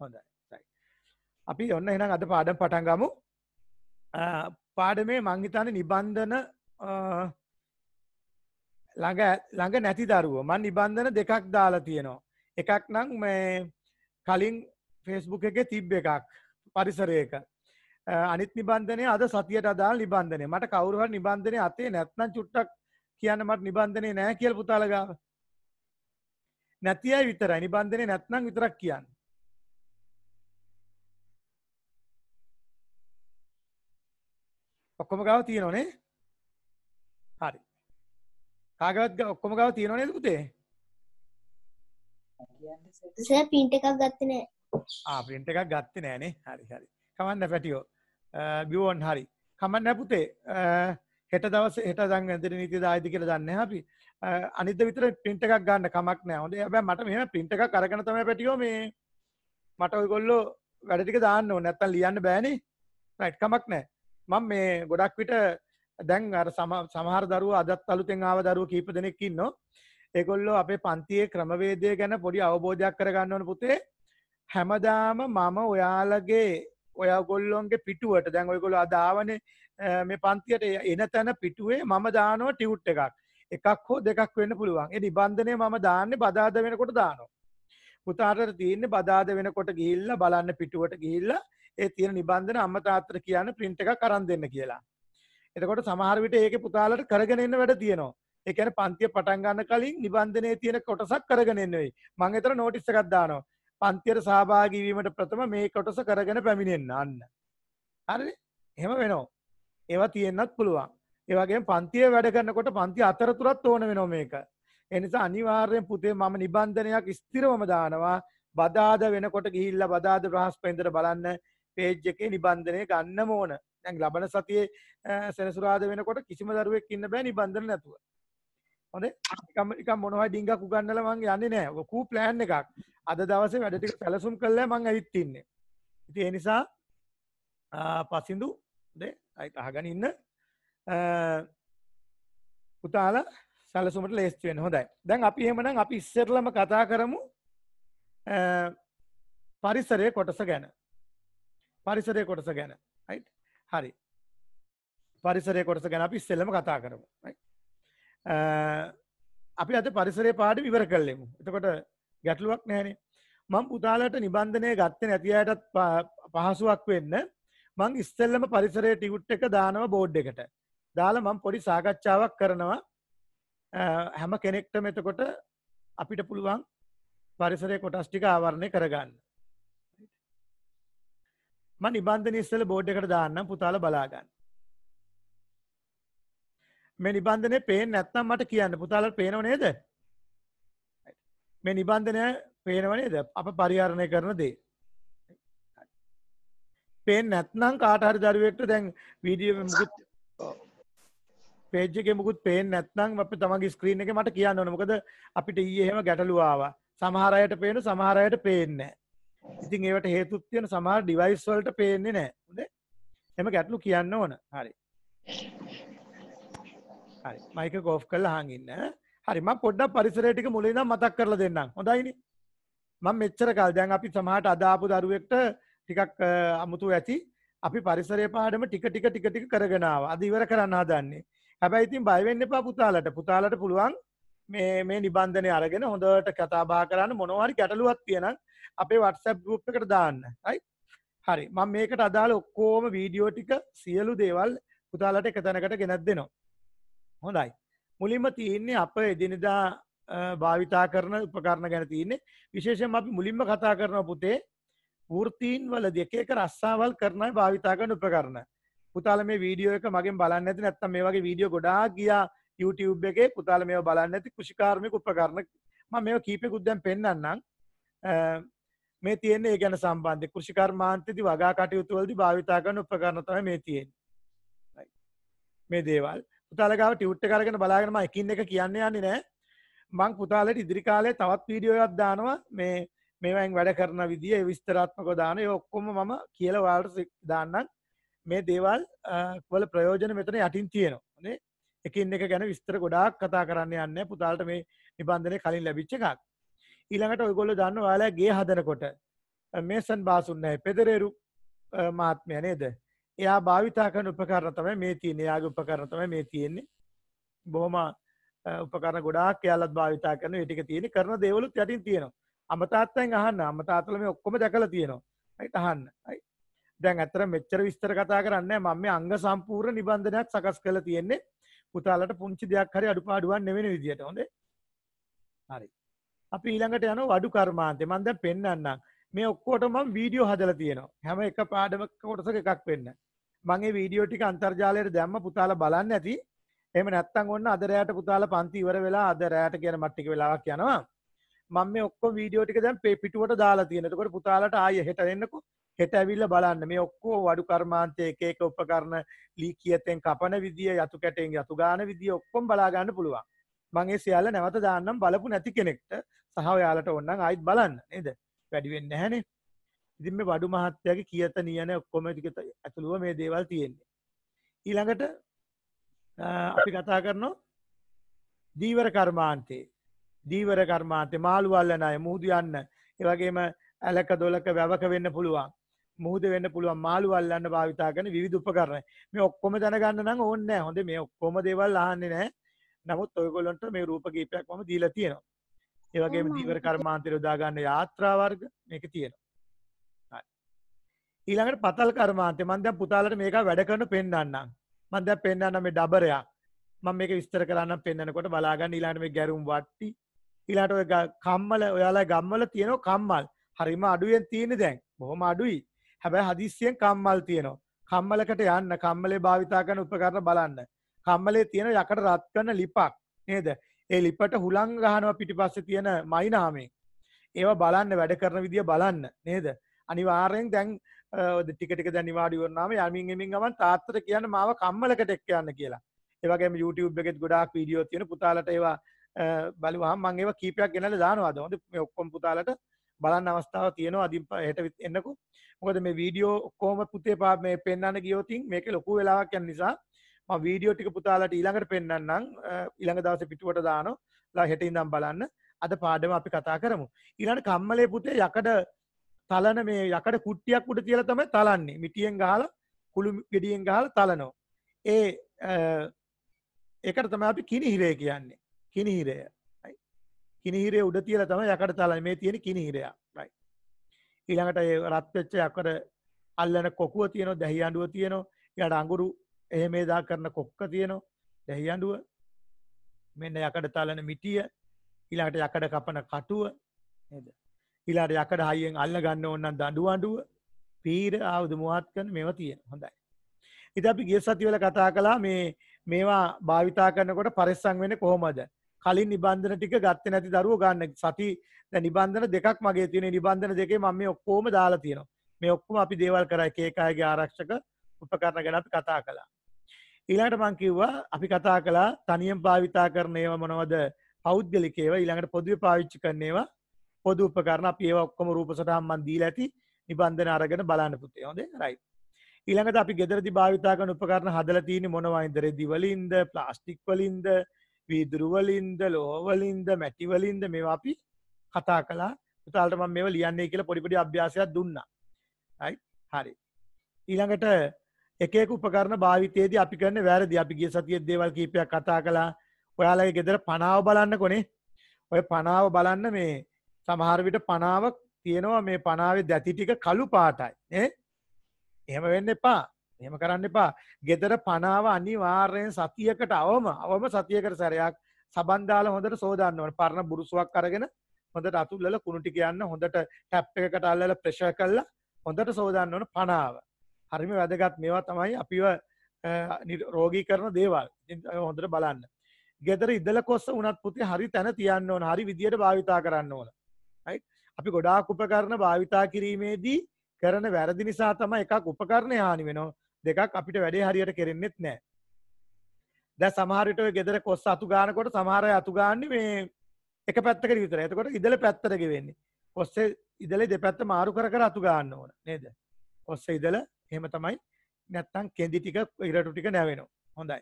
හොඳයි අපි ඔන්න එනම් අද පාඩම් පටන්ගමු පාඩමේ මංහිතන නිබන්ධන ළඟ ළඟ නැති දරුව මන් නිබන්ධන දෙකක් දාලා තියෙනවා එකක් නම් මේ කලින් ෆෙස්බුක් එක තිබ්බ එකක් පරිසරයක අනිත් නිබන්ධනය අද සතියට අදාල් නිබන්ධනය මට කවරුහ නිබන්ධනය අතේ නැත්නම් චුට්ටක් කියන්න මට නිබන්ධනය නෑ කියල් පුතාලගාව නැතිය විතර නිබන්ධනය නැත්නම් විතරක් කියන්න ඔක්කොම ගව තියෙනනේ හරි කාගවත් ඔක්කොම ගව තියෙනනේ පුතේ පින්ට එකක් ගත්තන ආපින්ට එකක් ගත්ත නෑනේ හරි හරි කමන්න පැටියෝ බියෝන් හරි කමන්න පුතේ හෙට දවස හෙට දං ඇදිර නීති දායිති කියල දන්න අපි අනිද විතර පින්ට එකක් ගන්න කමක් නෑ ොේ බෑ මට මෙම පින්ට එකක් කරගන තම පැටියෝ මේ මට ඔයගොල්ලෝ වැඩටික දාන්න නැත්තන් ලියන්න බෑනේ රයිට් කමක් නෑ මං මේ ගොඩක් විට දැන් අර සමහර දරුව අදත් අලුතෙන් ආව දරුව කීප දෙනෙක්කින්න ඒකොල්ලෝ අපේ පන්තියේ ක්‍රමවේදය ගැන පොඩි අවබෝධයක් කරගන්න ඕන පුතේ හැමදාම මම ඔයාලගේ ඔයගොල්ලොන්ගේ පිටුවට දැන් ඔයගොල අදාවන මේ පන්තියට එන තැන පිටුවේ මම දානව ටිවුට් එකක් එකක් හෝ දෙකක් වෙන්න පුළුවන් එ නිබන්ධනය මම දාන්න බදාද වෙනකොට දානවා පුතාට තියෙන්නේ බදාද වෙනකොට ගිහිල්ල බලන්න පිටුවට ගිහිල්ලා ඒ තියෙන නිබන්ධන අම්ම තාත්තට කියන්න print එකක් අරන් දෙන්න කියලා. එතකොට සමහර විට ඒකේ පුතාලට කරගෙන එන්න වැඩ තියෙනවා. ඒ කියන්නේ පන්තිය පටන් ගන්න කලින් නිබන්ධනයේ තියෙන කොටසක් කරගෙන එන්න වෙයි. මම ඒතර නෝටිස් එකක් දානවා. පන්තියට සහභාගී වීමට ප්‍රථම මේ කොටස කරගෙන පැමිණෙන්න අන්න. හරිද? එහෙම වෙනවා. ඒවා තියෙන්නත් පුළුවන්. ඒ වගේම පන්තියේ වැඩ කරනකොට පන්ති අතරතුරත් ඕන වෙනවා මේක. ඒ නිසා අනිවාර්යෙන් පුතේ මම නිබන්ධනයක් ස්ථිරවම දානවා. බදාද වෙනකොට ගිහිල්ලා බදාද බ්‍රහස්පතින්දට බලන්න පේජ් එකේ නිබන්ධනය ගන්නම ඕන දැන් ලබන සතියේ සෙනසුරාද වෙනකොට කිසිම දරුවෙක් ඉන්න බෑ නිබන්ධන නැතුව හොඳ එකම් මොනව ඩිංගක් උගන්නල මං යන්නේ නෑ කූ ප්ලෑන් එකක් අද දවසේ වැඩටික පැලසුම් කරලා මං ඇවිත්තින්නේ ඉති එනිසා පසිදු අයි අහගන ඉන්න පුතාල සැලසුමට ලේස්තුවෙන් හොඳයි දැන් අපි හෙමනම් අපි ඉස්සරලම කතා කරමු පරිසරය කොටස ගැන පරිසරය කොටස ගැන හරි පරිසරය කොටස ගැන අපි ඉස්සෙල්ලම කතා කරමු අපි අත පරිසරය පාඩ විවර කරලෙමු එතකොට ගැටලුවක් නෑනේ මං පුතාලට නිබන්ධනය ගත්ත නැතියටත් පහසුවක් වෙන්න මං ඉස්සෙල්ලම පරිසරය ටිකුට් එක දානව බෝඩ් එකට දාල මං පොඩි සාකච්ඡාවක් කරනවා හැම කෙනෙක්ට මෙතකොට අපිට පුළුවන් පරිසරය කොටස්ටික ආවරණය කරගන්න ම නිබන්ධන ඉස්සල බෝඩ් එකට දාන්න පුතාල බලාගන්න. මේ නිබන්ධනය පේෙන් නැත්නම් මට කියන්න පුතාල පේනව නේද මේ නිබන්ධනය පේනවනේද අප පරිහරණය කරන දේ. පේ නැත්නම් කාටහරි දරුවෙක්ට දැන් වීඩියමුකුත් පේජගෙමුකුත් පේ නැත්නම් අප තමගේ ස්ක්‍රීන එක මට කියන්න නොකද අපිට ඒ එහෙම ගැටලුවාව සමහරයට පේනු සමහරයට පේනෑ ඉතින් ඒවට හේතුත් තියෙන සමහර ඩිවයිස් වලට පේන්නේ නැහැ. හොඳේ. එම ගැටලු කියන්න ඕන. හරි. හරි. මයික ඕෆ් කරලා අහන් ඉන්න. හරි මම පොඩ්ඩක් පරිසරය ටික මුලින් ඉඳන් මතක් කරලා දෙන්නම්. හොඳයිනේ. මම මෙච්චර කල් දැන් අපි සමහරට අද ආපු දරුවෙක්ට ටිකක් අමුතු ඇති. අපි පරිසරය පාඩම ටික ටික ටික ටික කරගෙන ආවා. අද ඉවර කරන්න හදන්නේ. හැබැයි ඉතින් බය වෙන්න එපා පුතාලට. පුතාලට පුළුවන් මේ නිබන්ධනය අරගෙන හොඳට කතාබා කරන්න මොනවාරි ගැටලුවත් තියෙනම් අපේ වටසැප් ගුප් එකට දාන්න හයි හරි මං මේකට අදාළ ඔක්කෝම වීඩියෝ ටික සියලු දේවල් පුතාලට එක තැනකට ගෙනත් දෙනවා හොඳයි මුලින්ම තියන්නේ අප එදිනදා භාවිතා කරන උපකරණ ගැන තියන්නේ විශේෂයෙන් අපි මුලින්ම කතා කරන පුතේ වෘතීන් වලද එක එක රස්සාවල් කරනයි භාවිතා කරන උපකරණ පුතාල මේ වීඩියෝ එක මගෙන් බලන්න ඇති නැත්තම් මේ වගේ වීඩියෝ ගොඩාක් ගියා YouTube එකේ පුතාල මේ බලන්න ඇති කෘෂිකාර්මික උපකරණ ම මේ කීපෙකුත් දැන් පෙන්න්නම් මේ තියන්නේ ගැන සම්බන්ධ කෘෂිකර්මාන්තති වගා කටයුතුවලදි භාවිතා කරන උපකරණතම මේ තියෙන් මේ දේවල් පුතාලගාව ටියුට්ට කරගෙන බලාගෙනම එකින් එක කියන්න යන්නේ නෑ මං පුතාලට ඉදිරිකාලේ තවත් වීඩියෝයක් දානවා මේ මේවැන් වැඩ කරන විදිිය විස්තරාත්මක දාන ඔක්කොම මම කියල වාට දාන්නන් මේ දේවල් වල ප්‍රයෝජන මෙතන යටින් තියෙනවා නේ එකින් එක ගැන විස්තර ගොඩාක් කතා කරන්න යන්න පුතාලට මේ නිබන්ධනය කලින් ලැබිච්ච එකක් ඊළඟට ඔයගොල්ල දන්න යාලගේ හදනකොට මේසන් බාසුන්නයි පෙදරේරු මාත්මය නේද එයා භාවිතාකන උපකරණ තමයි මේ තියෙන යාගේ උපකරණ තමයි මේ තියෙන්නේ බොහොම උපකරණ ගොඩාක් යාලත් භාවිතා කරන ටික තියෙන කරන දේවලුත් යටින් තියෙනවා අමතාත්තයින් අහන්න අමතාතල මේ ඔක්කොම දැකලා තියෙනවා ඇයි අහන්න අයි දැන් ඇතර මෙච්චර විස්තර කතා කරන්න මම අංග සම්පූර්ණ නිබන්ධනයක් සකස් කළ තියෙන්නේ පුතාලට පුංචි දෙයක් හරි අඩුපාඩුවක් නෙවෙන විදිහට හොඳේ. හරි. අපි ඊළඟට යනවා වඩු කර්මාන්තේ. මම දැන් පෙන්වන්නම්. මේ ඔක්කොටම මම වීඩියෝ හදලා තියෙනවා. හැම එක පාඩම කොටසක එකක් වෙන්න. මම මේ වීඩියෝ ටික අන්තර්ජාලයට දැම්ම පුතාලා බලන්න ඇති. එහෙම නැත්නම් ඔන්න අද රැයට පුතාලා පන්ති ඉවර වෙලා අද රැයට කියන මට ටික වෙලාවක් යනවා. මම මේ ඔක්කොම වීඩියෝ ටික දැන් පිටුවට දාලා තියෙනවා. එතකොට පුතාලට ආයෙ හෙට එන්නකෝ. හෙට ඇවිල්ල බලන්න මේ ඔක්කෝ වඩු කර්මාන්තය එක එක උපකරණ ලී කියතෙන් කපන විදිිය යතු කැටෙන් යතු ගාන විදිිය ඔක්කොම් බලාගන්න පුළුවන් මගේ සියල්ල නැවත දාන්නම් බලපු නැති කෙනෙක්ට සහ යාලට ඔන්න අයිත් බලන්න නද වැඩිවෙන්න හැනේ ඉතිම වඩු මහත්තයගේ කියත නියන ඔක්කොමතික ඇතුළුව මේ දේවල් තියෙන්නේ ඊළඟට අපි කතා කරනවා දීවර කර්මාන්තේ දීවර කර්මාන්තේ මාළුවල්ලන අය මුහුදු යන්න ඒවගේම ඇලක දොලක වැවක වෙන්න පුළුවන් මුහද වෙන්න පුළුවන් මාළු අල්ලන්න භාවිතාගන විධ උපකරන මේ ඔක්කොම දැනගන්න නම් ඕන්න හොඳ මේ ඔක්කොම දෙවල් අහන්නේ නෑ නමුත් ඔයගොලොන්ට මේ රූප ගීපයක් ම දීලා තියෙනවා ඒවගේ දීවර කර්මාන්තර යොදාගන්න යාත්‍රාවර්ග මේක තියෙනවා ඊළඟට පතල් කර්මාන්තය මන්ද පුතාලට මේක වැඩ කරන පෙන්න්නම් මන්ද පෙන්න්න මේ ඩබරයක් මම මේක විස්තර කරන්න පෙන්න්නකොට බලාගන්න ඊලාට මේ ගැරුම් වට්ටි ඊලාට කම්මල ඔයාලා ගම්මල තියෙනවා කම්මල් හරිම අඩුවෙන් තියෙන දැන් බොහොම අඩුයි හැබැ හදිස්සියෙන් කම්මල් තියෙනවා කම්මලකට යන්න කම්මලේ භාවිතා කරන උපකරණ බලන්න කම්මලේ තියෙන යකට රත් කරන ලිපක් නේද ඒ ලිපට හුලං ගහනවා පිටිපස්සේ තියෙන මයිනාමෙන් ඒවා බලන්න වැඩ කරන විදිය බලන්න නේද අනිවාර්යෙන් දැන් ටිකටික දැනිවාඩි වරනාම යමින් එමින් ගමන් තාත්තර කියන්න මාව කම්මලකට එක් යන්න කියලා ඒවගේ YouTube එකෙත් ගොඩක් වීඩියෝ තියෙන පුතාලට ඒවා බලුවහම් මං ඒවා කීපයක් ගෙනල දානවාද හොඳ ඔක්කොම පුතාලට බලන්න අවස්ථාව තියෙනවා අධි හට විත් එන්නකු මොකද මේ වීඩියෝ කෝම පුතේ පා මේ පෙන්න්න ගියෝතින් මේක ලොකු වෙලාවක් යන් නිසා වීඩියෝ ටික පුතාලට ඊළඟට පෙන්න්නම් ඉළඟ දවස පිටුවට දානො ලා හෙට ඉඳම් බලන්න අද පාඩම අපි කතා කරමු ඉරට කම්මලේ පුතේ යකඩ තලන මේ යකට කුට්ටියක් උඩ තියල තමයි තලන්නේ මිටියෙන් ගහල කුළු ගෙඩියෙන් ගහල තලනෝ ඒ එකට තම අපි කිනිහිරේ කියන්නේ කිනිහිරය කිනිහිරේ උඩ තියල තම යකට තලයි මේ තියෙන කිනිහිරයක් රයි ඊළඟට ඒ රත්වෙච්ච යකට අල්ලන කොකුව තියනො දැහි අඩුව තියනවා යට අඟුරු එහ මේදා කරන කොක්ක තියනවා දැහි අඩුව මෙන්න යකට තලන මිටිය ඊලාට යකඩ කපන කටුව ඉලාට යකඩ හයියෙන් අල්ල ගන්න ඔන්නන් දඩුව අඩුව පීර ආවුදු මුවත්කන මෙව තියෙන හොඳයි. ඉති අපි ගිය සතිවල කතා කලා මේ මේවා භාවිතා කරනකොට පරිස්සං වෙන කොහොමද කලින් නිබන්ධන ටික ගත්ත නැති දරුව ගන්න සති නිබන්ධන දෙකක් මගේ තියෙන නිබන්ධන දෙකේ මම මේ ඔක්කෝම දාලා තියෙනවා මේ ඔක්කොම අපි දේවල් කරයි ඒකායගේ ආරක්ෂක උපකරණ ගැන අපි කතා කළා ඊළඟට මං කිව්වා අපි කතා කළා තනියෙන් භාවිතා කරන ඒවා මොනවද පෞද්ගලික ඒවා ඊළඟට පොදුවේ පාවිච්චි කරන ඒවා පොදු උපකරණ අපි ඒවා ඔක්කොම රූප සටහන් මන් දීලා ඇති නිබන්ධන අරගෙන බලන්න පුතේ හොඳේ රයිට් ඊළඟට අපි ගෙදරදී භාවිතා කරන උපකරණ හදලා තියෙන්නේ මොනවයින්ද රෙදි වලින්ද ප්ලාස්ටික් වලින්ද වීදුරුවලින්ද ලෝවලින්ද මැටිවලින්ද මේවා අපි කතා කලා පුතාල්ටම මෙ ලියන්නේ කියලා පොඩිපඩි අභ්‍යාසයක් දුන්න යි හරි ඊළඟට එකෙක් උපකරන භාවිතයේද අපි කරන්න වැරදි අපි ගිය සතිය දේවල් කීපයක් කතා කලා ඔයාලගේ ගෙදර පනාව බලන්න කොනේ ඔය පනාව බලන්න මේ සමහරවිට පනාවක් තියෙනවා මේ පනාවේ දැති ටික කළු පාටයි එහෙම වෙන්න එපා එම කරන්න එපා ගෙදර පනාව අනිවාර්යෙන් සතියකට අවම අවම සතියකට සැරයක් සබන්දාල හොඳට සෝදාන්නවට පරණ බුරුසුවක් කරගෙන හොඳට අතුල්ල කුණුටි කියන්න හොඳට ටැප් එකට අල්ලල ප්‍රශ කල්ලා හොඳට සෝදාන්න ඕන පනාව හරිම වැදගත් මේවා තමයි අපිව රෝගී කරන දේවල් හොඳට බලන්න ගෙදර ඉදල කොස්ස උනත් පුති හරි තැන තියන්න ඕන හරි විදියට භාවිතා කරන්න ඕන අපි ගොඩාක් උපකරණ භාවිතා කිරීමේදී කරන වැරදි නිසා තම එකක් උපකරණය හානි වෙනවා දෙකක් අපිට වැඩේ හරියට කෙරෙන්නෙත් නෑ දැ සමහරිට ගෙදර කොස් අතු ගානකොට සමහර අතුගාන්න මේ එක පැත්තක විතර ඇතකොට ඉදල පැත්තරක වෙන්නේ ඔස්සේ ඉදල දෙපැත්ත මාරු කර අතු ගන්න ඕන නේද ඔස්ස ඉදල එහෙම තමයි නැත්තං කෙදි ටික ඉරටු ටික නැවෙනවා හොඳයි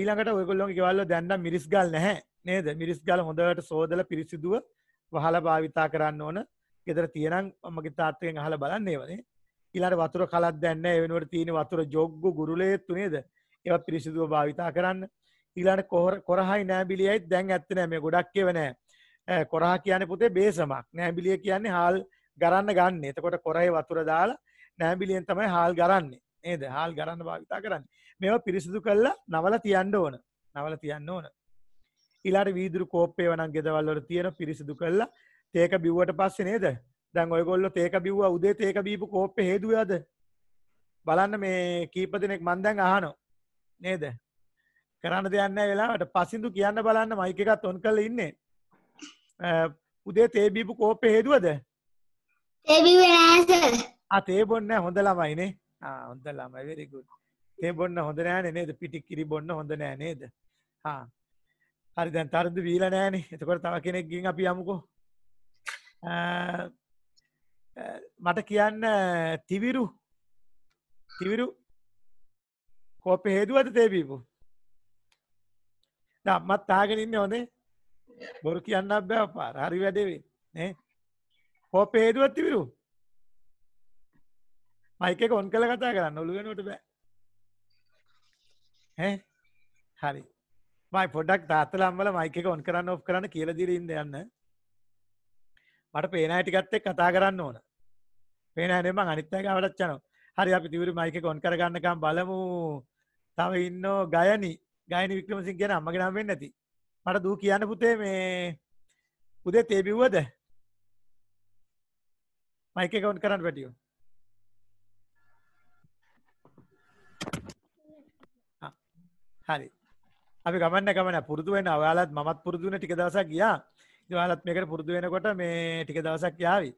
ඊළඟට ඔයගොල්ලොන් ගෙවල්ල දැන්න මිරිස් ගල් නැහැ නේද මිරිස් ගල හොඳට සෝදල පිරිසිදුව වහල භාවිතා කරන්න ඕන ගෙදර තියෙනම් මගේ තාත්වයෙන් හල බලන්න ඒවනේ ඉලාට වතුර කලත් දැන්න එවනුවට තියෙන වතුර ජොග්ගු ගුරුලයත්තු නේද ඒවත් පිරිසිදුව භාවිතා කරන්න ඉලාට කොහර කොරහයි නෑබිලියයිත් දැන් ඇත්තනෑ මේ ගොඩක් එවනෑ කොරහ කියන පුතේ බේසමක් නෑබිලිය කියන්නේ හාල් ගරන්න ගන්න එතකොට කොරයි වතුර දාලා නෑබිලියෙන් තමයි හාල් ගරන්නේ ඒද හාල් ගරන්න භාවිතා කරන්න මෙව පිරිසිදු කල්ලා නවල තියන්ඩ ඕන නවල තියන්න ඕන ඉලාට වීදුරු කෝප්පේ වනන් ගෙදවල්ලට තියෙන පිරිසිදු කල්ලා ඒක බිව්වට පස්සේ නේද දැන් ඔයගොල්ල තේක බිව්ව උදේ තේක බීපු කෝප්ප හේදුවද බලන්න මේ කීප දෙනෙක් මන්දැන් අහනෝ නේද කරන්න දෙයන්න වෙලාට පසිදු කියන්න බලන්න මයික එකත් ඔොන් කල ඉන්නේ උදේ තේබීපු කෝප්ප හේදුවද අතේ බොන්න හොඳ ළමයිනේ හොඳ ළමයි වෙරිකුට ඒ බොන්න හොඳ නෑන නේද පිටික් කිරි බොන්න හොඳ නෑ නේද හා හරි දැන් තරද වීල නෑනේ එතකොට තව කෙනෙක්ගින් අපි යමුකෝ මට කියන්න තිවිරු තිවිරු කෝප හේදුවද තේබීපු නම්මත් තාගෙනඉන්න ඕනේ බොරු කියන්න බෑ පාර හරි වැඩවේ නේ හෝප හේදුවත් තිවිරු මයික කොන් කළ කතා කරන්න ඔළුවෙනට බෑ හරි මයි පොඩක් තාතලම්බල මයික ඔොන් කරන්න ඔප් කරන්න කියල දිරීන්ද යන්න මට පේනෑටිකත්තේ කතා කරන්න ඕන පේනෑනෙම අනිත්තක අවටච්චන හරි අපි තිවරු මයික කොන් කරගන්නකම් බලමු තව ඉන්න ගයනි ගයන වික්‍රමසින් කියෙන අම්මග නම්වෙන්න නැති මට දූ කියන්න පුතේ මේ උදේ තේබිව්වද මයික කොන් කරන්න පැටියෝ හරි අපි ගමන්න ගමන පුරදුුවෙන් අවයාලත් මත් පුරදුන ටික දවසක් ගියා යාලත් මේකට පුරුදු වෙනකොට මේ ටික දවසක් යාවි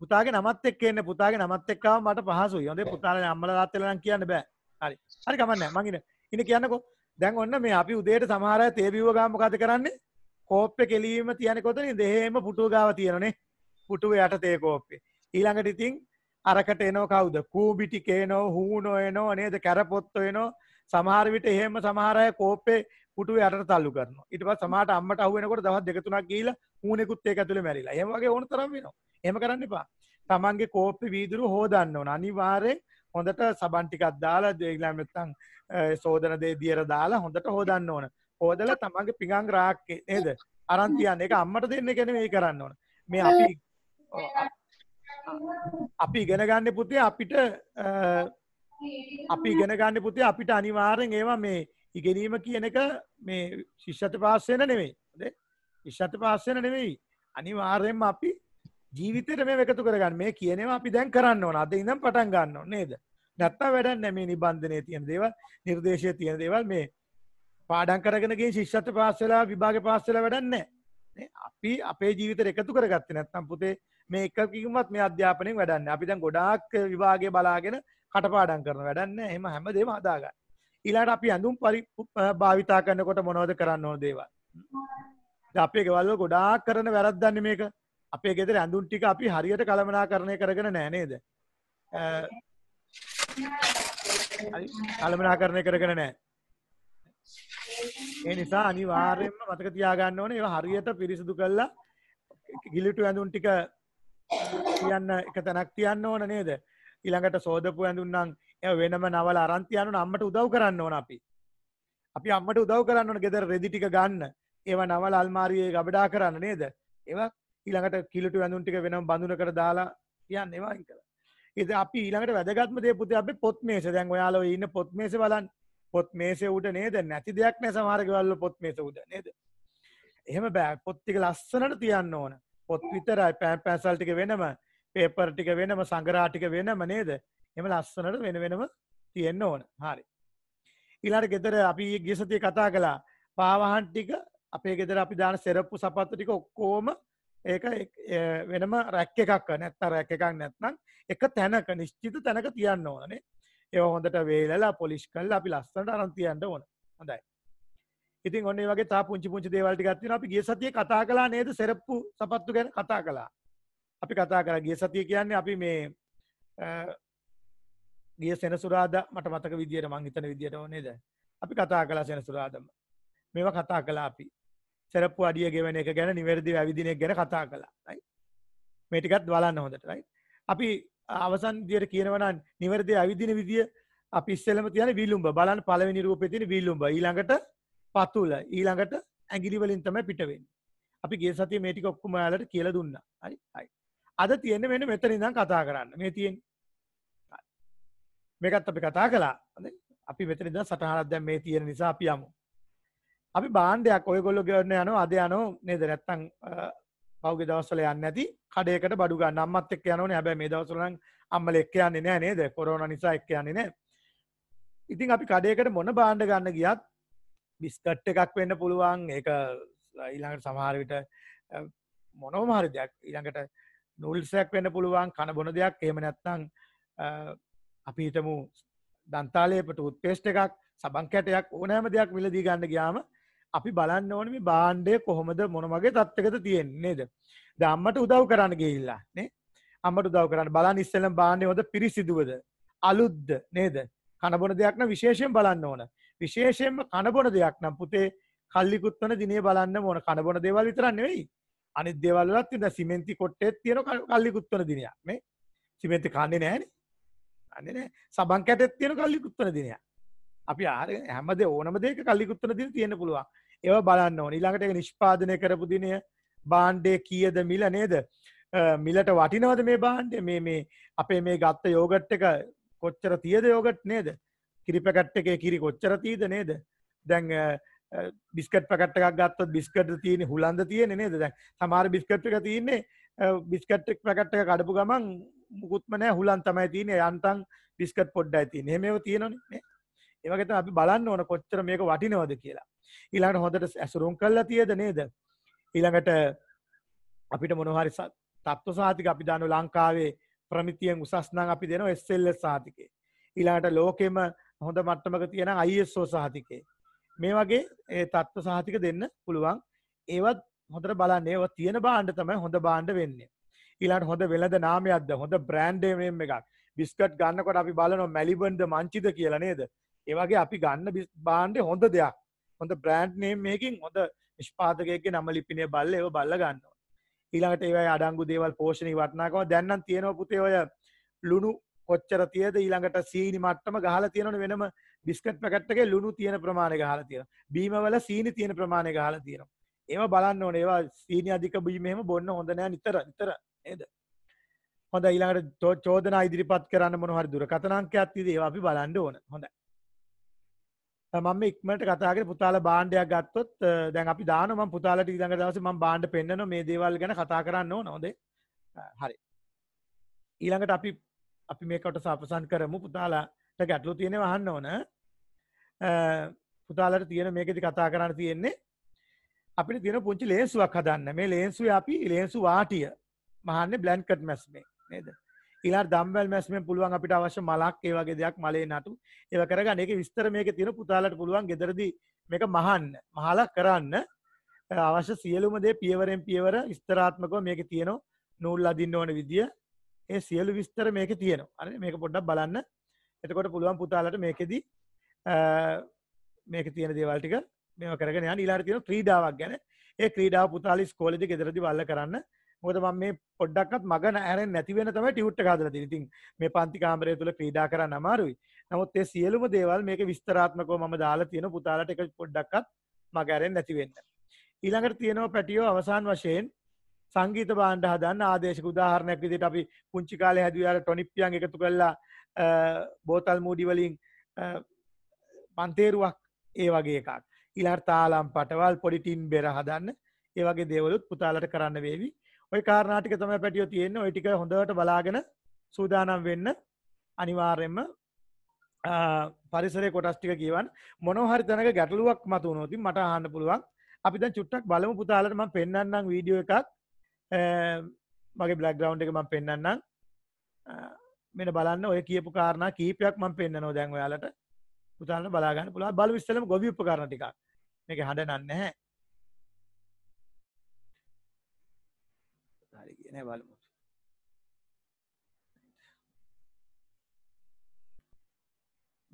පුතාගේ නමත් එක් එන්න පුතාගේ නමත් එක්කාව මට පහසු යොද පුතාල අම්මල දාත්තලනම් කියන්න බෑ හරි හරි කමන්න මඟින ඉන්න කියන්නකෝ දැන් ඔන්න මේ අපි උදේට සමහරය තේබිව ගාමකත කරන්නේ කෝප්ප කෙලීම තියන කොතන දෙහෙම පුටුව ගාව තියෙනනේ පුටුව යට තේ කෝප්පේ ඊළඟට ඉතින් අරකට එනෝ කවුද කූබිටි කේනෝ හූනෝ එනෝ නේද කැරපොත්ත එනෝ සමහරවිට එහෙම සමහරය කෝප්පේ පුටුව අට තල්ලු කරන ඉට පස් සමට අම්මට අහුවෙනකොට දහත් දෙකතුනක් කියීල ඌනෙකුත් ඒක ඇතුළ මැරිලා ඒමගේ ඕන තරම් වෙනවා එම කරන්න එපා තමන්ගේ කෝප්පි වීදුරු හෝදන්න ඕන අනිවාරයෙන් හොඳට සබන්ටිකත් දාලා දෙගලාමත්තං සෝදන දේ දියර දාලා හොඳට හෝදන්න ඕන හෝදල තමන්ගේ පිගං රාක්කේ නේද අරන්තියන්න එක අම්මට දෙන්න කැන මේ කරන්න ඕන මේ අපි අපි ඉගෙන ගන්න පුතේ අපිට අපි ඉගෙන ගන්න පුතේ අපිට අනිවාරෙන් ඒවා මේ ඉගෙනීම කියන එක මේ ශිෂ්ෂත පාස්සෙන නෙවෙයි ශිෂ්ෂත පාස්සෙන නෙවෙයි අනිවාර්යෙන්ම අපි ජීවිතයට මේ එකතු කරගන්න මේ කියනවා අපි දැන් කරන්න ඕන අද ඉඳම් පටන් ගන්න නේද නැත්තා වැඩක් නැ මේ නිබන්ධනය තියෙන දේවල් නිර්දේශය තියෙන දේවල් මේ පාඩන් කරගෙනගේ ශිෂ්ෂත පාස්සලා විභාග පාස්සල වැඩන්න අපි අපේ ජීවිත එකතු කරගත්ත නැත්තම් පුතේ මේ එකකිමත් මේ අධ්‍යාපනයෙන් වැඩන්න අපි දැන් ගොඩාක් විභාගේ බලාගෙන කටපාඩන් කරන වැඩන්න එම හැම දෙම අදාගන්න ඊලාට අපි ඇඳුම් පරි භාවිතා කරන්නකොට මොනවද කරන්න ඕන දේවල්. අපේ ගෙවල්ව ගොඩාක් කරන වැරද්දන්න මේක අපේ ගෙදර ඇඳුම් ටික අපි හරියට කළමනා කරණය කරගෙන නෑනේද. කළමනා කරණය කරගෙන නෑ. ඒ නිසා අනිවාර්යෙන්ම මතක තියාගන්න ඕන ඒ හරියට පිරිසිදු කල්ලා ගිලිටු ඇඳුම් ටික කියන්න එක තැනක් තියන්න ඕන නේද. ඊළඟට සෝදපු ඇඳුන්නම් එ වෙනම නවල අරන්තියනු අම්මට උදව් කරන්න ඕන අපි අපි අම්මට උදව් කරන්න ගෙදර රෙදිටික ගන්න ඒව නවල අල්මාරයේ ගබඩා කරන්න නේද ඒවා ඊළඟට කිලට ඇඳුන්ටික වෙනම් බඳුන කර දාලා කියන්න ඒවාන් කර එද අපි ඊළඟට වැදගත්ම දේපුත අප පොත් මේස දැන් ඔයාලෝ ඉන්න පොත් මේස බලන් පොත් මේසේ උට නේද නැති දෙයක් නෑ සමාරගවල්ල පොත් මේස උද නේද එහෙම බෑ පොත්තික ලස්සනට තියන්න ඕන පොත් විතරයි පෑන් පැසල්ටික වෙනම පේපර් ටික වෙනම සඟරාටික වෙනම නේද එම ලස්සනට වෙන වෙනම තියෙන්න ඕන හරි. ඉලාට ගෙතර අපි ගිසතිය කතා කලා පාවහන් ටික අපේ ගෙදර අපි දාන සෙරප්පු සපත්තු ටික ඔක්කෝම ඒක වෙනම රැක්ක එකක් නැත්ත රැක එකක් නැත්නම් එක තැනක නිශ්චිත තැනක තියන්න ඕනේ ඒ හොඳට වේලලා පොලිෂ් කල් අපි ලස්සට අරන්තියන්ට ඕන හොඳයි ඉතින් ඔන්න වගේ තා පුංචි පුංචි දේවල්ටි ගත්තින අපි ගිය සතිය කතා කලා නේද සෙරප්පු සපත්තු ගැන කතා කලා අපි කතා කර ගිය සතිය කියන්නේ අපි මේ ගිය සෙනසුරාද මට මතක විදියට මං හිතන විදියට ඕනේද අපි කතා කලා සෙනසුරාදම මේවා කතා කලා අපි සැරප්පු අඩිය ගෙවන එක ගැන නිවැරදි ඇවිදිනයක් ගැන කතා කලා මේටිකත් බලන්න හොඳට රයි අපි අවසන් දියට කියනවනන් නිවැරදි ඇවිදින විදිිය අපි ඉස්සෙලම තියන විල්ලුම්ඹ බලන් පලවෙනි රූපෙතින විල්ලුම්ඹ ඊළඟට පතුල ඊළඟට ඇගිලිවලින් තම පිටවෙන් අපි ගේ සති මේටික ඔක්කුම යාලට කියල දුන්න හරි අද තියෙන වෙන මෙතරිදම් කතා කරන්න මේ තියෙන් මේකත් අපි කතා කලා අපි මෙතනිද සටහනක් දැන් මේ තියෙන නිසා අපියමු අපි බාණ්ඩයක් ඔයගොල්ලො ගෙවන්න යන අද යනෝ නේද නැත්තං පෞග දවස්සල යන්න ඇති කඩයකට බඩු ගන්න අම්මත් එක් යනන හැබැ මේ දවසලන් අම්මල එක්ක යන්නේ නෑ නේද කොරෝන නිසා එක්ක යන්නේ නෑ ඉතින් අපි කඩයකට මොන බාණ්ඩ ගන්න ගියත් බිස්කට් එකක් වෙන්න පුළුවන් ඒක ඊළඟට සමහරවිට මොනෝමහරි දෙයක් ඊළඟට නුල්සයක් වෙන්න පුළුවන් කණ බොන දෙයක් එහෙම නැත්තං අපි හිටමු දන්තාලයපට උත්පේෂ්ට එකක් සබංකැටයක් ඕනෑම දෙයක් මිලදී ගන්න ගයාම අපි බලන්න ඕන මේ බාණ්ඩය කොහොමද මොනමගේ තත්වකත තියෙන්නේද දම්මට උදව් කරන්න ගේල්ලා නේ අම්මට උදව් කරන්න බලන් ඉස්සලම් බාණ්ඩය හොද පිරිසිදුවද අලුද්ද නේද කණබොන දෙයක්න විශේෂයෙන් බලන්න ඕන විශේෂයෙන්ම කණබොන දෙයක් නම් පුතේ කල්ලිකුත් වන දිනේ බලන්න ඕන කණබොන දේවල් විතරන්න වෙයි අනිත් දේවල්ලත් ද සිමෙන්ති කොට්ටෙත් තියෙන කල්ලිකුත් වන දිනයක් මේ සිමෙන්ති කන්නේ නෑනේ අන්නන සබන් කැටත් තියෙන කල්ලිකුත්තන දිනය අපි ආර හැමද ඕනම දෙක කල්ලිකුත්තන දින තියෙන පුළුවන් ඒව බලන්න ඕන ඊළඟට නිෂ්පාදනය කරපු දිනය බාණ්ඩය කියද මිල නේද මිලට වටිනවද මේ බාණ්ඩ මේ මේ අපේ මේ ගත්ත යෝගට් එක කොච්චර තියද යෝගට් නේද කිරිපකට් එක කිරි කොච්චර තීද නේද දැන් බිස්කට පකට්ටක් ගත්තත් බිස්කට තියෙන හුලන්ද තියෙන නේද දැන් සමාර බිස්කට් එක තියන්නේ බිස්කට්ක් පැකට්ට කඩපු ගමන් මුකුත්මනෑ හුලන් තමයි තියන යන්තන් ඩිස්කට් පොඩ්ඩයි තින් හෙමව තියෙනනේ ඒවගත අපි බලන්න ඕන කොච්චර මේක වටිනවද කියලා ඊලාට හොඳට ඇසුරුම් කල්ලා තියද නේද ඊළඟට අපිට මොනහරි තත්ව සාතික අපි දානු ලංකාවේ ප්‍රමිතියෙන් උසස්නං අපි දෙනවා එස්සෙල්ල සාතිකේ ඊලාට ලෝකෙම හොඳ මට්ටමක තියෙන අයිස්ෝ සාතිකේ මේ වගේ ඒ තත්ව සාතික දෙන්න පුළුවන් ඒවත් හොඳට බලන්න ඒව තියෙන බාණ්ඩ තමයි හොඳ බාණ්ඩ වෙන්නේ ඊලාට හොඳ වෙළඳ නාමයක්ද හොඳ බ්‍රෑන්්ඩේම් එකක් බිස්කට් ගන්නකොට අපි බලනො මැලිබන්ද මංචිද කියලා නේද ඒවගේ අපි ගන්න බාණ්ඩ හොඳ දෙයක් හොඳ බ්‍රෑන්ඩ් නේම් මේකින් හොඳ නිෂ්පාතකයගේ නම ලිපිනේ බල්ල ඒව බල්ල ගන්නවා ඊළඟට ඒවයි අඩංගු දේවල් පෝෂණී වටනාකව දැන්නන් තියෙනව පුතේ ඔය ලුණු කොච්චර තියද ඊළඟට සීනි මට්ටම ගහලා තියෙනවනේ වෙනම බිස්කට් පැකට් එකේ ලුණු තියෙන ප්‍රමාණය ගහලා තියෙනවා. බීමවල සීනි තියෙන ප්‍රමාණය ගහලා තියෙනවා. ඒව බලන්න ඕනේ. ඒවා සීනි අධික බීම එහෙම බොන්න හොඳ නෑ නිතර නිතර. එද හොඳ ඊළඟට චෝදනා ඉදිරිපත් කරන්න මොනහරි දුර කතනාංකයක් තියද ඒ අපි බලන්න ඕන හොඳ මම ඉක්මට කතාගෙන පුතාල බාණ්ඩයක් ගත්තොත් දැන් අපි දානම පුතාලට ඉළඟ දවස ම බාණ්ඩ පෙන්න්නන මේ දේවල් ගැන කතා කරන්න ඕන නොදේ හරි ඊළඟට අපි අපි මේකට සපසන් කරමු පුතාලාට ගැටලු තියෙන වහන්න ඕන පුතාලට තියෙන මේකෙති කතා කරන්න තියෙන්නේ අපි තින පුංචි ලේසුවක් හදන්න මේ ලේන්සු අපි ලේන්සු වාටිය මහන්නේ බ්ලන්කට් මැස්මේ නේද ඉලාට දම්වැල් මැස්මෙන් පුළුවන් අපිට අවශ්‍ය මලක් ඒ වගේ දෙයක් මලේ නටු ඒව කරගන්න ඒක විස්තර මේක තියෙන පුතාලට පුළුවන් ගෙදරදී මේක මහන්න මහලා කරන්න අවශ්‍ය සියලුම දේ පියවරෙන් පියවර විස්තරාත්මකව මේක තියෙනවා නූල් අදින්න ඕන විදිය ඒ සියලු විස්තර මේක තියෙනවා අර මේක පොඩ්ඩක් බලන්න එතකොට පුළුවන් පුතාලට මේකෙදී මේක තියෙන දේවල් ටික මේව කරගෙන යන ඊළඟට තියෙන ක්‍රීඩාවක් ගැන ඒ ක්‍රීඩාව පුතාලි ස්කෝලේදී ගෙදරදී වල්ල කරන්න මොකද මම මේ පොඩ්ඩක්වත් මග නැරෙන්නේ නැති වෙන තමයි ටියුට් එක හදලා තියෙන්නේ. ඉතින් මේ පන්ති කාමරය තුල ක්‍රීඩා කරන්න අමාරුයි. නමුත් ඒ සියලුම දේවල් මේක විස්තරාත්මකව මම දාලා තියෙනවා පුතාලට එක පොඩ්ඩක්වත් මග ඇරෙන්නේ නැති වෙන්න. ඊළඟට තියෙනවා පැටියෝ අවසාන වශයෙන් සංගීත බාණ්ඩ හදන්න ආදේශක උදාහරණයක් විදිහට අපි පුංචි කාලේ හැදුවාර ටොනිප්පියන් එකතු කරලා බෝතල් මූඩි වලින් පන්තේරුවක් ඒ වගේ එකක්. ඊළඟට තාලම් පටවල් පොඩි ටින් බෙර හදන්න ඒ වගේ දේවලුත් පුතාලට කරන්න වේවි. ඔය කාරණාටික තම පැටියෝ තියෙන්නේ ඔය ටික හොඳට බලාගෙන සූදානම් වෙන්න අනිවාර්යෙන්ම පරිසරය කොටස්ටික කියවන් මොනහරි තැනක ගැටලුවක් මතුනොති මට අහන්න පුළුවන් අපි දැන් චුට්ටක් බලමු පුතාලටම පෙන්න්නම් වීඩියෝ එකක් මගේ බ්ලක්ග්‍රවන්් එක මම පෙන්න්නම් මෙට බලන්න ඔය කියපු කාරණ කීපයක් මම පෙන්න්නනෝ දැන් ඔයාලට පුතාලන්න බලාගන්න පුළුව බල විස්සලම ගොවි උපකාරණටිකක් එක හඬ නන්නහැ නැහැ බලමු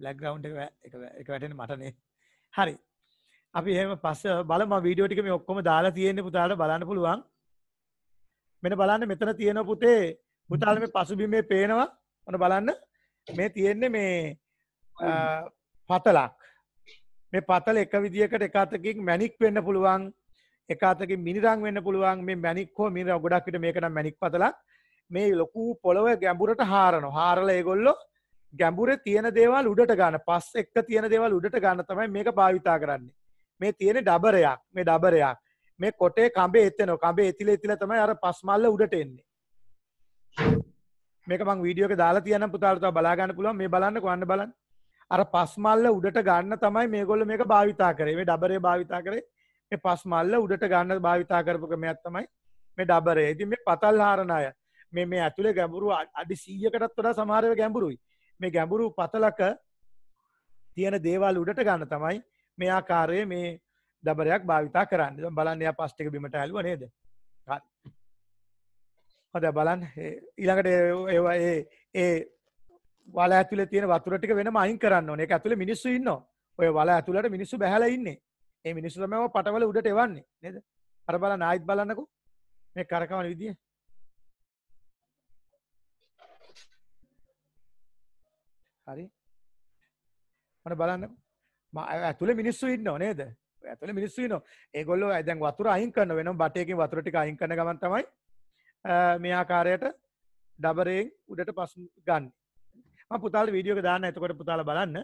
බ්ලැක් ග්‍රවුන්ඩ් එක එක වැටෙන මටනේ හරි අපි එහෙම පස්ස බලම වීඩියෝ ටික මේ ඔක්කොම දාලා තියෙන්නේ පුතාලට බලන්න පුළුවන් මෙන්න බලන්න මෙතන තියෙන පුතේ පුතාලට මේ පසුබිමේ පේනවා ඔන්න බලන්න මේ තියෙන්නේ මේ පතලක් මේ පතල එක විදිහකට එක අතකින් මැණික් වෙන්න පුළුවන් එක අතකින් මිනිරං වෙන්න පුළුවන් මේ මැනික්කෝ මිනිර ගොඩක්ට මේකනම් මැනික් පතලක් මේ ලොකු පොළොව ගැඹුරට හාරන හාරල ඒගොල්ලො ගැඹුර තියෙන දේවල් උඩට ගන්න පස් එක්ක තියෙන දේවල් උඩට ගන්න තමයි මේක භාවිතා කරන්නේ මේ තියෙන ඩබරයක් මේ ඩබරයක් මේ කොටේ කඹේ එතන කඹේ එතිල එතිල තමයි අර පස්මල්ල උඩට එන්නේ මේක මං වීඩියෝක දාලා තියන පුතාලට බලාගන්න පුළුවන් මේ බලන්න කොන්න බලන්න අර පස්මල්ල උඩට ගන්න තමයි මේගොල්ල මේක භාවිතා කරේ මේ ඩබරේ භාවිතා කරේ පස් මල්ල උඩට ගන්න භාවිතා කරපු ක්‍රමයක් තමයි මේ ඩබරේ ඉතින් මේ පතල් හාරණ අය මේ මේ ඇතුළේ ගැඹුරු අඩි සීයකටත් වඩා සමහරව ගැඹුරුයි මේ ගැඹුරු පතලක තියෙන දේවල් උඩට ගන්න තමයි මේ ආකාරයේ මේ දබරයක් භාවිතා කරන්න බලන්න එයා පස්ටික බිමට ඇලුව නේද හොද බලන් ඊළඟට ඒවා ඒ ඒ වල ඇතුලේ තියෙන වතුර ටික වෙනම අයින් කරන්න ඕනේ. ඒක ඇතුලේ මිනිස්සු ඉන්නවා. ඔය වල ඇතුලට මිනිස්සු බැහැලා ඉන්නේ. ඒ මිනිස්සුල මෙම පටවල උඩට එවන්නේ නේද අර බල නායිත් බලන්නකු මේ කරකවන විදිිය හරි මට බලන්න ඇතුළ මිනිස්සු ඉන්න නේද ඇතුළ මිනිස්සු න ඒගොල්ල ඇදැන් වතුර අහින් කන්න වෙන බටයකින් වතුරටි අහින් කන ගමන්තමයි මේ ආකාරයට ඩබරයෙන් උඩට පසු ගන්න පුතාල වීඩියෝ දාන්න ඇතකොට පුතාල බලන්න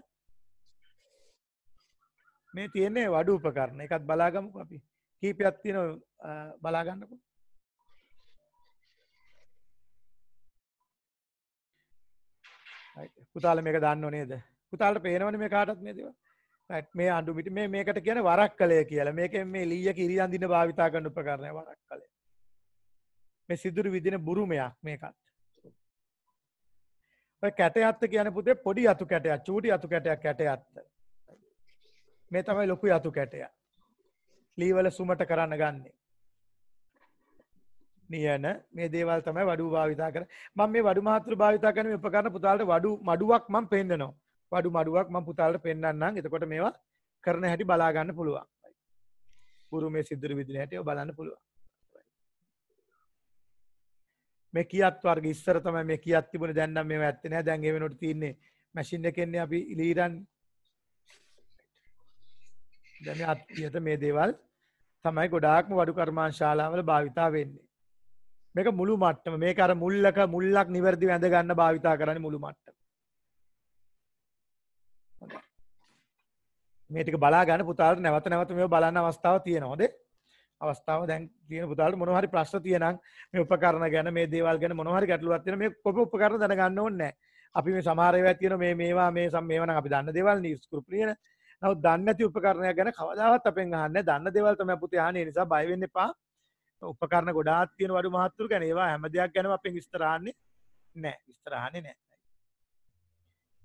මේ තියන්නේ වඩු උපකරණ එකත් බලාගමු අපි කීපයක් තියෙන බලාගන්නකු පුතාල මේක දන්න නේද පුතාලට පේනවන මේ කාටත් මේ දේව මේ අඩුමිට මේ මේකට කියන වරක් කලය කියලා මේක මේ ලීය කිරි අඳන්න භාවිතා කන්න උපකරණය වරක් කලය මේ සිදුරු විදින බුරුමයක් මේකත් කැට අත්ත කියන පුතේ පොඩි අතු කැටයක් චූටි අතු කැටයක් කැට අත්ත මේ තමයි ලොකු යතු කැටය. ලීවල සුමට කරන්න ගන්නේ. නියන මේ දේවල් තමයි වඩු භාවිතා කර මම මේ වඩු මාතෘ භාවිතා කරන මේ උපකරණ පුතාලට වඩු මඩුවක් මම පෙන්නනවා. වඩු මඩුවක් මම පුතාලට පෙන්වන්නම්. එතකොට මේවා කරන හැටි බලා ගන්න පුළුවන්. බුරුමේ සිද්දුරු විදින හැටි බලන්න පුළුවන්. මේ කියත් වර්ග ඉස්සර තමයි මේ කියත් තිබුණේ දැන් නම් මේව ඇත්තේ නැහැ. දැන් ඒ වෙනකොට තියෙන්නේ මැෂින් එකෙන් අපි ලීරන් දැම අත්තියට මේ දේවල් තමයි ගොඩාක්ම වඩු කර්මාන් ශාලාවල භාවිතා වෙන්නේ. මේක මුළු මට්ටම මේ අර මුල්ලක මුල්ලක් නිවැරදි වැඳ ගන්න භාවිතා කරන්න මුළු මට්ට. මේටික බලාගන්න පුතාට නැවත නැවත මේ බලන්න අවස්ථාව තියෙනවාද අවස්ථාව දැන් තියෙන පුතාට මොනහරි ප්‍රශ්න තියෙනම් මේ උපකරණ ගැන මේ දේවල් ගැන මොනහරි ගැටලුවක් තියෙන මේ කොප උපකරණ දැනගන්න ඕනේ නැහැ. අපි මේ සමහර ඒවා තියෙන මේ මේවා මේ සම් මේවා නම් අපි දන්න දේවල් නිස්කෘප්‍රියනේ නවත් දන්නති උපකරණය ගැන කවදාවත් අපෙන් අහන්න දන්න දෙවල්තම පුතියාන නිසා බයිවෙන්න එපා උපකරණ ගොඩාත් තියෙන වඩු මහත්තුර ගැන ඒවා හැම දෙයක් ගැන අපෙන් විස්තරාන්නේ නෑ විස්තරහන්නේ නෑ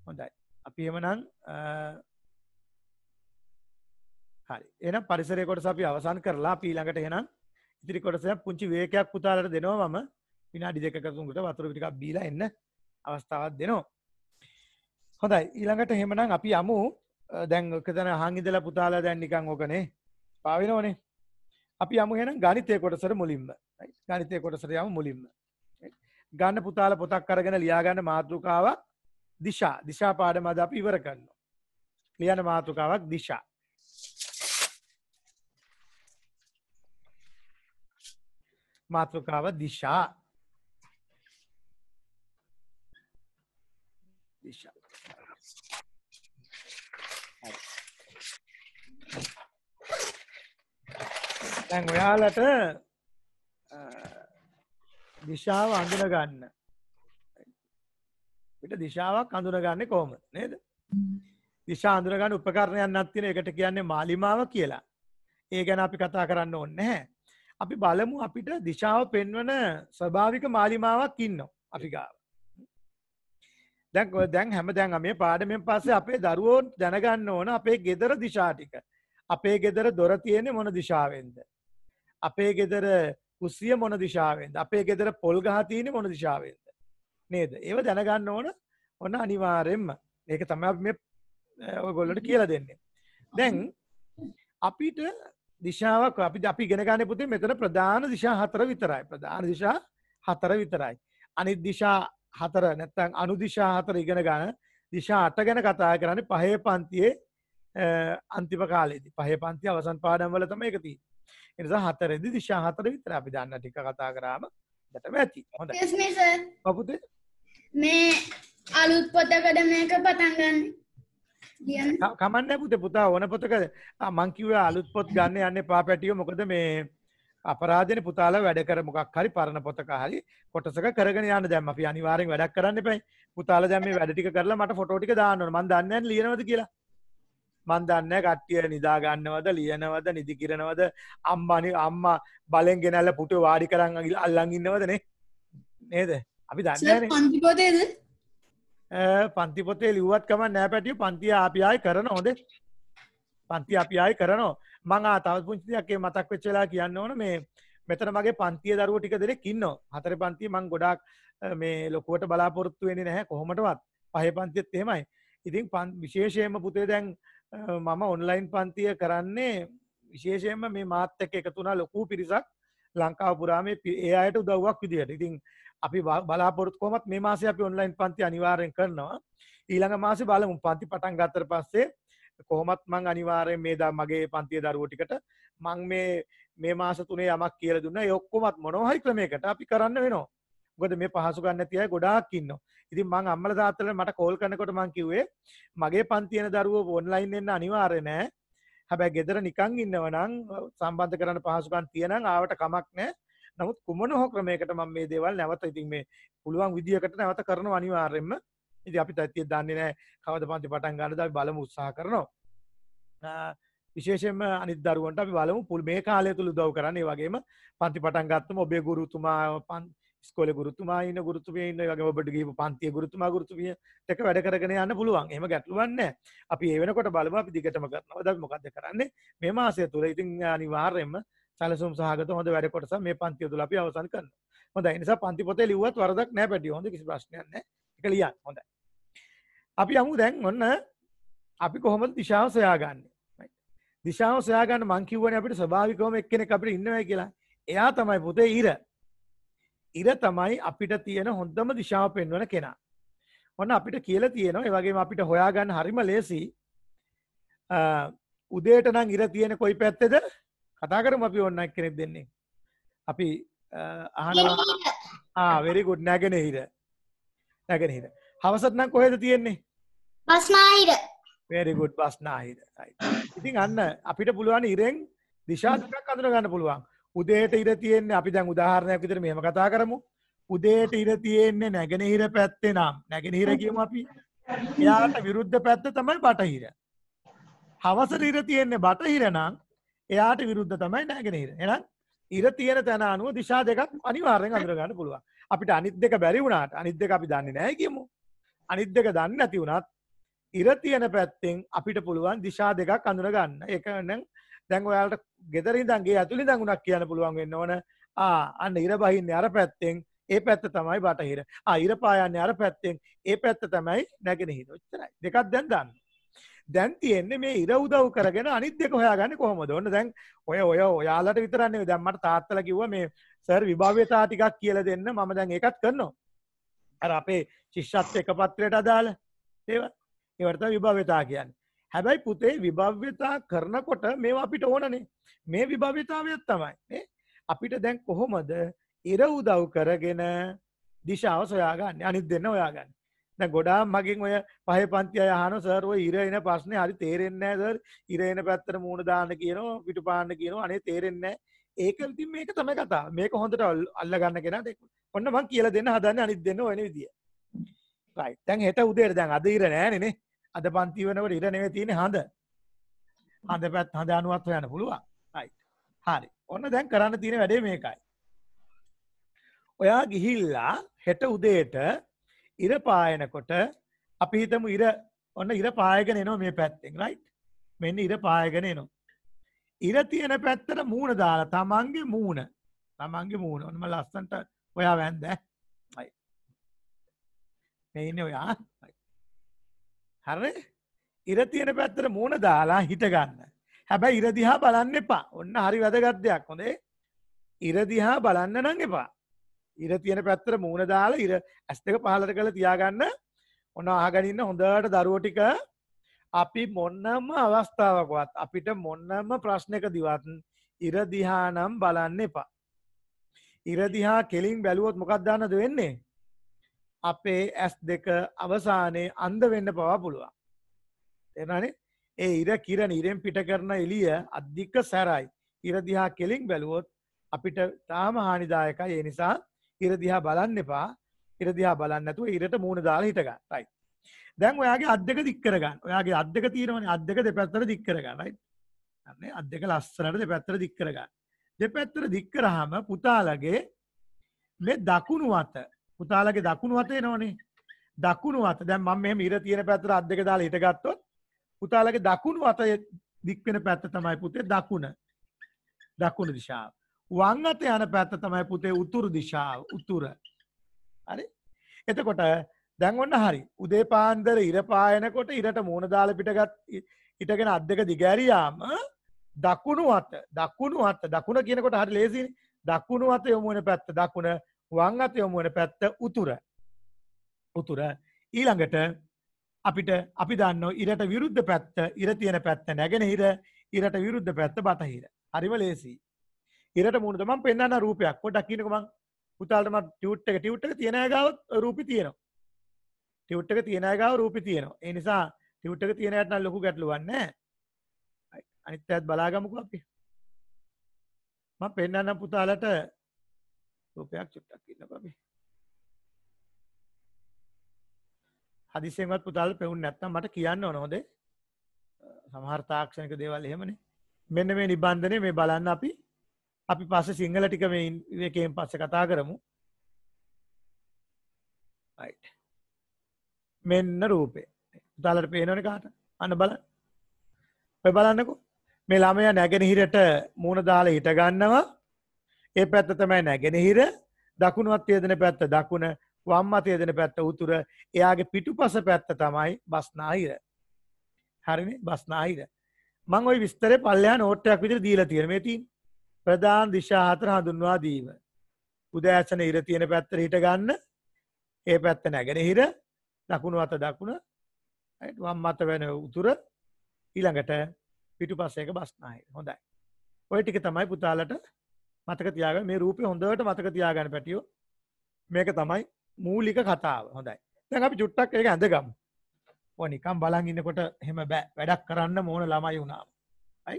හොඳයි අපි එමනං හරි එනම් පරිසරය කොටස අපි අවසන් කරලා පීළඟට එහෙනම් ඉතිරි කොටසයක් පුංචි වේකයක් පුතාලට දෙනවා මම විනාඩි දෙකක තුනකට වතුර ටිකක් බීලා එන්න අවස්ථාවක් දෙනවා හොඳයි ඊළඟට එහෙමනම් අපි යමු දැන් ඔකතන හංගිදල පුතාලා දැන් නිකං ඕකනේ පාවෙනවනේ අපි යමු හෙනම් ගනිතය කොටසර මුලින්ම ගනිතය කොටසර යම මුලින්ම ගන්න පුතාල පොතක් කරගෙන ලියාගන්න මාතෘකාවක් දිශා දිශා පාඩමද අපි ඉවර කරනවා ලියන මාතෘකාවක් දිශා මාතෘකාව දිශා දැන් ඔයාලට දිශාව අඳුන ගන්න පිට දිශාවක් අඳුනගන්නේ කොහොම නේද දිශා අඳුරගන්න උපකරණයක් නත්තින එකට කියන්නේ මාලිමාව කියලා ඒ ගැන අපි කතා කරන්න ඕන්න හැ අපි බලමු අපිට දිශාව පෙන්වන ස්වභාවික මාලිමාවක් ඉන්නවා අපි ගාව දැන් දැන් හැම දැන් මේ පාඩමෙන් පස්සේ අපේ දරුවෝ දැනගන්න ඕන අපේ ගෙදර දිශා ටික අපේ ගෙදර දොර තියෙන්නේ මොන දිශාවෙන්ද අපේ ගෙදර කුස්සිය මොන දිශාවෙන්ද අපේ ගෙදර පොල් ගහතියන මොන දිශාවෙන්ද නේද ඒව දැනගන්න ඕන ඔන්න අනිවාරෙන්ම ඒක තමයි මේ ඔගොල්ලට කියලා දෙන්නේ දැන් අපිට දිශාවක් අපි අපි ගෙනගන්න පුතේ මෙතන ප්‍රධාන දිශා හතර විතරයි ප්‍රධාන දිශා හතර විතරයි අනිත් දිශා හතර නැත්තං අනුදිශා හතර ඉගෙන ගන්න දිශා අට ගැන කතා කරන්න පහය පන්තියේ අන්තිප කාලේදී පහය පන්ති අවසන් පාඩම්වල තම එකතිී එනිසා හතරෙදි දිශා හතර විතර අපි දන්න ටික කතා කරාම දටම ඇති හොඳ පපුත මේ අලුත් පොතකද මේක පටන්ගන්න කමන්න පුත පුතා ඕන පොතකද මංකිව අලුත් පොත් ගන්න යන්න පා පැටියෝ මොකද මේ අපරාධන පුතාල වැඩ කර මොකක් හරි පරණ පොතක හරි කොටසක කරගෙන යන්න දැම අපි අනිවාරෙන් වැඩක් කරන්න පැයි පුතාල දැම වැඩටික කරලා මට ෆොටෝටික දාන්නන මන් දන්න ලියනවද කියලා මන්දන්න කට්ටිය නිදාගන්නවද ලියනවද නිදිකිරනවද අම්මනි අම්මා බලෙන් ගෙනල්ල පුට වාඩි කරන්න අල්ලං ඉන්නවදනේ නේද අපි දන්න පන්තිපොතේද පන්තිපොතේ ලිවත් කම නෑ පැටිය පන්තිය අපියායි කරන හොද පන්ති අපියායි කරනවා මං තවත් පුංචිතියක්ේ මතක් වෙච්චලා කියන්න ඕන මේ මෙතන මගේ පන්තිය දරුව ටික දෙෙක් ඉන්න හතර පන්ති මං ගොඩක් මේ ලොකුවට බලාපොරොත්තු වෙන්නේ නැහැ කොහොමටවත් පහ පන්තියත් එහෙමයි ඉතින් පන් විශේෂයම පුතේ දැන් මම ඔන්ලයින් පන්තිය කරන්නේ විශේෂයෙන්ම මේ මාත්‍යක එකතුනා ලොකූ පිරිසක් ලංකාව පුරාමේ ඒ අයට උදව්වක් විදිහට ඉතින් අපි බලාපොරත් කොමත් මේ මාසේ අපි ඔන්ලයින් පන්ති අනිවාරයෙන් කරනවා ඊළඟ මාසේ බලමු පන්ති පටන් ගත්තර පස්සේ කොහොමත් මං අනිවාරයෙන් මේ දා මගේ පන්තිය දරුවටිකට මං මේ මේ මාස තුනේ යමක් කියල දුන්න යොක්කොමත් මොනොහරි ක්‍රමයකට අපි කරන්න වෙනවා ගොඩ මේ පහසු ගන්න තිය ගොඩාක් ඉන්න ඉතින් මං අම්මල දාත්තල මට කෝල් කනකොට මං කිව්වේ මගේ පන්තියන දරුව ඔන්ලයින් එන්න අනිවාර්ය නෑ හැබැයි ගෙදර නිකං ඉන්නවනම් සම්බන්ධ කරන්න පහසුකන් තියෙනම් ආවට කමක් නෑ නමුත් කුමන හෝ ක්‍රමයකට මම මේ දේවල් නැවත ඉතින් මේ පුළුවන් විදිහකට නැවත කරන අනිවාර්යෙන්ම ඉතින් අපිත් ඇත්තේ දන්නේ නැහැ කවද පන්ති පටන් ගන්නද අපි බලමු උත්සාහ කරනවා විශේෂයෙන්ම අනිත් දරුවන්ට අපි බලමු මේ කාලය තුල උදව් කරන්න ඒ වගේම පන්ති පටන් ගත්තම ඔබේ ගුරුතුමා ස්කොල ගුරුතුමා ඉන්න ගුරුතුමිය ඉන්න වගේ ඔබට ගීපු පන්තිය ගුරුතුමා ගුරුතුමියට වැඩ කරගෙන යන්න පුළුවන්. එහෙම ගැටලුවක් නැහැ. අපි ඒ වෙනකොට බලමු අපි දිගටම කරනවා. දැන් මොකද්ද කරන්නේ? මේ මාසය තුල ඉතින් අනිවාර්යයෙන්ම සැලසුම් සහගත හොඳ වැඩ කොටස මේ පන්තිය තුල අපි අවසන් කරනවා. හොඳයි. ඒ නිසා පන්ති පොතේ ලිව්වත් වරදක් නැහැ පැටිය. හොඳ කිසි ප්‍රශ්නයක් නැහැ. ඒක ලියන්න. හොඳයි. අපි යමු දැන් ඔන්න අපි කොහොමද දිශාව සොයාගන්නේ? දිශාව සොයාගන්න මං කිව්වනේ අපිට ස්වභාවිකවම එක්කෙනෙක් අපිට ඉන්නවයි කියලා. එයා තමයි පුතේ ඉර. ඉර තමයි අපිට තියෙන හොඳම දිශාව පෙන්වන කෙනා. ඔන්න අපිට කියලා තියෙනවා. ඒ වගේම අපිට හොයාගන්න හරිම ලේසි. උදේට නම් ඉර තියෙන කොයි පැත්තේද? කතා කරමු අපි ඕන්න කෙනෙක් දෙන්නේ. අපි අහනවා ආ very good නැගෙනහිර. නැගෙනහිර. හවසට නම් කොහෙද තියෙන්නේ? බස්නාහිර. very good බස්නාහිර. ඉතින් අන්න අපිට පුළුවන් ඉරෙන් දිශා දෙකක් අඳුන ගන්න පුළුවන්. උදේට ඉර තියෙන්නේ අපි දැන් උදාහරණයක් විතර මෙහම කතා කරමු උදේට ඉර තියෙන්නේ නැගෙනහිර පැත්තේ නම් නැගෙනහිර කියමු අපි එයාට විරුද්ධ පැත්ත තමයි බටහිර හවසට ඉර තියෙන්නේ බටහිර නම් එයාට විරුද්ධ තමයි නැගෙනහිර එහෙනම් ඉර තියෙන තැන අනුව දිශා දෙකක් අනිවාර්යෙන් අඳුරගන්න පුළුවන් අපිට අනිත් දෙක බැරි වුණාට අනිත් දෙක අපි දන්නේ නැහැ කියමු අනිත් දෙක දන්නේ නැති වුණත් ඉර තියෙන පැත්තෙන් අපිට පුළුවන් දිශා දෙකක් අඳුරගන්න ඒක නම් දැන් ඔයාට ගෙදරින්දන්ගේ ඇතුළි දඟුණක් කියන්න පුළුවන් වෙන්න ඕන අන්න ඉර බහින්නේ අර පැත්තෙන් ඒ පැත්ත තමයි බටහිර අයිරපායන්න අර පැත්තෙන් ඒ පැත්ත තමයි නැගෙනහිර ොච්චරයි දෙකක් දැන් දන්න. දැන් තියෙන්නේ මේ ඉර උදව් කරගෙන අනිත් දෙක හොයාගන්න කොහොමද ඔන්න දැන් ඔය ඔය ඔයාලට විතරන්නේ දැම්මට තාත්තල කිව්ව මේ සර් විභාවතා ටිකක් කියල දෙන්න මම දැන් එකත් කරනවා. අර අපේ ශිෂ්ෂත් එක පත්‍රයට අදාළ ඒව ඒවර්ත විභාවතා කියන්නේ හැබැයි පුතේ විභව්‍යතා කරනකොට මේ අපිට ඕනනේ මේ විභවිතාවයක් තමයි අපිට දැන් කොහොමද ඉර උදව් කරගෙන දිශාව සොයාගන්න අනිත් දෙන්න ඔයාගන්න දැ ගොඩා මගින් ඔය පහ පන්තිය යහන සරුව ඉරෙන ප්‍රශ්නය හරි තේරෙන්නේ සර් ඉරෙන පැත්තර මූුණ දාන්න කියනවා පිටු පාන්න කියනවා අනේ තේරෙන්නේ ඒකල්තින් මේක තම කතා මේක හොඳට අල්ලගන්න කෙන දෙකු ඔන්න මං කියල දෙන්න හදන්න අනිත් දෙන්න ඕන විදිිය රයි තැන් හෙට උදේර දැන් අදීර නෑනේ අද පන්ති වනකට ඉර නෙවෙයි තියෙන්නේ හඳ. හඳ පැත් හඳ අනුවත් හොයන්න පුළුවන්. right. හරි. ඔන්න දැන් කරන්න තියෙන වැඩේ මේකයි. ඔයා ගිහිල්ලා හෙට උදේට ඉර පායනකොට අපි හිතමු ඉර ඔන්න ඉර පායගෙන එනවා මේ පැත්තෙන් right. මෙන්න ඉර පායගෙන එනවා. ඉර තියෙන පැත්තට මූණ දාලා තමන්ගේ මූණ තමන්ගේ මූුණ ඔන්නම ලස්සන්ට ඔයා වැන්ද මේ ඉන්න ඔයා හරි ඉර තියෙන පැත්තට මූුණ දාලා හිටගන්න. හැබැයි ඉරදිහා බලන්න එපා ඔන්න හරි වැදගත් දෙයක් හොඳේ ඉරදිහා බලන්න නං එපා. ඉර තියෙන පැත්තර මූුණ දාලා ඉර ඇස්තක පහලට කළ තියාගන්න ඔන්න ආගනින්න හොඳට දරුවටික අපි මොන්නම අවස්ථාවකවත් අපිට මොන්නම ප්‍රශ්නක දිවත් ඉරදිහානම් බලන්න එපා. ඉරදිහා කෙලින් බැලුවොත් මොකක්දාන්නද වෙන්නේ අපේ ඇස් දෙක අවසානයේ අන්ද වෙන්න පවා පුළුවන්. එනනේ ඒ ඉර කිර නිරෙන් පිට කරන එළිය අධික සැරයි. ඉර දිහා කෙලින් බැලුවොත් අපිට තාම හානිදායකයි. ඒ නිසා ඉර දිහා බලන්න එපා. ඉර දිහා බලන්න නැතුව ඉරට මූණ දාලා හිටගන්න. right. දැන් ඔයාගේ අත් දෙක දික් කරගන්න. ඔයාගේ අත් දෙක තියෙනවනේ අත් දෙක දෙපැත්තට දික් කරගන්න. right. අනේ අත් දෙක ලස්සනට දෙපැත්තට දික් කරගන්න. දෙපැත්තට දික් කරාම පුතාලගේ මේ දකුණු අත පුතාලගේ දකුණු අත එනවනේ දකුණු අත දැන් මම මෙහෙම ඉර තියෙන පැත්තට අත් දෙක දාලා හිට ගත්තොත් පුතාලගේ දකුණු අත දික් වෙන පැත්ත තමයි පුතේ දකුණ දකුණු දිශාව වම් අත යන පැත්ත තමයි පුතේ උතුරු දිශාව උතුර හරි එතකොට දැන් ඔන්න හරි උදේ පාන්දර ඉර පායනකොට ඉරට මූණ දාලා පිටගත් හිටගෙන අත් දෙක දිගෑරියාම දකුණු අත දකුණු අත දකුණ කියනකොට හරි ලේසිනේ දකුණු අත යොමු වෙන පැත්ත දකුණ වං අත යොමුවන පැත්ත උතුර උතුර ඊළඟට අපිට අපි දන්න ඉරට විරුද්ධ පැත්ත ඉරතියන පැත්ත නැගෙනහිර ඉරට විරුද්ධ පැත්ත බතහිර හරිම ලේසි ඉරට මුණ මම පෙන්න්න රූපයක් කොට දක්කිනකම පුතාල්ටම ටියුට් එක ටියුට් එක තියෙන ගාව රූපි තියෙනවා ටියුට් එක තියෙන ගාව රූපි තියෙනවා ඒ නිසා ටියුට් එක තියෙන යටන ලොකු ගැටලුවන්න අනිත් ඇත් බලාගමුකු අපි මම පෙන්න්න පුතාලට රූපයක් චුට්ටක් ඉන්න බබේ. හදිසියෙන්වත් පුතාල පෙවුන්නේ නැත්නම් මට කියන්න ඕන හොඳේ. සමහර තාක්ෂණික දේවල් එහෙමනේ. මෙන්න මේ නිබන්ධනේ මේ බලන්න අපි අපි පස්සේ සිංහල ටික මේ එකෙන් පස්සේ කතා කරමු. right මෙන්න රූපේ. පුතාලට පේනවනේ කාට? අන්න බලන්න. ඔය බලන්නකෝ. මේ ළමයා නැගෙනහිරට මූණ දාලා හිට ගන්නවා. ඒ පැත්ත තමයි නැගෙනහිර දකුණුවත් යදන පැත්ත දකුණ වම්මත යදන පැත්ත උතුර එයාගේ පිටු පස පැත්ත තමයි බස්නාහිර. හරිනි බස්නාහිර. මං ඔයි විස්තර පල්ලයා නෝට්ටයක් විදිර දීල තියෙන තින් ප්‍රධාන දිශාහතර හඳුන්වා දීම. උදෑසන ඉර තියෙන පැත්තර හිට ගන්න ඒ පැත්ත නැගෙනහිර දකුණු අත දකුණ වම්මත වෙන උතුර ඊළඟට පිටු පස්සේක බස්නාහිර හොඳයි. ඔය ටික තමයි පුතාලට මතක තියාග මේ රූපය හොඳට මතක තියාගන්න පැටියෝ මේක තමයි මූලික කතාව හොඳයි තැන් අපි චුට්ටක් ඒක ඇඳගම් ඕනිකම් බලන් ඉන්නකොට හෙම බෑ වැඩක් කරන්න මෝන ළමයි වුණාම යි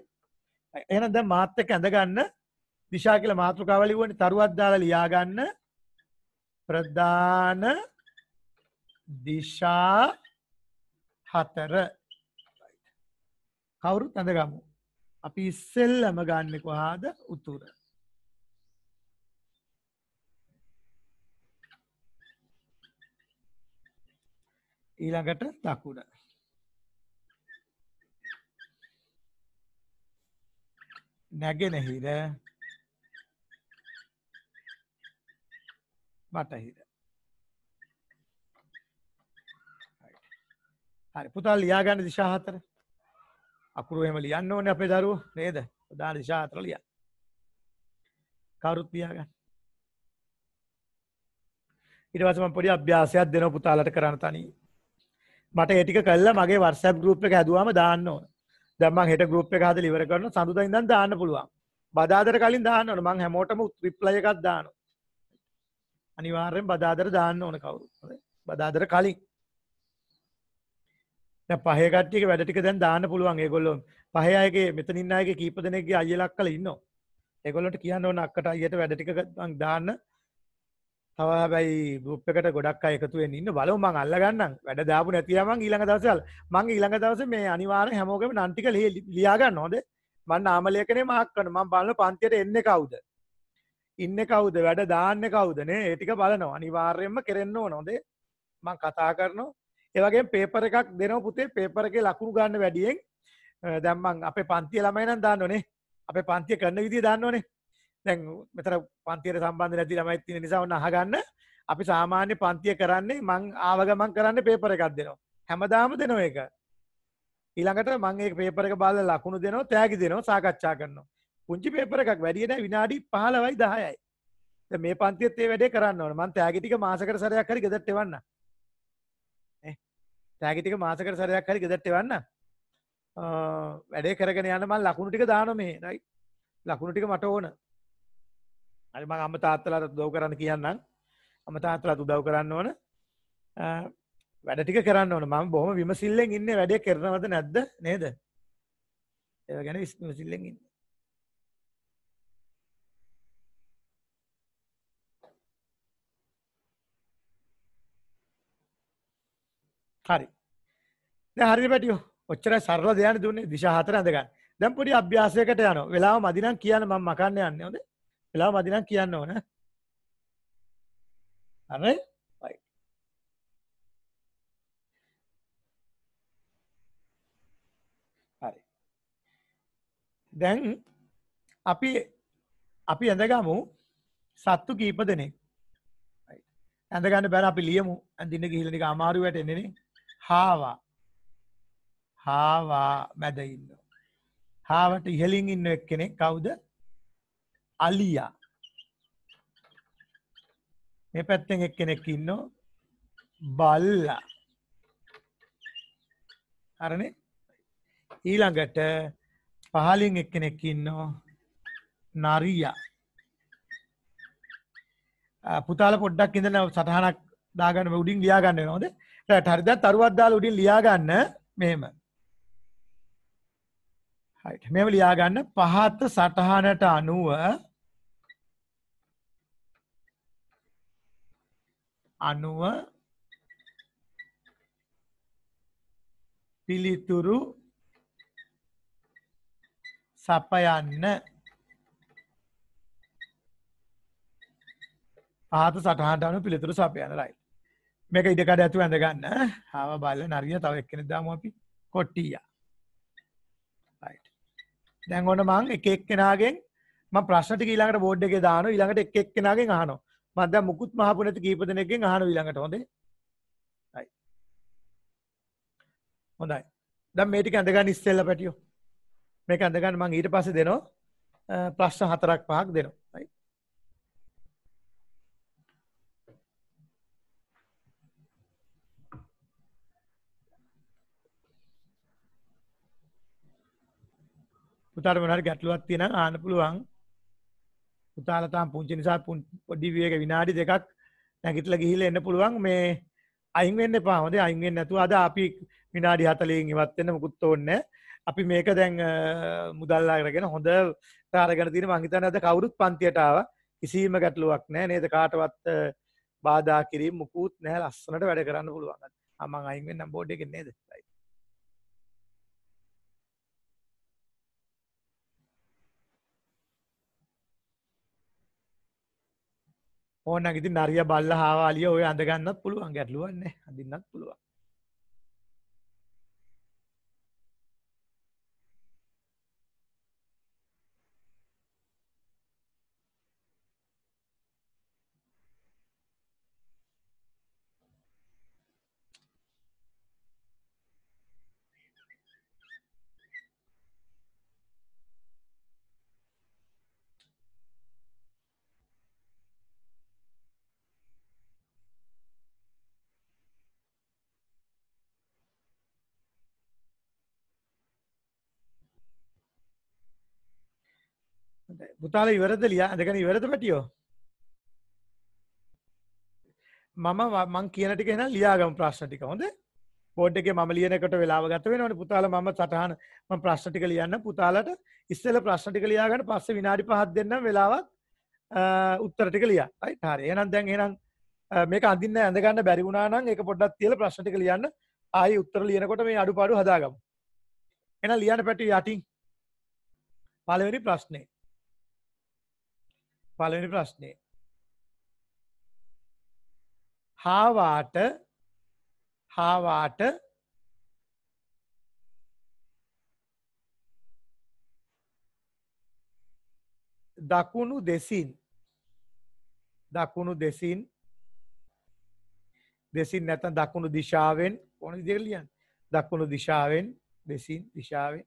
එන දැ මාත්තක ඇඳගන්න දිශා කියල මාතෘකාවලි වුවනි තරුවත් දාල ලියාගන්න ප්‍රධාන දිශා හතර කවුරුත් ඇඳගමු අපි ඉස්සෙල්ලම ගන්නෙකු හාද උතුර ඊළඟට දකුණ නැගෙනහිර බටහිර හරි පුතා ලියාගන්න දිශා හතර අකුරු එහෙම ලියන්න ඕනේ අපේ දරුවෝ නේද? දාන දිශා හතර ලියන්න. කවුරුත් ලියාගන්න. ඊට පස්සේ මම පොඩි අභ්‍යාසයක් දෙනවා පුතාලට කරන්න තනියි. මට ඒටික කල්ල මගේ වර්සැප් ගරුප් එක හැදුවම දාන්න ඕන දම හෙට ගරුප් එක හද ලිවර කරන සඳුද ඉඳන් දාන්න පුළුවන් බදාදර කලින් දාන්න ඕන මං හැමෝටම ත්‍රිප්ලය එකක් දාන අනිවාර්යෙන් බදාදර දාන්න ඕන කවුරු බදාදර කලින් පහකටික වැඩටික දැන් දාන්න පුළුවන් ඒගොල්ලොම් පහයගේ මෙතනින්නගේ කීප දෙනෙගේ අයලක් කල ඉන්න එගොලට කියන්න ඕන අක්කට අයට වැඩටික දාන්න තව හැබයි ගුප්පකට ගොඩක් අයකතුවෙන් ඉන්න බලවමං අල්ලගන්න වැඩ දාපු නැතියමං ඊළඟ දවසල් මං ඊළඟ දවස මේ අනිවාර හැමෝකම නන්ටික ලියාගන්න හොද මන්න ආමලයකනේ මක්කන මං බලන්න පන්තියට එන්න කවුද ඉන්න කවුද වැඩ දාන්න කවුදනේ ඒටික බලනවා අනිවාර්යෙන්ම කෙරෙන්න නොදේ මං කතා කරනවා ඒවගේ පේපර එකක් දෙනව පුතේ පේපරගේ ලකුණු ගන්න වැඩියෙන් දැම්මන් අප පන්තිය ළමයිනම් දාන්නනේ අප පන්තිය කරන්න විදි දන්නවනේ දැන් මෙතර පන්තියට සම්බන්ධ නැති ළමයි තියෙන නිසා ඔන්න අහගන්න අපි සාමාන්‍ය පන්තිය කරන්නේ මං ආව ගමන් කරන්නේ පේපර් එකක් දෙනවා හැමදාම දෙනවා ඒක ඊළඟට මං ඒ පේපර එක බාල ලකුණු දෙනවා තෑගි දෙනවා සාකච්ඡා කරනවා පුංචි පේපර එකක් වැඩියෙන විනාඩි පහලවයි දහයයි මේ පන්තියත් ඒ වැඩේ කරන්න ඕන මං තෑගිටික මාසකට සරයක් හරි ගෙදරට එවන්න තෑගිටික මාසකට සරයක් හරි ගෙදරට එවන්න වැඩේ කරගෙන යන්න මං ලකුණු ටික දාන මේ රයි ලකුණු ටික මට ඕන අනිම අම තාත්තලට දව කරන්න කියන්නම් අම තාත්තලත් උදව් කරන්න ඕන වැඩටික කරන්න ඕන මම බොහම විමසිල්ලෙන් ඉන්න වැඩේ කරනවද නැද්ද නේද ඒ ගැන විමසිල්ලෙන් ඉන්න හරි හරි පැටියෝ ඔච්චර සරල දෙයන දුන්නේ දිශා හතර ඇඳගන්න දැම් පොඩි අභ්‍යාසයකට යන වෙලාව මදිනම් කියන ම මකන්න යන්න ොදේ වෙලා මදිනම් කියන්න ඕන අර හරි දැන් අපි අපි ඇඳගමු සත්තු කීප දෙනෙක් ඇඳගන්න බැර අපි ලියමු ඇඳින්න ගිහිලනික අමාරුවට එන්නේ හාවා හාවා මැද ඉන්න හාවට ඉහලින් ඉන්න එක් කෙනෙක් කවුද අලියා මේ පැත්තෙන් එක් කෙනෙක් ඉන්න බල්ලා අරන ඊළඟට පහලින් එක් කෙනෙක් ඉන්නෝ නරියා පුතාල පොඩ්ඩක් ඉඳන සටහනක් දාගන්න උඩින් ලියාගන්න නොද හරිද තරුවත්දාල උඩින් ලියාගන්න මෙහෙම හරි මේව ලියා ගන්න පහත් සටහනට අනුව අනුව පිළිතුරු සපයන්න පහත සටහනට අනුව පිළිතුරු සපයන්න රයි මේක ඉඩකඩ ඇතුව ඇඳ ගන්න හාව බල්ල නරිය තව එක්කෙනෙක් දාමු අපි කොට්ටියා දැන් ඔන්න මං එක එක්කෙනාගෙන් මම ප්‍රශ්න ටික ඊළඟට බෝඩ් එකේ දානවා ඊළඟට එක එක්කෙනාගෙන් අහනවා මම දැන් මුකුත් මහපු නැති කීප දෙනෙක්ගෙන් අහනවා ඊළඟට හොඳේ හයි හොඳයි දැන් මේ ටික ඇඳගන්න ඉස්සෙල්ලා පැටියෝ මේක ඇඳගන්න මං ඊට පස්සේ දෙනවා ප්‍රශ්න හතරක් පහක් දෙනවා හයි පුතාට මොනහරි ගැටලුවක් තියෙනම් ආන්න පුළුවන්. පුතාලා තාම පුංචි නිසා පොඩි විවේක විනාඩි දෙකක් නැගිටලා ගිහිල්ලා එන්න පුළුවන් මේ අයින් වෙන්න එපා. හොඳේ අයින් වෙන්න නැතුව අද අපි විනාඩි 40කින් ඉවත් වෙන්න මුකුත් ඕනේ අපි මේක දැන් මුදල් අරගෙන හොඳ අරගෙන තියෙන මං හිතන්නේ අද කවුරුත් පන්තියට ආවා. කිසිම ගැටලුවක් නැහැ නේද? කාටවත් බාධා කිරීම මුකුත් නැහැ. ලස්සනට වැඩ කරන්න පුළුවන්. මං අයින් වෙන්නම් බෝඩ් එකෙන් නේද? right ඕන ඉති නරිය බල්ල හාවාලිය ඔය අඳගන්නත් පුළුවන් ගැටලුවන්න අඳන්නත් පුළුවන් පුතාල ඉවරද ලිය ඇඳගෙන ඉවරද පැටියෝ මම මං කියනටික එන ලියාගම ප්‍රශ්නටික හොඳ පෝඩ් එක ම ලියනකට වෙලාගත වෙනට පුතාල ම සටහන ම ප්‍රශ්ටික ලියන්න පුතාලට ඉස්සල ප්‍රශ්ටික ලියාගට පස්ස විනාඩි පහත් දෙන්න වෙලාවත් උත්තරටික ලිය අයි හරි එනම් දැන් එනම් මේක අඳන්න ඇඳගන්න බැරිවුණනාන් එක පොඩ්ඩත් තියල ප්‍රශ්ටික ලියන්න ආය උත්තර ලියනකොට මේ අඩු පාඩු හදාගම එන ලියන පැටි යටින් පලවෙනි ප්‍රශ්නය පළවෙනි ප්‍රශ්නය. හාවාට හාවාට දකුණු දෙසින් දකුණු දෙසින් දෙසින් නැතන් දකුණු දිශාවෙන් ඕන දිරලියන් දකුණු දිශාවෙන් දෙසින් දිශාවෙන්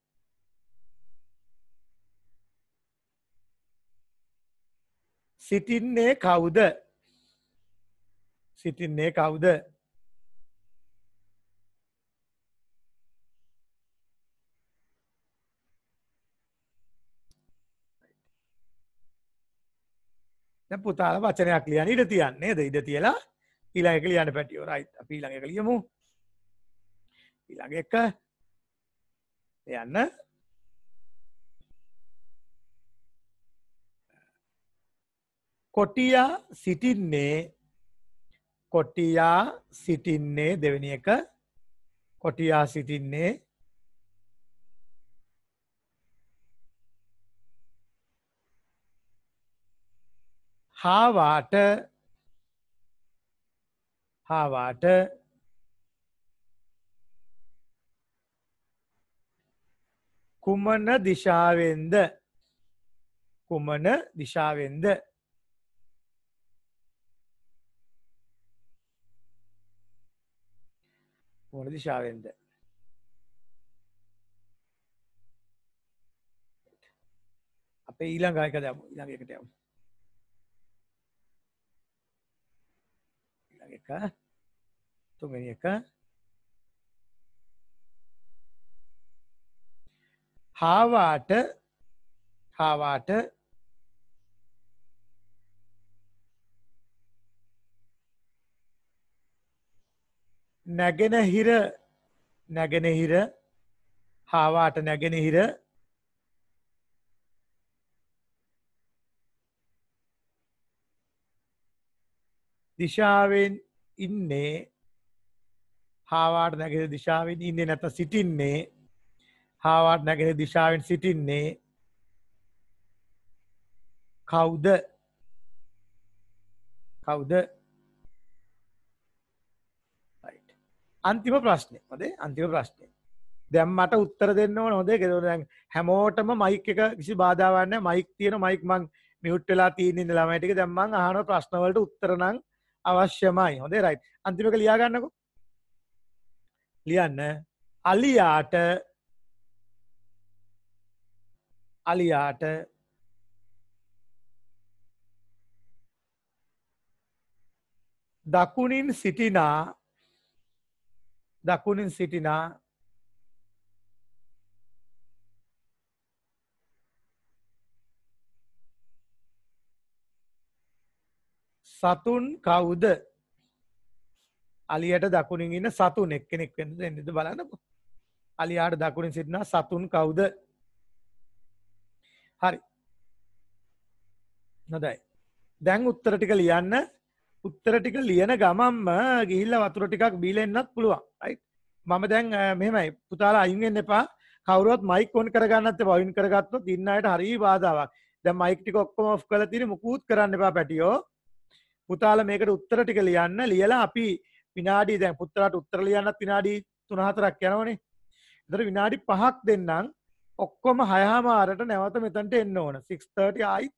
සිටින්නේ කවුද සිටින්නේ කවුද පුතාල වචනයක් ලියන ඉඩ තියන්නේ ද ඉඩ තියලා ඊළඟක ලියන්න පැටියෝ රයි අපි ළඟක ලියමු ඊළඟ එක යන්න කොටියා සිටින්නේ කොටියා සිටින්නේ දෙවැනි එක කොටියා සිටින්නේ හාවාට හාවාට කුමන දිශාවෙන්ද කුමන දිශාවෙන්ද මොන දිශාවෙන්ද අපේ ඊළඟ එක දමු ඊළඟ එකට යමු ඊළඟ එක තුන්වෙනි එක හාවාට හාවාට නැගෙනහිර නැගෙනහිර හාවාට නැගෙනහිර දිශාවෙන් ඉන්නේ හාවාට නැගෙන දිශාවෙන් ඉන්නේ නැත සිටින්නේ හාවාට නැගෙන දිශාවෙන් සිටින්නේ කවුද කවුද අන්තිම ප්‍රශ්නය මදේ අන්තිම ප්‍රශ්නය දැම්මට උත්තර දෙන්න නොදේ ගෙදරැන් හැමෝටම මයික් එක කිසි බාධාවන්න මයික් තියෙන මයික් මං මියුට් වෙලා තියන්න ළමයිටික දැම්මන් අහන ප්‍රශ්නවලට උත්තරනං අවශ්‍යමයි හොඳේ රයි අන්තිමක ලියාගන්නකු ලියන්න අලියාට අලියාට දකුණින් සිටිනා දකුණින් සිටිනා සතුන් කවුද අලියට දකුණින් ඉන්න සතුන් එක්කෙනෙක් වෙනද එන්නද බලන්නපු අලියාට දකුණින් සිටිනා සතුන් කවුද හරි නොදයි දැන් උත්තර ටික ලියන්න උත්තර ටික ලියන ගමම්ම ගිහිල්ල වතුර ටිකක් බීලෙන්න්නත් පුළුවන් අයි මම දැන් මෙමයි පුතාලා අයිුවෙන් එපා කවරුවත් මයිකොන් කරගන්නත බවින් කරගත්තු තින්නයට හරි බාධාවක් දැ මයිකටි ඔක්කොම ඔ් කල තින මුකූත් කරන්න එපා පැටියෝ පුතාල මේකට උත්තර ටික ලියන්න ලියලා අපි විනාඩි දැන් පුත්තරට උත්තර ලියන්න විනාඩි තුනහතරක් යනවනේ දර විනාඩි පහක් දෙන්නම් ඔක්කොම හයහාමාරට නැවත මෙතන්ට එන්න ඕන 630 ආයිත්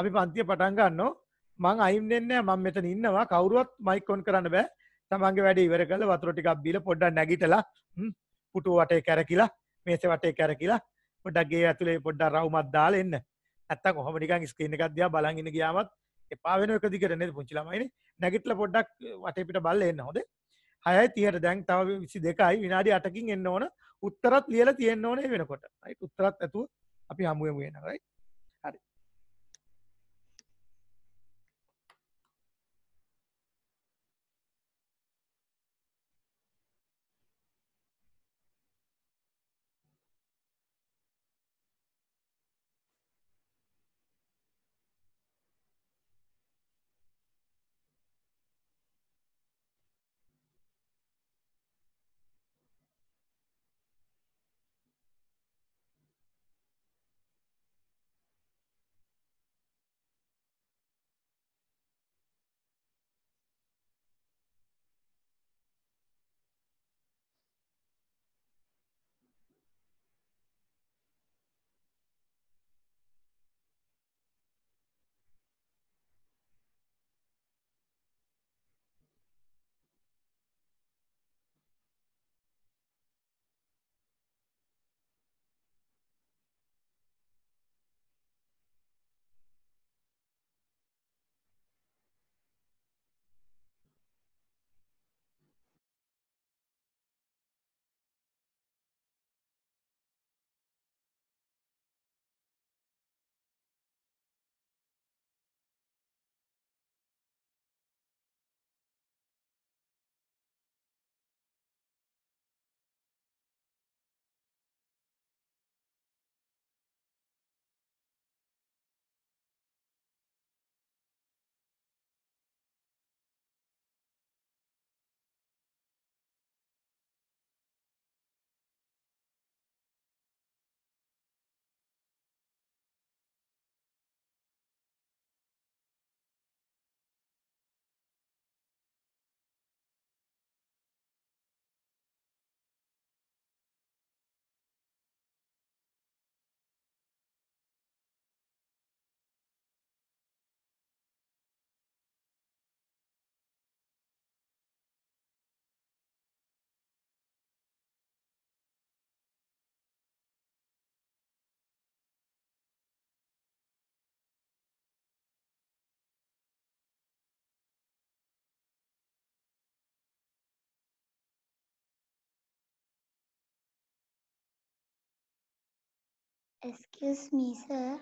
අපි පන්තිය පටන් ගන්නවා මං අයිම් දෙන්න මං මෙතන ඉන්නවා කවරුවත් මයිකොන් කරන්න බෑ තමන්ගේ වැඩ ඉවර කළ වතුරටිකක් බිල පොඩ්ඩ නැගිටලා පුටු වටේ කැරකිලා මේස වටේ කැරකිලා පොඩ්ඩක්ගේ ඇතුළේ පොඩ්ඩ රවමත් දාල එන්න ඇත්ත කොහම නිකන් ස්ක්‍රීන එකක් දයා බලගන්න ගියාවත් එපා වෙන එක දිකරන්නේ පුංචිලමයින නැගිටල පොඩ්ඩක් වටේපිට බල්ල එන්න හොද හයයි තියට දැන් තව විසි දෙකයි විනාඩි අටකින් එන්න ඕන උත්තරත් ලියල තියෙන්න්න ඕනේ වෙනකොට අයි උත්තරත් ඇතුව අපි හමුුවමුයෙනරයි හරි Excuse me, sir.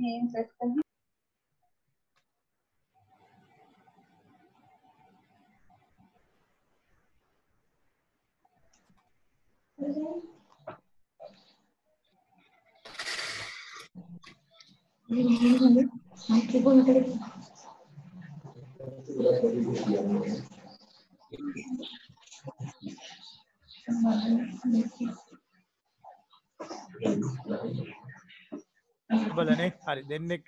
Name search करना බලනේ හරි දෙන්නෙක්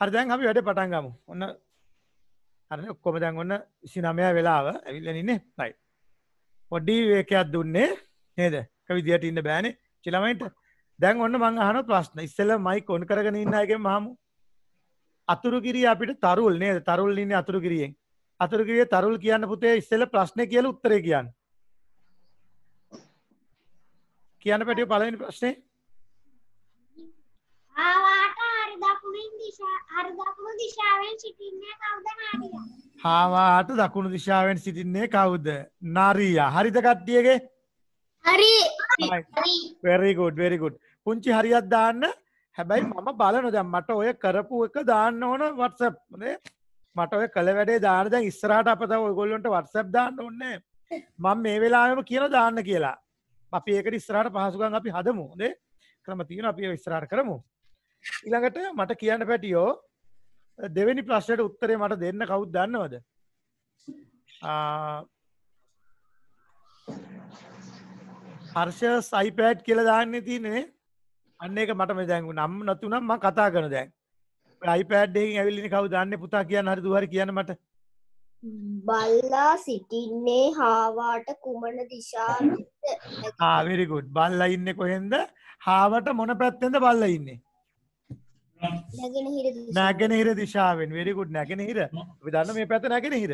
හරි දැන් අපි වැඩ පටන් ගමු. ඔන්න හරි ඔක්කොම දැන් ඔන්න 29 වෙලාව ඇවිල්ලා ඉන්නේ. right. පොඩි වේකයක් දුන්නේ. නේද විදිහට ඉන්න බෑනේ චිලමයිට දැන් ඔන්න මං අහන ප්‍රශ්න ඉස්සල මයි කොන් කරගෙන ඉන්නගෙන් මහමු අතුරුගිරිය අපිට තරුල් නේද තරුල් ඉන්න අතුරුගිරියෙන් අතුරුගිරිය තරුල් කියන්න පුතේ ඉස්සල ප්‍රශ්නය කියල උත්තර කියන්න කියන්න පැටිය පලවෙනි ප්‍රශ්නේ හාවාට දකුණු දිශාවෙන් සිටින්නේ කවුද නරීයා හරිත කට්ටියගේ හරි වැරි ගුඩ් වෙරි ගුඩ් පුංචි හරියක් දාන්න හැබැයි මම බලන දැම් මට ඔය කරපු එක දාන්න ඕන වටසප්නේ මට ඔය කළ වැඩේ දාන දැන් ඉස්රාට අපත ඔයගොල්ලොන්ට වටසප් දාන්න ඔන්නේ මං මේ වෙලාම කියන දාන්න කියලා අපි ඒකට ඉස්රාට පහසුකන් අපි හදමු දේ ක්‍රම තියෙන අපි විස්රාට කරමු ඉළඟට මට කියන්න පැටියෝ දෙවැනි ප්‍රශ්නයට උත්තරේ මට දෙන්න කවුද දන්නවද හර්ෂ සයිපෑඩ් කියල දාන්න තියනේ අන්න එක මට දැංගු නම් නතුනම් ම කතා කන දැන් අයිපෑඩ්ඩෙන් ඇවිල්ලි කව දන්න පුතා කියන්න හරි දුවර කියන මට බල්ලා සිටින්නේ හාවාට කුමන දිශා ආවිරිකුඩ් බල්ල ඉන්න කොහෙන්ද හාවට මොන පැත්තෙන්ද බල්ල ඉන්නේ නැගෙන හිර දිශාවෙන් වෙරිකුඩ් නැගෙන හිර විදන්න මේ පැත නැගෙන හිර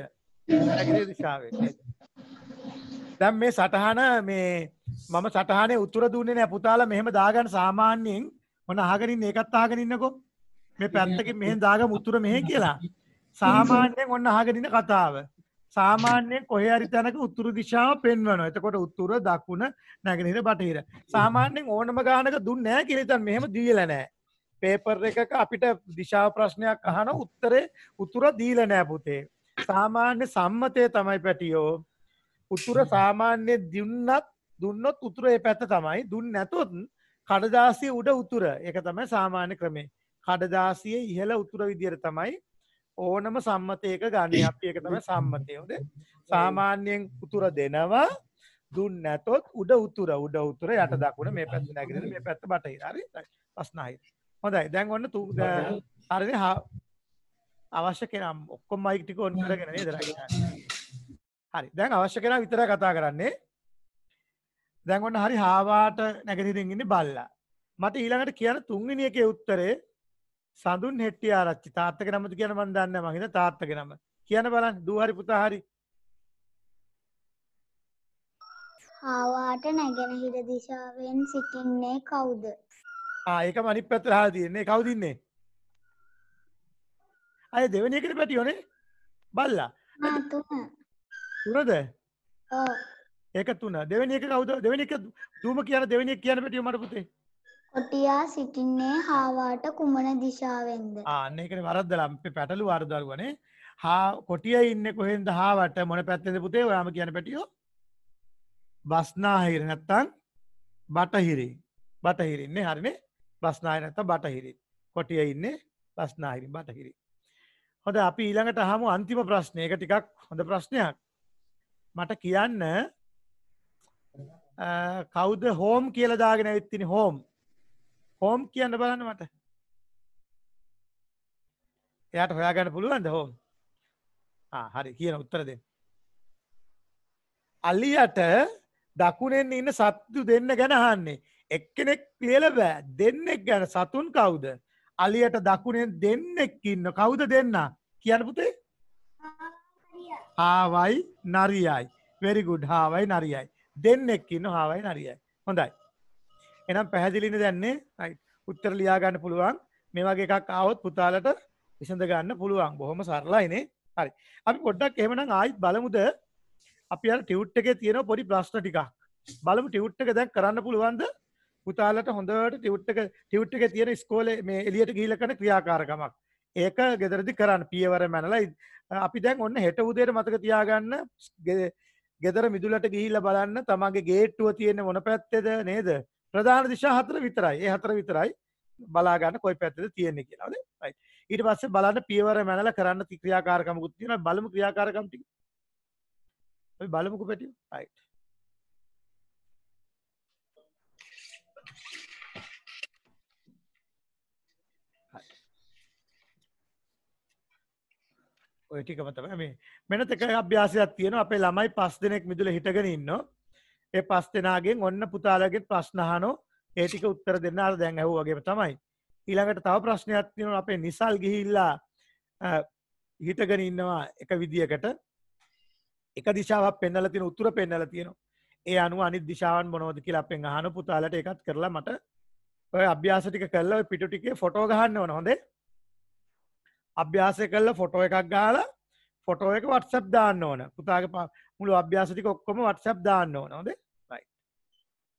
දිශාවෙන් දැම් මේ සටහන මේ මම සටහනේ උත්තර දුන්නේ නෑ පුතාලා මෙහෙම දාගන්න සාමාන්‍යයෙන් මොන අහගෙන ඉන්නේ ඒකත් අහගෙන ඉන්නකෝ මේ පැත්තකින් මෙහෙන් දාගමු උත්තර මෙහෙ කියලා සාමාන්‍යයෙන් ඔන්න අහගෙන ඉන්න කතාව සාමාන්‍යයෙන් කොහේ හරි තැනක උතුරු දිශාව පෙන්වනවා. එතකොට උතුර දකුණ නැගෙනහිර බටහිර. සාමාන්‍යයෙන් ඕනම ගානක දුන්නේ නැහැ කියලා ඉතින් මෙහෙම දීලා නැහැ. පේපර් එකක අපිට දිශා ප්‍රශ්නයක් අහන උත්තරේ උතුර දීලා නැහැ පුතේ. සාමාන්‍ය සම්මතය තමයි පැටියෝ. උතුර සාමාන්‍ය දුන්නත් දුන්නොත් උතුර ඒ පැත්ත තමයි දුන්න නැතුත් කඩදාසිය උඩ උතුර එක තමයි සාමාන්‍ය ක්‍රමේ කඩදාසිය ඉහළ උතුර විදිර තමයි ඕනම සම්මතයක ගන්න අප එක තම සම්මතයෝද සාමාන්‍යයෙන් උතුර දෙනවා දුන් නැතොත් උඩ උතුර උඩ උතුර යට දකුණ මේ පැත් නැගෙන මේ පැත්ත බට හරි පස්නයි හොඳයි දැන් ඔන්න තු අරද හා අවශ්‍ය කෙනම් ඔක්කොම් මයික්ටික ඔන්න කරගෙන දර හරි දැන් අවශ්‍ය කෙන විතර කතා කරන්නේ දැන්වන්න හරි හාවාට නැගතිරින් ඉන්න බල්ලා මට ඊළඟට කියන තුන්ගනියක උත්තරේ සඳුන් හෙට්ටිය ආරච්චි තාත්තක නමතු කියන මන් දන්න මහිත තාත්තක නම කියන බලන් දූහරි පුතාහරි හාවාට නැගෙන හිර දිශාවෙන් සිටින්නේ කවුද ඒක මනි පැතර හා තියන්නේ කවුදින්නේ අය දෙවනයකට පැටියෝනේ බල්ලා තුරද ඒක තුන දෙවෙනි එක කවුද දෙවෙනි එක දූම කියන දෙවෙනි එක කියන පැටිය මට පුතේ කොටියා සිටින්නේ හාවාට කුමන දිශාවෙන්ද ආ අන්න ඒකනේ වරද්දලා පැටලු වරදරුවනේ හා කොටිය ඉන්නේ කොහෙන්ද හාවට මොන පැත්තේද පුතේ ඔයාම කියන පැටියෝ බස්නාහිර නැත්තම් බටහිරේ බටහිරින්නේ හරිනේ බස්නාහිර නැත්තම් බටහිරින් කොටිය ඉන්නේ බස්නාහිරින් බටහිරින් හොඳ අපි ඊළඟට අහමු අන්තිම ප්‍රශ්නය ඒක ටිකක් හොඳ ප්‍රශ්නයක් මට කියන්න කෞද හෝම් කියල දාගෙන ඇත්තින හෝම් හෝම් කියන්න බලන්න මට එයට හොයාගන්න පුළුවන්ද හෝම් හරි කියන උත්තරද අල්ලියට දකුණෙන් ඉන්න සත්තු දෙන්න ගැනහන්නේ එක්කෙනෙක් කියල බෑ දෙන්නෙක් ගැන සතුන් කවුද අලියට දකුණෙන් දෙන්නෙක් ඉන්න කවුද දෙන්න කියන පුතේ ආවයි නරියයි වෙරිගුඩ් හාවයි නරියයි දෙන්නෙක් ඉන්න හාවයි හරියයි හොඳයි එනම් පැහැදිලිනි දැන්නේ යි උත්තර ලියාගන්න පුළුවන් මේ වගේ එකක් ආවොත් පුතාලට විසඳ ගන්න පුළුවන් බොහොම සරලයිනේ හරි අපි පොඩ්ඩක් එහෙමනම් ආයිත් බලමුද අපි අර ටියුට් එකේ තියෙන පොඩි ප්‍රශ්න ටිකක් බලමු ටියුට් එක දැන් කරන්න පුළුවන්ද පුතාලට හොඳට ටියුට් එක ටියුට් එකේ තියෙන ඉස්කෝලේ මේ එළියට ගිහිල්ලා කරන ක්‍රියාකාරකමක් ඒක ගෙදරදි කරන්න පියවර මැනලා අපි දැන් ඔන්න හෙට උදේට මතක තියාගන්න ගෙදර මිදුලට ගිහිල්ල බලන්න තමන්ගේ ගේට්ටුව තියෙන මොන පැත්තෙද නේද ප්‍රධාන දිශා හතර විතරයි ඒ හතර විතරයි බලාගන්න කොයි පැත්තද තියෙන්නේ කියලාද ඊට පස්සේ බලන්න පියවර මැනල කරන්න ක්‍රියාකාරකමකුත් තියෙන බලමු ක්‍රියාකාරකම් ටික අපි බලමුකෝ පැටිය රයිට් ඔය ටිකම තමයි මේ මෙන තක අභ්‍යාසයක් තියෙන අපේ ළමයි පස් දෙනෙක් මිදුල හිටගෙන ඉන්න ඒ පස් දෙනාගෙන් ඔන්න පුතාලගෙන් ප්‍රශ්නහනෝ ඒටික උත්තර දෙන්න අර දැන් ඇහුවගේම තමයි ඊළඟට තව ප්‍රශ්නයක් තියෙන අපේ නිසල් ගිහිල්ලා හිටගෙන ඉන්නවා එක විදිකට එක දිශාවක් පෙන්නල තියෙන උතුර පෙන්නල තියෙනවා ඒ අනු අනි දිශාවන් මොනෝද කියලා අපෙන් අහන පුතාලට එකත් කරලා මට ඔය අභ්‍යාසටික කල්ල පිටුටිකේ ෆොටෝ ගහන්න ඕන හොඳේ අභ්‍යාසය කල්ල ෆොටෝ එකක් ගාලා ෆොටෝ එක වටසප් දාන්න ඕන පුතාගේ මුළු අභ්‍යාසතික ඔක්කොම වටසප් දාන්න ඕන නොද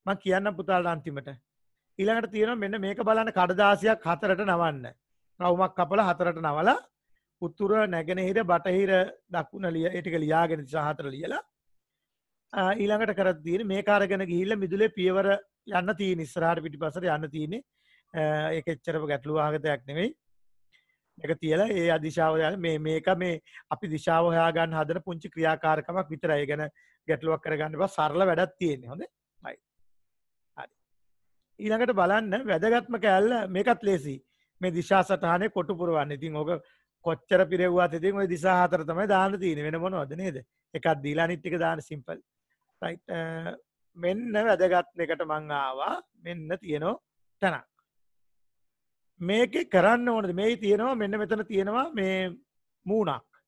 ම කියන්න පුතාල් අන්තිමට ඊළඟට තියෙන මෙන්න මේක බලන්න කඩදාසියක් හතරට නවන්න රවුමක් කපල හතරට නවලා උත්තුර නැගෙනහිර බටහිර දක්ුණ ලිය එටික ලියාගෙන සහතර ලියලා ඊළඟට කරත්දීන මේ කාරගෙන ගිහිල්ල මිදුලේ පියවර යන්න තිය නිස්රාට පිටි පසර යන්න තියනෙ එක එච්චරප ගැටලු ආගතයක් නෙවෙයි එක තියලා ඒ අදිශාවයල මේ මේක මේ අපි දිශාව හයාගන්න හදන පුංචි ක්‍රියාකාරකමක් විතරයි ගැන ගැටලුවක් කරගන්නවා සරල වැඩක් තියෙන්නේ හොඳ හරි ඊළඟට බලන්න වැදගත්ම කෑල්ල මේකත් ලේසි මේ දිශා සටහනේ කොටු පුරවන්න ඉතින් ඕක කොච්චර පිරෙව්වත් ඉතින් ඔය දිශා හතර තමයි දාන්න තියෙන්නේ වෙන මොනවද නේද එකක් දීලා අනිත් එක දාන්න සිම්පල් රයිට් මෙන්න වැදගත් එකට මං ආවා මෙන්න තියෙනවා තැනක් මේකේ කරන්න ඕනද මේ තියෙනවා මෙන්න මෙතන තියෙනවා මේ මූුණක්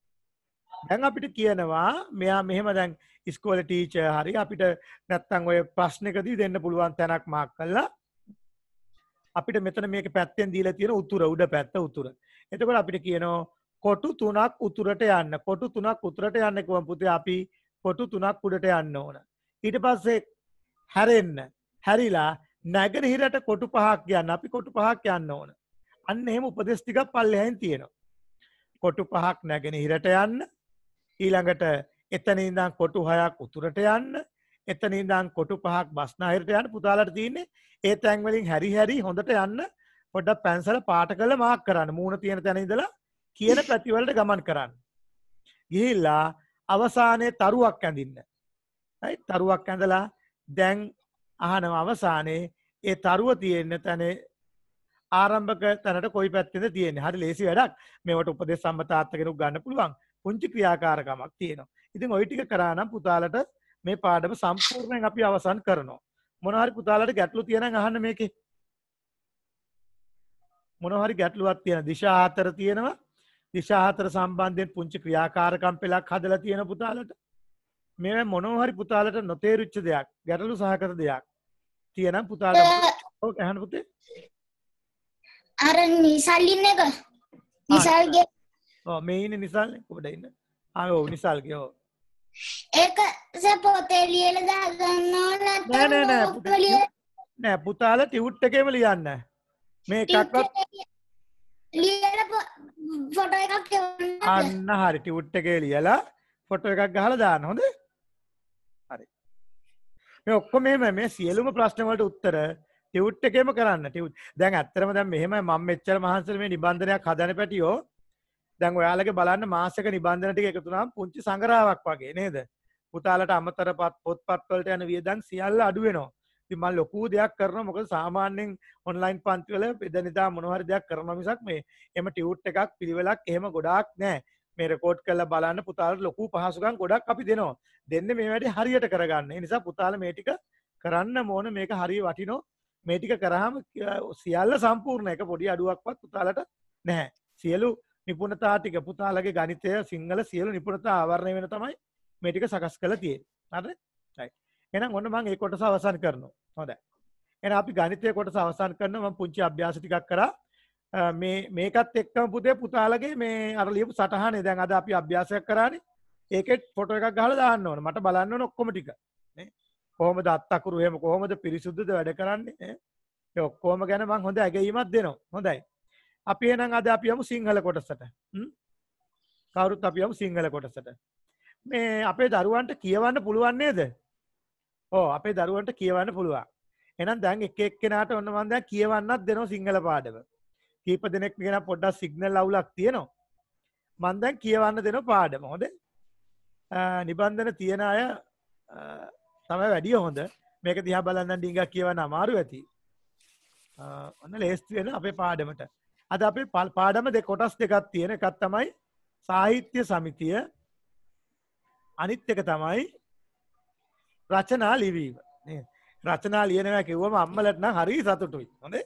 දැන් අපිට කියනවා මෙයා මෙහෙම දැන් ඉස්කෝල ටීච හරි අපිට නැත්තං ඔය ප්‍රශ්නකදී දෙන්න පුළුවන් තැනක් මක් කල්ලා අපිට මෙතන මේක පැත්තෙන් දීලා තියෙන උතුර උඩ පැත්ත උතුර එතකොට අපිට කියනවා කොටු තුනක් උතුරට යන්න කොටු තුනක් උතුරට යන්නකුවන් පුති අපි කොටු තුනක් උඩට යන්න ඕන ඊට පස්සේ හැරෙන්න හැරිලා නැගනහිරට කොටු පහක් යන්න අපි කොටු පහක් යන්න ඕන අන්න එහෙම උපදෙස්තිකක් පල්ලහැන් තියෙනවා. කොටු පහක් නැගෙන හිරට යන්න ඊළඟට එතන ඉඳන් කොටු හයක් උතුරට යන්න එතන ඉඳන් කොටු පහක් බස්නාහිරට යන්න පුතාලට තියෙන්නේ ඒ තැන්වලින් හැරි හැරි හොඳට යන්න පොඩ්ඩක් පැන්සල පාට කළ මාක් කරන්න මූණ තියෙන තැන ඉඳලා කියන පැතිවලට ගමන් කරන්න. ගිහිල්ලා අවසානයේ තරුවක් ඇඳින්න. හරි තරුවක් ඇඳලා දැන් අහනව අවසානයේ ඒ තරුව තියෙන තැනේ ආරම්භක තැනට කොයි පැත්තෙද තියෙන්නේ හරි ලේසි වැඩක් මේවට උපදෙස් සම්මතාත්ත කෙනෙක් ගන්න පුළුවන් පුංචි ක්‍රියාකාරකමක් තියෙනවා. ඉතින් ওই ටික කරා නම් පුතාලට මේ පාඩම සම්පූර්ණයෙන් අපි අවසන් කරනවා. මොනවා හරි පුතාලට ගැටලු තියෙනම් අහන්න මේකේ. මොනවා හරි ගැටලුවක් තියෙන දිශා හතර තියෙනවා. දිශා හතර සම්බන්ධයෙන් පුංචි ක්‍රියාකාරකම් පෙළක් හදලා තියෙන පුතාලට. මේ මොනවා හරි පුතාලට නොතේරිච්ච දෙයක්, ගැටලු සහගත දෙයක් තියෙනම් පුතාලට ඕක අහන්න පුතේ. අර නිසල්ලින්න එක නිසල්ගේ මේන නිසල් කොට ඉන්න අයෝ නිසල්ගයෝ ඒක සැපෝතේ ලියල දාගන්නන නෑ පුතාල ටිවුට් එකම ලියන්න මේ ෆොට එකක් අන්න හරි ටිවුට් එකේ ලියලා ෆොට එකක් ගහල දාන්න හොඳ හරි මේ ඔක්කො මේ මේ සියලුම ප්‍රශ්නවලට උත්තර ටියවුට් එකම කරන්න ටියවුත් දැන් ඇත්තරම දැන් මෙහෙම මම මෙච්චර මහන්සර මේ නිබන්ධනයක් හදන පැටියෝ දැන් ඔයාලගේ බලන්න මාසක නිබන්ධනට එකතුනම් පුංචි සංගරාවක් වගේ නේද පුතාලට අමතර පත් පොත් පත්වලට යන වියදන් සියල්ල අඩුවෙනවා තිමල් ලොකූ දෙයක් කරන මොක සාමාන්‍යෙන් ඔන්ලයින් පන්තිවල පෙදනිතා මොනහර දෙයක් කරන මිසක් මේ එම ටියවුට් එකක් පිළිවෙලක් එහෙම ගොඩක් නෑ මේ රකෝඩ් කල බලන්න පුතාල ලොකු පහසුකම් ගොඩක් අපි දෙනවා දෙන්න මේ වැඩි හරියට කරගන්න නිසා පුතාල මේටික කරන්න මෝන මේක හරි වටිනෝ මේටික කරහම සියල්ල සම්පූර්ණ එක පොඩි අඩුවක්වත් පුතාලට නැහැ සියලු නිපුණතා ටික පුතාලගේ ගනිතය සිංහල සියලු නිපුණතා ආවරණය වෙන තමයි මේටික සකස් කළ තියෙන් අර එනම් ඔන්න මං ඒ කොට සවසන් කරනවා හොඳ එන අපි ගනිතය කොට සවසන් කරන ම පුංචි අභ්‍යාස ටිකක් කරා මේ මේකත් එක්කම පුතේ පුතාලගේ මේ අරලියපු සටහනේ දැන් අද අපි අභ්‍යාසයක් කරානේ ඒකෙත් ෆොටෝ එකක් ගහලා දාන්න ඕන මට බලන්න ඕන ඔක්කොම ටික කොහොම දත්තකුරු හෙම කොහොමද පිරිසුද්ද වැඩ කරන්නේ ඔක්කෝම ගැන මං හොඳ ඇගීමත් දෙනවා හොඳයි අපි එනම් අද අපියමු සිංහල කොටසට කවුරුත් අපියමු සිංහල කොටසට මේ අපේ දරුවන්ට කියවන්න පුළුවන්නේද ඕ අපේ දරුවන්ට කියවන්න පුළුවන් එනම් දැන් එක එක්කෙනට ඔන්න මන්ද කියවන්නත් දෙනවා සිංහල පාඩම කීප දෙනෙක් ගෙන පොඩ්ඩක් සිගනල් අවුලක් තියෙනවා මන්දැන් කියවන්න දෙන පාඩම හොද නිබන්ධන තියෙන අය තම වැඩිය හොඳ මේක දිහා බලන්න ඩිංග කියවන අමාරු ඇති ඔන්න ලේස්තිවෙන අපේ පාඩමට අද අපේ පල් පාඩම දෙ කොටස් දෙකත් තියෙන එකත් තමයි සාහිත්‍ය සමිතිය අනිත් එක තමයි රචනා ලිවීම රචනා ලියනවා කිව්වම අම්මලට නම් හරි සතුටුයි හොඳේ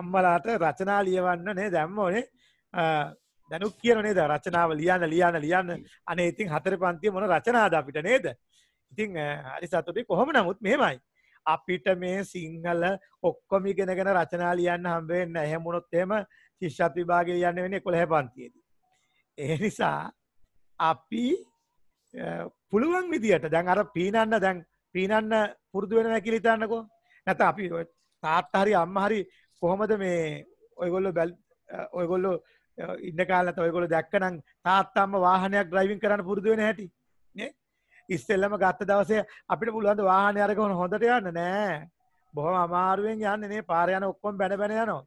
අම්මලාට රචනා ලියවන්න නේ දැම්ම ඕනේ දැනුක් කියනේ ද රචනාව ලියන්න ලියන්න ලියන්න අනේ ඉතින් හතර පන්තිය මොන රචනාද අපිට නේද ඉතිං හරි සතුටි කොහොම නමුත් මෙමයි. අපිට මේ සිංහල ඔක්කොම ඉගෙනගෙන රචනා ලියන්න හම්බෙන්න හැමුණොත් එම ශිෂ්‍යත් විභාග ලියන්න වෙන කොළහ පන්තියේද. ඒ නිසා අපි පුළුවන් විදිට දැන් අර පීනන්න දැන් පීනන්න පුරුදු වෙන නැකිලිතන්නකෝ නැත අපි තාත් හරි අම්ම හරි කොහොමද මේ ඔයගොල්ලො බැල් ඔයගොල්ලො ඉන්න කාලත ඔයගොල දැක්කනම් තාත්තම්ම වාහනයක් ්‍රයිවින් කරන්න පුරුදුවෙන හැටි නේ ඉස්සෙල්ලම ගත්ත දවසේ අපිට පුළුවන්ද වාහන අරගවන හොඳට යන්න නෑ බොහොම අමාරුවෙන් යන්න නේ පාර යන ඔක්කොම බැන බැන යනවා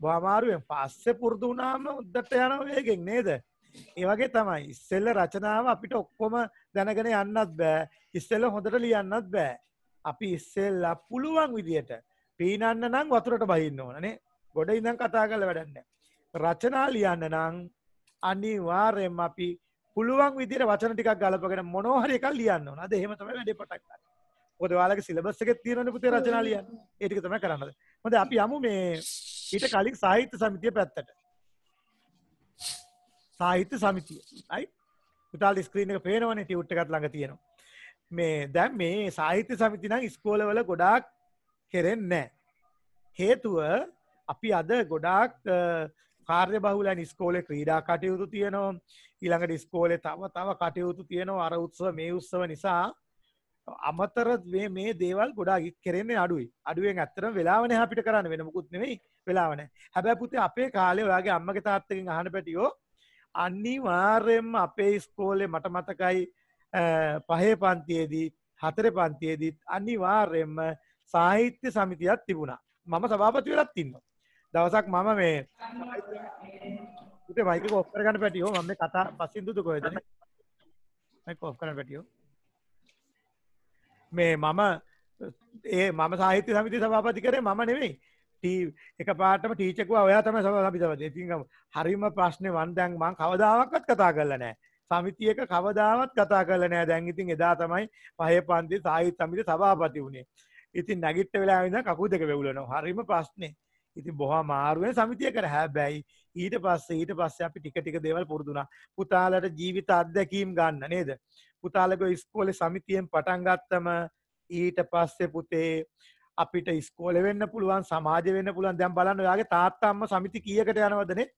බොහොම අමාරුවෙන් පස්සේ පුරුදු වුණාම උද්දට යන වේගෙන් නේද ඒ වගේ තමයි ඉස්සෙල්ල රචනාව අපිට ඔක්කොම දැනගෙන යන්නත් බෑ ඉස්සෙල්ල හොඳට ලියන්නත් බෑ අපි ඉස්සෙල්ලා පුළුවන් විදියට පීනන්න නම් වතුරට බහින්න ඕනනේ ගොඩ ඉඳන් කතා කරලා වැඩන්නේ රචනා ලියන්න නම් අනිවාර්යෙන්ම අපි පුළුවන් විදිර වචන ටිකක් ගලපගෙන මොනෝහරි එකක් ලියන්න ඕන අද එහෙම තමයි වැඩේ පටන් ගන්න. මොකද ඔයාලගේ සිලබස් එකේ තියෙනවනේ පුතේ රචනා ලියන්න. ඒ ටික තමයි කරන්නද. මොකද අපි යමු මේ ඊට කලින් සාහිත්‍ය සමිතිය පැත්තට. සාහිත්‍ය සමිතිය. right? පුතාල ස්ක්‍රීන් එක පේනවනේ ටියුට් එකත් ළඟ තියෙනවා. මේ දැන් මේ සාහිත්‍ය සමිති නම් ඉස්කෝලවල ගොඩාක් කෙරෙන්නේ නැහැ. හේතුව අපි අද ගොඩාක් කාර්ය බහුලන් ස්කෝලෙ ක්‍රීඩා කටයුතු තියෙනවා ඊළඟට ස්කෝලේ තව තව කටයුතු තියෙනවා අර උත්සව මේ උත්සව නිසා අමතර මේ දේවල් ගොඩා කෙරෙන්නේ අඩුයි අඩුවෙන් ඇත්තරම වෙලාවන අපිට කරන්න වෙනමුකුත් නෙවෙයි වෙලාවන හැබැ පුතේ අපේ කාලේ ඔයාගේ අම්මගේ තාත්තකින් අහන පැටියෝ අනිවාර්යෙන්ම අපේ ස්කෝලේ මට මතකයි පහේ පන්තියේදී හතර පන්තියේදීත් අනිවාර්යෙන්ම සාහිත්‍ය සමිතියක් තිබුණා මම සභාපති වෙලත් ඉන්නවා දවසක් මම මේ ට මයික ඔප්කර ගන්න පැටියෝ මම කතා පසින්දුතු කොයද ඔප් කරන පැටියෝ මේ මම ඒ මම සාහිත්‍ය සමිති සභාපති කරේ මම නෙවෙයි එක පාටම ටීචකුව ඔයා තම සභාපිතව දෙතිංගම හරිම ප්‍රශ්නය වන්දැන් මං කවදාවක්කත් කතා කරල නෑ සමිතියක කවදාවත් කතා කරල නෑ දැන් ඉතින් එදා තමයි පහය පන්ති සාහිත් සමිති සභාපති වුණේ ඉතින් නැගිට්ට වෙලා වෙන කකු දෙක වෙවුලන හරිම ප්‍රශ්නේ ඉතින් බොහා මාරුවෙන් සමිතිය කර හැබැයි ඊට පස්සේ ඊට පස්සේ අපි ටික ටික දේවල් පුරුදුනා පුතාලට ජීවිත අත්දැකීම් ගන්න නේද පුතාලගේ ඉස්කෝලේ සමිතියෙන් පටන් ගත්තම ඊට පස්සේ පුතේ අපිට ඉස්කෝල වෙන්න පුළුවන් සමාජ වෙන්න පුළුවන් දැන් බලන්න ඔයාගේ තාත්තා අම්මා සමිති කීයකට යනවදනේ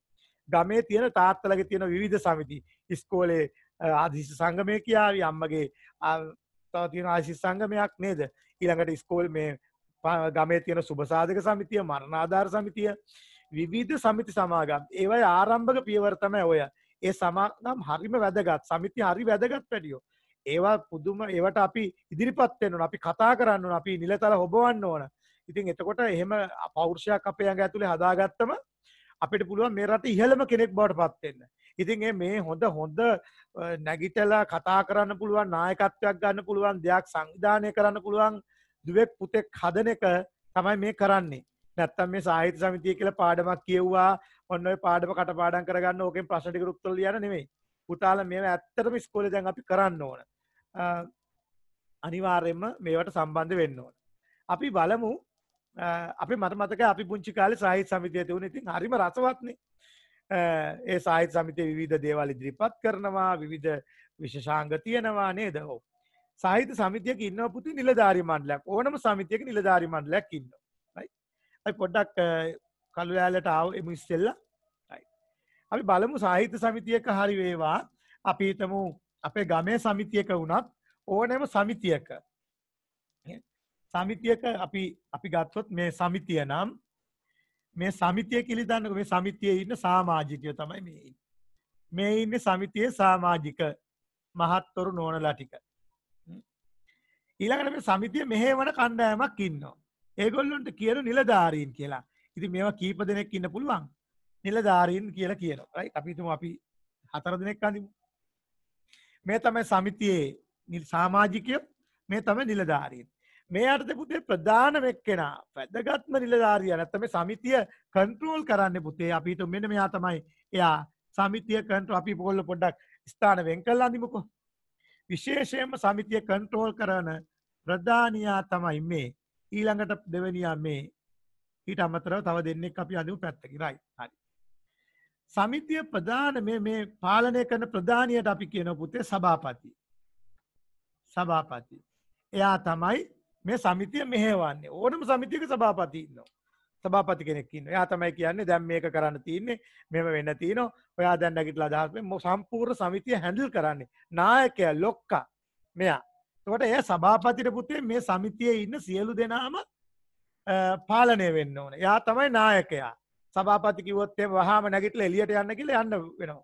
ගමේ තියෙන තාත්තලගේ තියෙන විවිධ සමිති ඉස්කෝලේ ආදිශ සංගමය කියාවි අම්මගේ තව තියෙන ආශිෂ සංගමයක් නේද ඊළඟට ඉස්කෝල් මේ ගමේ තියෙන සුභසාධක සමිතිය මරණාධාර සමිතිය විවිධ සමිති සමාගම් ඒවයි ආරම්භක පියවර්තමය ඔය ඒ සමාගම් හරිම වැදගත් සමිති හරි වැදගත් පැටියෝ ඒවා පුදුම ඒවට අපි ඉදිරිපත්වෙන්න්නු අපි කතා කරන්න අපි නිලතල හොබවන්න ඕන ඉතින් එතකොට එහෙම පෞරුෂයක් අපේ ඇඟ ඇතුළේ හදාගත්තම අපිට පුළුවන් මේ රට ඉහළම කෙනෙක් බවට පත්වෙන්න ඉතින් මේ හොඳ හොඳ නැගිටලා කතා කරන්න පුළුවන් නායකත්වයක් ගන්න පුළුවන් දෙයක් සංවිධානය කරන්න පුළුවන් දුවෙක් පුතෙක් හදන එක තමයි මේ කරන්නේ නැත්තම් මේ සාහිත්‍ය සමිතිය කියලා පාඩමක් කියව්වා ඔන්න ඔය පාඩම කටපාඩම් කරගන්න ඕකෙන් ප්‍රශ්න ටික උත්තර ලියන්න නෙමෙයි පුතාල මේව ඇත්තටම ඉස්කෝලේ දැන් අපි කරන්න ඕන අනිවාර්යෙන්ම මේවට සම්බන්ධ වෙන්න ඕන අපි බලමු අපි මට මතක අපි පුංචි කාලේ සාහිත්‍ය සමිතිය තිබුණේ ඉතින් හරිම රසවත්නේ ඒ සාහිත්‍ය සමිතිය විවිධ දේවල් ඉදිරිපත් කරනවා විවිධ විශෂාංග තියෙනවා නේද ඔව් සාහිත්‍ය සමිතියක ඉන්නව පුති නිලධාරි මණ්ඩලයක් ඕනම සමිතියක නිලධාරි මණ්ඩලයක් ඉන්න යි පොඩ්ඩක් කළුයාලට ආව එම ඉස්සෙල්ල අපි බලමු සාහිත්‍ය සමිතියක හරි වේවා අපිතමු අපේ ගමේ සමිතියක වුණත් ඕනෑම සමිතියක සමිතියක අපි අපි ගත්තොත් මේ සමිතිය නම් මේ සමිතිය කිලිදන්නක මේ සමිතියේ ඉන්න සාමාජිකය තමයි මේ මේ ඉන්න සමිතියේ සාමාජික මහත්තොරු නෝනලා ටික ඊළඟට මේ සමිතිය මෙහෙවන කණ්ඩායමක් ඉන්නවා. ඒගොල්ලොන්ට කියන නිලධාරීන් කියලා. ඉතින් මේවා කීප දෙනෙක් ඉන්න පුළුවන්. නිලධාරීන් කියලා කියනවා. රයිට් අපි හිතමු අපි හතර දෙනෙක් අඳිමු. මේ තමයි සමිතියේ සමාජිකයෝ මේ තමයි නිලධාරීන්. මේ අර්ථ පුතේ ප්‍රධාන වෙක්කෙනා වැදගත්ම නිලධාරියා නැත්නම් මේ සමිතිය කන්ට්‍රෝල් කරන්න පුතේ අපි හිතමු මෙන්න මෙයා තමයි එයා සමිතිය කන්ට්‍රෝල් අපි පොල්ල පොඩ්ඩක් ස්ථාන වෙන් කරලා අඳිමුකෝ. විශේෂයෙන්ම සමිතිය කන්ට්‍රෝල් කරන ප්‍රධානියා තමයි මේ ඊළඟට දෙවනියා මේ ඊට අමතරව තව දෙන්නෙක් අපි අඳමු පැත්තකින් right හරි සමිතිය ප්‍රධාන මේ මේ පාලනය කරන ප්‍රධානියට අපි කියන පුතේ සභාපති සභාපති එයා තමයි මේ සමිතිය මෙහෙවන්නේ ඕනම සමිතියක සභාපති ඉන්නවා සභාපති කෙනෙක්කින්න යා තමයි කියන්නේ දැම් මේක කරන්න තියන්නේ මෙම වෙන්න තියන ඔයා දැන්නගටලා දහස්ම මො සම්පූර්ණ සමිතිය හැඳල් කරන්නේ නායකය ලොක්කා මෙයා තකොට එය සභාපතිට පුතේ මේ සමිතිය ඉන්න සියලු දෙනාම පාලනය වෙන්න ඕන යා තමයි නායකයා සභාපති කිවොත්තේ වහම නැගිටල එලියට යන්න කියල යන්න වෙනවා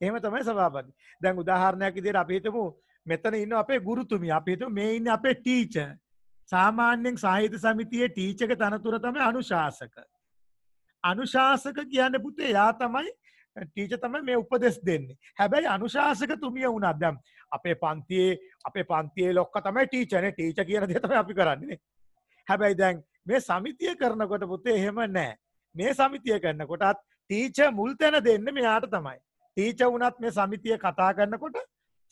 එහම තමයි සභාපති දැන් උදාහරණයක් ඉදිර අපිහිතමු මෙතන ඉන්න අපේ ගුරුතුමි අපිහිතු මේ ඉන්න අපේ ටීච සාමාන්‍යයෙන් සාහිත්‍ය සමිතියේ ටීචක තනතුර තමයි අනුශාසක. අනුශාසක කියන්න පුතේ යා තමයි ටීච තමයි මේ උපදෙස් දෙන්නේ. හැබැයි අනුශාසක තුමිය වුණත් දැන් අපේ පන්තියේ අපේ පන්තියේ ලොක්ක තමයි ටීචනේ ටීච කියන දේ තමයි අපි කරන්නේ. හැබැයි දැන් මේ සමිතිය කරනකොට පුතේ එහෙම නැහැ. මේ සමිතිය කරනකොටත් ටීච මුල් තැන දෙන්න මෙයාට තමයි. ටීච වුණත් මේ සමිතිය කතා කරනකොට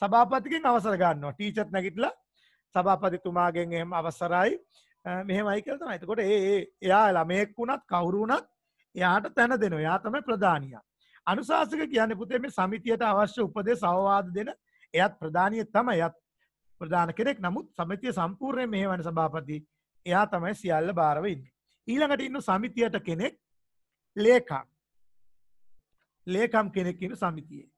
සභාපතිකින් අවසර ගන්නවා. ටීචත් නැගිටලා සභාපතිතුමාගෙන් එහෙම අවසරයි මෙහෙම අයිකල්තන ඇතකොට ඒ එයා ළමයෙක් වුණත් කවුරුුණත් එයාට තැන දෙන යාතම ප්‍රධානයක්. අනුශාසක කියන පුතේ මේ සමිතියට අවශ්‍ය උපදේ සවවාද දෙන එයත් ප්‍රධානය තම යත් ප්‍රධාන කෙනෙක් නමුත් සමතිය සම්පූර්ණය මේ වන සභාපති එයා තමයි සියල්ල භාරව ඉන්න. ඊළඟට ඉන්න සමිතියට කෙනෙක් ලේකම් ලේකම් කෙනෙක් ඉන්න සමිතියේ.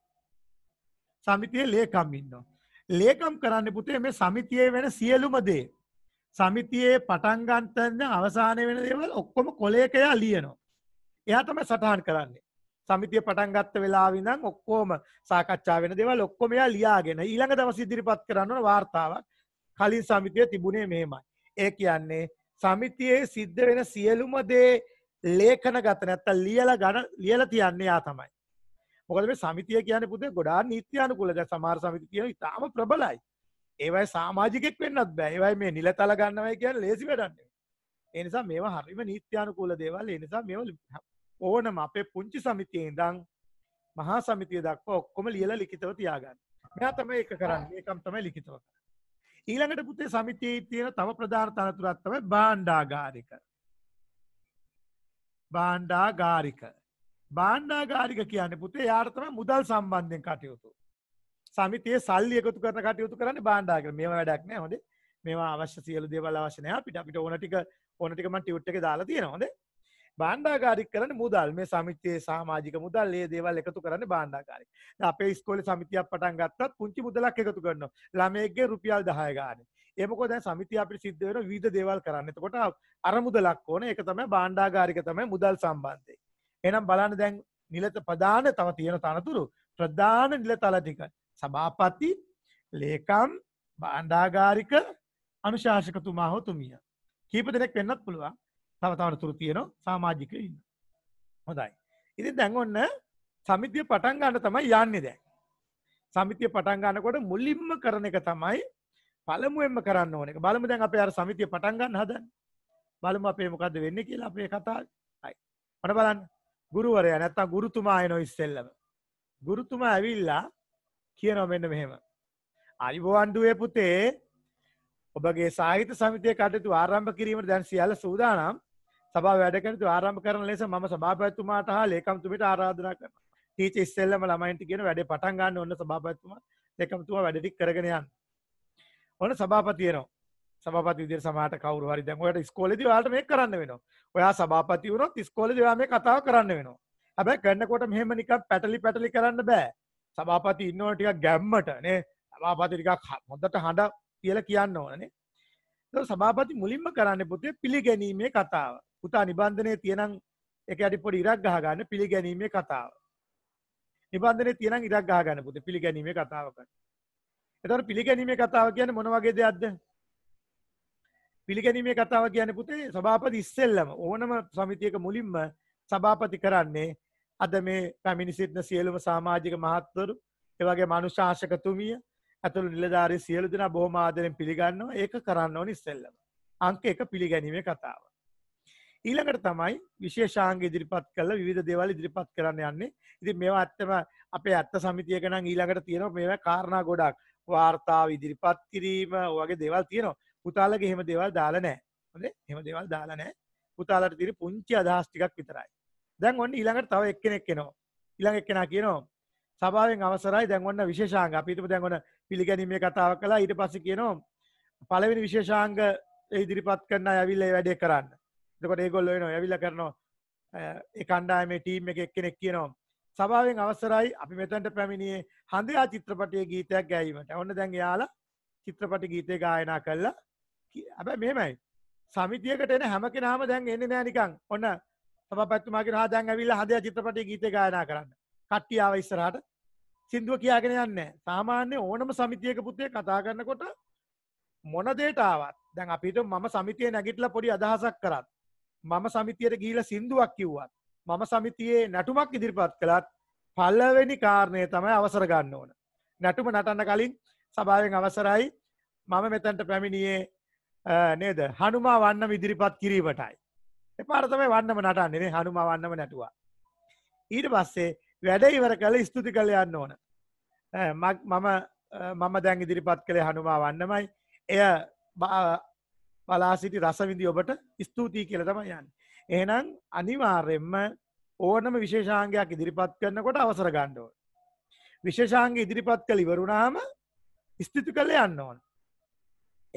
සමිතිය ලේකම් ඉන්නවා. ලේකම් කරන්න පුතේ මේ සමිතියේ වෙන සියලුම දේ සමිතියේ පටන්ගන්තන්න අවසානය වෙන දේවල් ඔක්කොම කොලේකයා ලියනවා. එයා තම සටහන් කරන්නේ. සමිතිය පටන්ගත්ත වෙලාවිනම් ඔක්කෝම සාකච්ඡා වෙන දේවල් ඔක්කොම එයා ලියාගෙන ඊළඟ දවස ඉදිරිපත් කරන්න වාර්තාවක් කලින් සමිතිය තිබුණේ මෙහෙමයි. ඒ කියන්නේ සමිතියේ සිද්ධ වෙන සියලුම දේ ලේඛන ගත නැත්තම් ලියලා ගණ ලියලා තියන්නේ යා තමයි. මොකද මේ සමිතිය කියන පුතේ ගොඩා නීත්‍යානුකූල දැන් සමහර සමිති කියන ඉතාලම ප්‍රබලයි ඒවයි සාමාජිකෙක් වෙන්නත් බෑ ඒවයි මේ නිලතල ගන්නවයි කියන්නේ ලේසි වැඩක් නෙවෙයි ඒ නිසා මේවා හරිම නීත්‍යානුකූල දේවල් ඒ නිසා මේවා ඕනම අපේ පුංචි සමිතියේ ඉඳන් මහා සමිතිය දක්වා ඔක්කොම ලියලා ලිඛිතව තියාගන්න. මෙයා තමයි ඒක කරන්නේ. ඒකම තමයි ලිඛිතව කරන්නේ. ඊළඟට පුතේ සමිතියේ තියෙන තව ප්‍රධාන තනතුරක් තමයි භාණ්ඩාගාරික. භාණ්ඩාගාරික. බාණ්ඩාගාරික කියන පුතේ යාර්තම මුදල් සම්බන්ධයෙන් කටයුතු. සමිතිය සල්ලි එකතු කරන කටයුතු කරන්න බාණ්ඩාගර මේ වැඩක් නෑ හොඳ මේවා අවශ්‍ය සියල දේවල් අවශ්‍යනය පිට අපිට ඕනටික ඕනටිකම ටියුට් එක දාලා තියෙන හොඳ බාණ්ඩාගාරික කරන මුදල් මේ සමිතයේ සාමාජික මුදල් ඒ දේවල් එකතු කරන්න බාණ්ඩාකාරි අපේ ස්කෝල සමිතියක් පටන් ගත්තත් පුංචි මුදලක් එකතු කරන ළමයගේ රුපියල් දහය ගාන එමකො දැන් සමිති අපි සිද්ධ වෙන විධ දේවල් කරන්න එතකොට අර මුදලක් ඕන එක තමයි බාණ්ඩාගාරික තමයි මුදල් සම්බන්ධය එනම් බලන්න දැන් නිලත ප්‍රධාන තව තියෙන තනතුරු ප්‍රධාන නිලතල ටික සභාපති ලේකම් බණ්ඩාගාරික අනුශාසකතුමා හොතුමිය. කීප දෙනෙක් වෙන්නත් පුළුවන් තව තවනතුරු තියෙනවා සාමාජික ඉන්න. හොඳයි. ඉතින් දැන් ඔන්න සමිතිය පටන් ගන්න තමයි යන්නේ දැන්. සමිතිය පටන් ගන්නකොට මුලින්ම කරන එක තමයි පළමුවෙන්ම කරන්න ඕන එක. බලමු දැන් අපේ අර සමිතිය පටන් ගන්න හදන්නේ. බලමු අපේ මොකද්ද වෙන්නේ කියලා අපේ කතාව. හයි. මට බලන්න. ගුරුවරය නැත්තම් ගුරුතුමා එනො ඉස්සෙල්ලම. ගුරුතුමා ඇවිල්ලා කියනව මෙන්න මෙහෙම. අරිබෝවන්ඩුවේ පුතේ ඔබගේ සාහිත්‍ය සමිතිය කටයුතු ආරම්භ කිරීමට දැන් සියල්ල සූදානම් සභා වැඩකටයුතු ආරම්භ කරන ලෙස මම සභාපතිතුමාට හා ලේකම්තුමිට ආරාධනා කරනවා. ටීචර් ඉස්සෙල්ලම ළමයින්ට කියන වැඩේ පටන් ගන්න ඔන්න සභාපතිතුමා ලේකම්තුමා වැඩ ටික කරගෙන යන්න. ඔන්න සභාපති එනවා. සභපති විදිර සමට කවරු හරි දැන් ඔයට ස්කෝලද යාට මේ කරන්න වෙනවා ඔයා සභාපති වුණොත් ස්කෝලද යා මේ කතාව කරන්න වෙනවා හැබැ කරන්නකොට මෙහෙම නිකක් පැටලි පැටලි කරන්න බෑ සභාපති ඉන්නවා ටික ගැම්මට නේ සභාපති ටිකක් හොඳට හඬ කියල කියන්න ඕනනේ සභාපති මුලින්ම කරන්න පුතේ පිළිගැනීමේ කතාව පුතා නිබන්ධනය තියෙනම් එක අඩි පොඩි ඉරක් ගහගන්න පිළිගැනීමේ කතාව නිබන්ධනය තියෙනම් ඉරක් ගහගන්න පුතේ පිළිගැනීමේ කතාවකට එතකොට පිළිගැනීමේ කතාව කියන්නේ මොන වගේ දෙයක්ද පිළිගැනීමේ කතාව කියන පුතේ සභාපති ඉස්සෙල්ලම ඕනම සමිතියක මුලින්ම සභාපති කරන්නේ අද මේ පැමිණි සිටින සියලුම සමාජික මහත්වරු එවගේ මනුශාසකතුමිය ඇතුළු නිලධාරී සියලු දෙනා බොහොම ආදරෙන් පිළිගන්නවා ඒක කරන්න ඕනේ ඉස්සෙල්ලම අංක එක පිළිගැනීමේ කතාව ඊළඟට තමයි විශේෂාංග ඉදිරිපත් කළ විධ දේවල් ඉදිරිපත් කරන්න යන්නේ ඉති මේවා ඇත්තම අපේ ඇත්ත සමිතියකනම් ඊළඟට තියෙනවා මේවා කාරණා ගොඩක් වාර්තාව ඉදිරිපත් කිරීම වගේ දේවල් තියෙනවා පුතාලගේ එහෙම දේවල් දාලා නෑ හොඳේ එහෙම දේවල් දාලා නෑ පුතාලට තිරි පුංචි අදහස් ටිකක් විතරයි දැන් ඔන්න ඊළඟට තව එක්කෙනෙක් එනවා ඊළඟ එක්කෙනා කියනවා සභාවෙන් අවසරයි දැන් ඔන්න විශේෂාංග අපි හිතමු දැන් ඔන්න පිළිගැනීමේ කතාවක් කළා ඊට පස්සේ කියනවා පළවෙනි විශේෂාංග ඉදිරිපත් කරන අය ඇවිල්ලා ඒ වැඩේ කරන්න. එතකොට ඒගොල්ලෝ එනවා ඇවිල්ලා කරනවා ඒ කණ්ඩායමේ ටීම් එකේ එක්කෙනෙක් කියනවා සභාවෙන් අවසරයි අපි මෙතනට පැමිණියේ හඳයා චිත්‍රපටයේ ගීතයක් ගැයීමට. ඔන්න දැන් එයාලා චිත්‍රපට ගීතේ ගායනා කළා. හැබැ මෙමයි සමිතියකට එන හැම කෙනාම දැන් එන්න නෑනිකං ඔන්න සපත්තුමාගේ රා දැන් ඇවිල්ල හදය චිත්‍රපටය ගීත ගායනා කරන්න කට්ටියාව ඉස්සරට සිින්දුව කියාගෙන යන්න සාමාන්‍ය ඕනම සමිතියක පුත්තේ කතා කරන්නකොට මොනදේටාවත් දැන් අපිට මම සමිතිය නැගිටල පොඩි අදහසක් කරත් මම සමිතියට ගීල සිින්දුවක් කිව්වත් මම සමිතියේ නැටුමක් ඉදිරිපත් කළත් පල්ලවෙනි කාරණය තමයි අවසර ගන්න ඕන. නැටුම නටන්න කලින් සභාවෙන් අවසරයි මම මෙතැන්ට පැමිණියේ නේද හනුමා වන්නම ඉදිරිපත් කිරීමටයි. එපාරතමයි වන්නම නටන්නේ හනුමා වන්නම නැටුවා. ඊට පස්සේ වැඩ ඉවර කළ ස්තුති කළ යන්න ඕන. මම මම දැන් ඉදිරිපත් කළේ හනුමා වන්නමයි එය පලාසිටි රසවිදි ඔබට ස්තුතියි කියලතම යන්න. එහනම් අනිවාර්යෙන්ම ඕනම විශේෂාංගයක් ඉදිරිපත් කරනකොට අවසර ගණ්ඩෝ. විශේෂාංග ඉදිරිපත් කළ ඉවරුණාම ස්තිති කළ යන්න ඕන.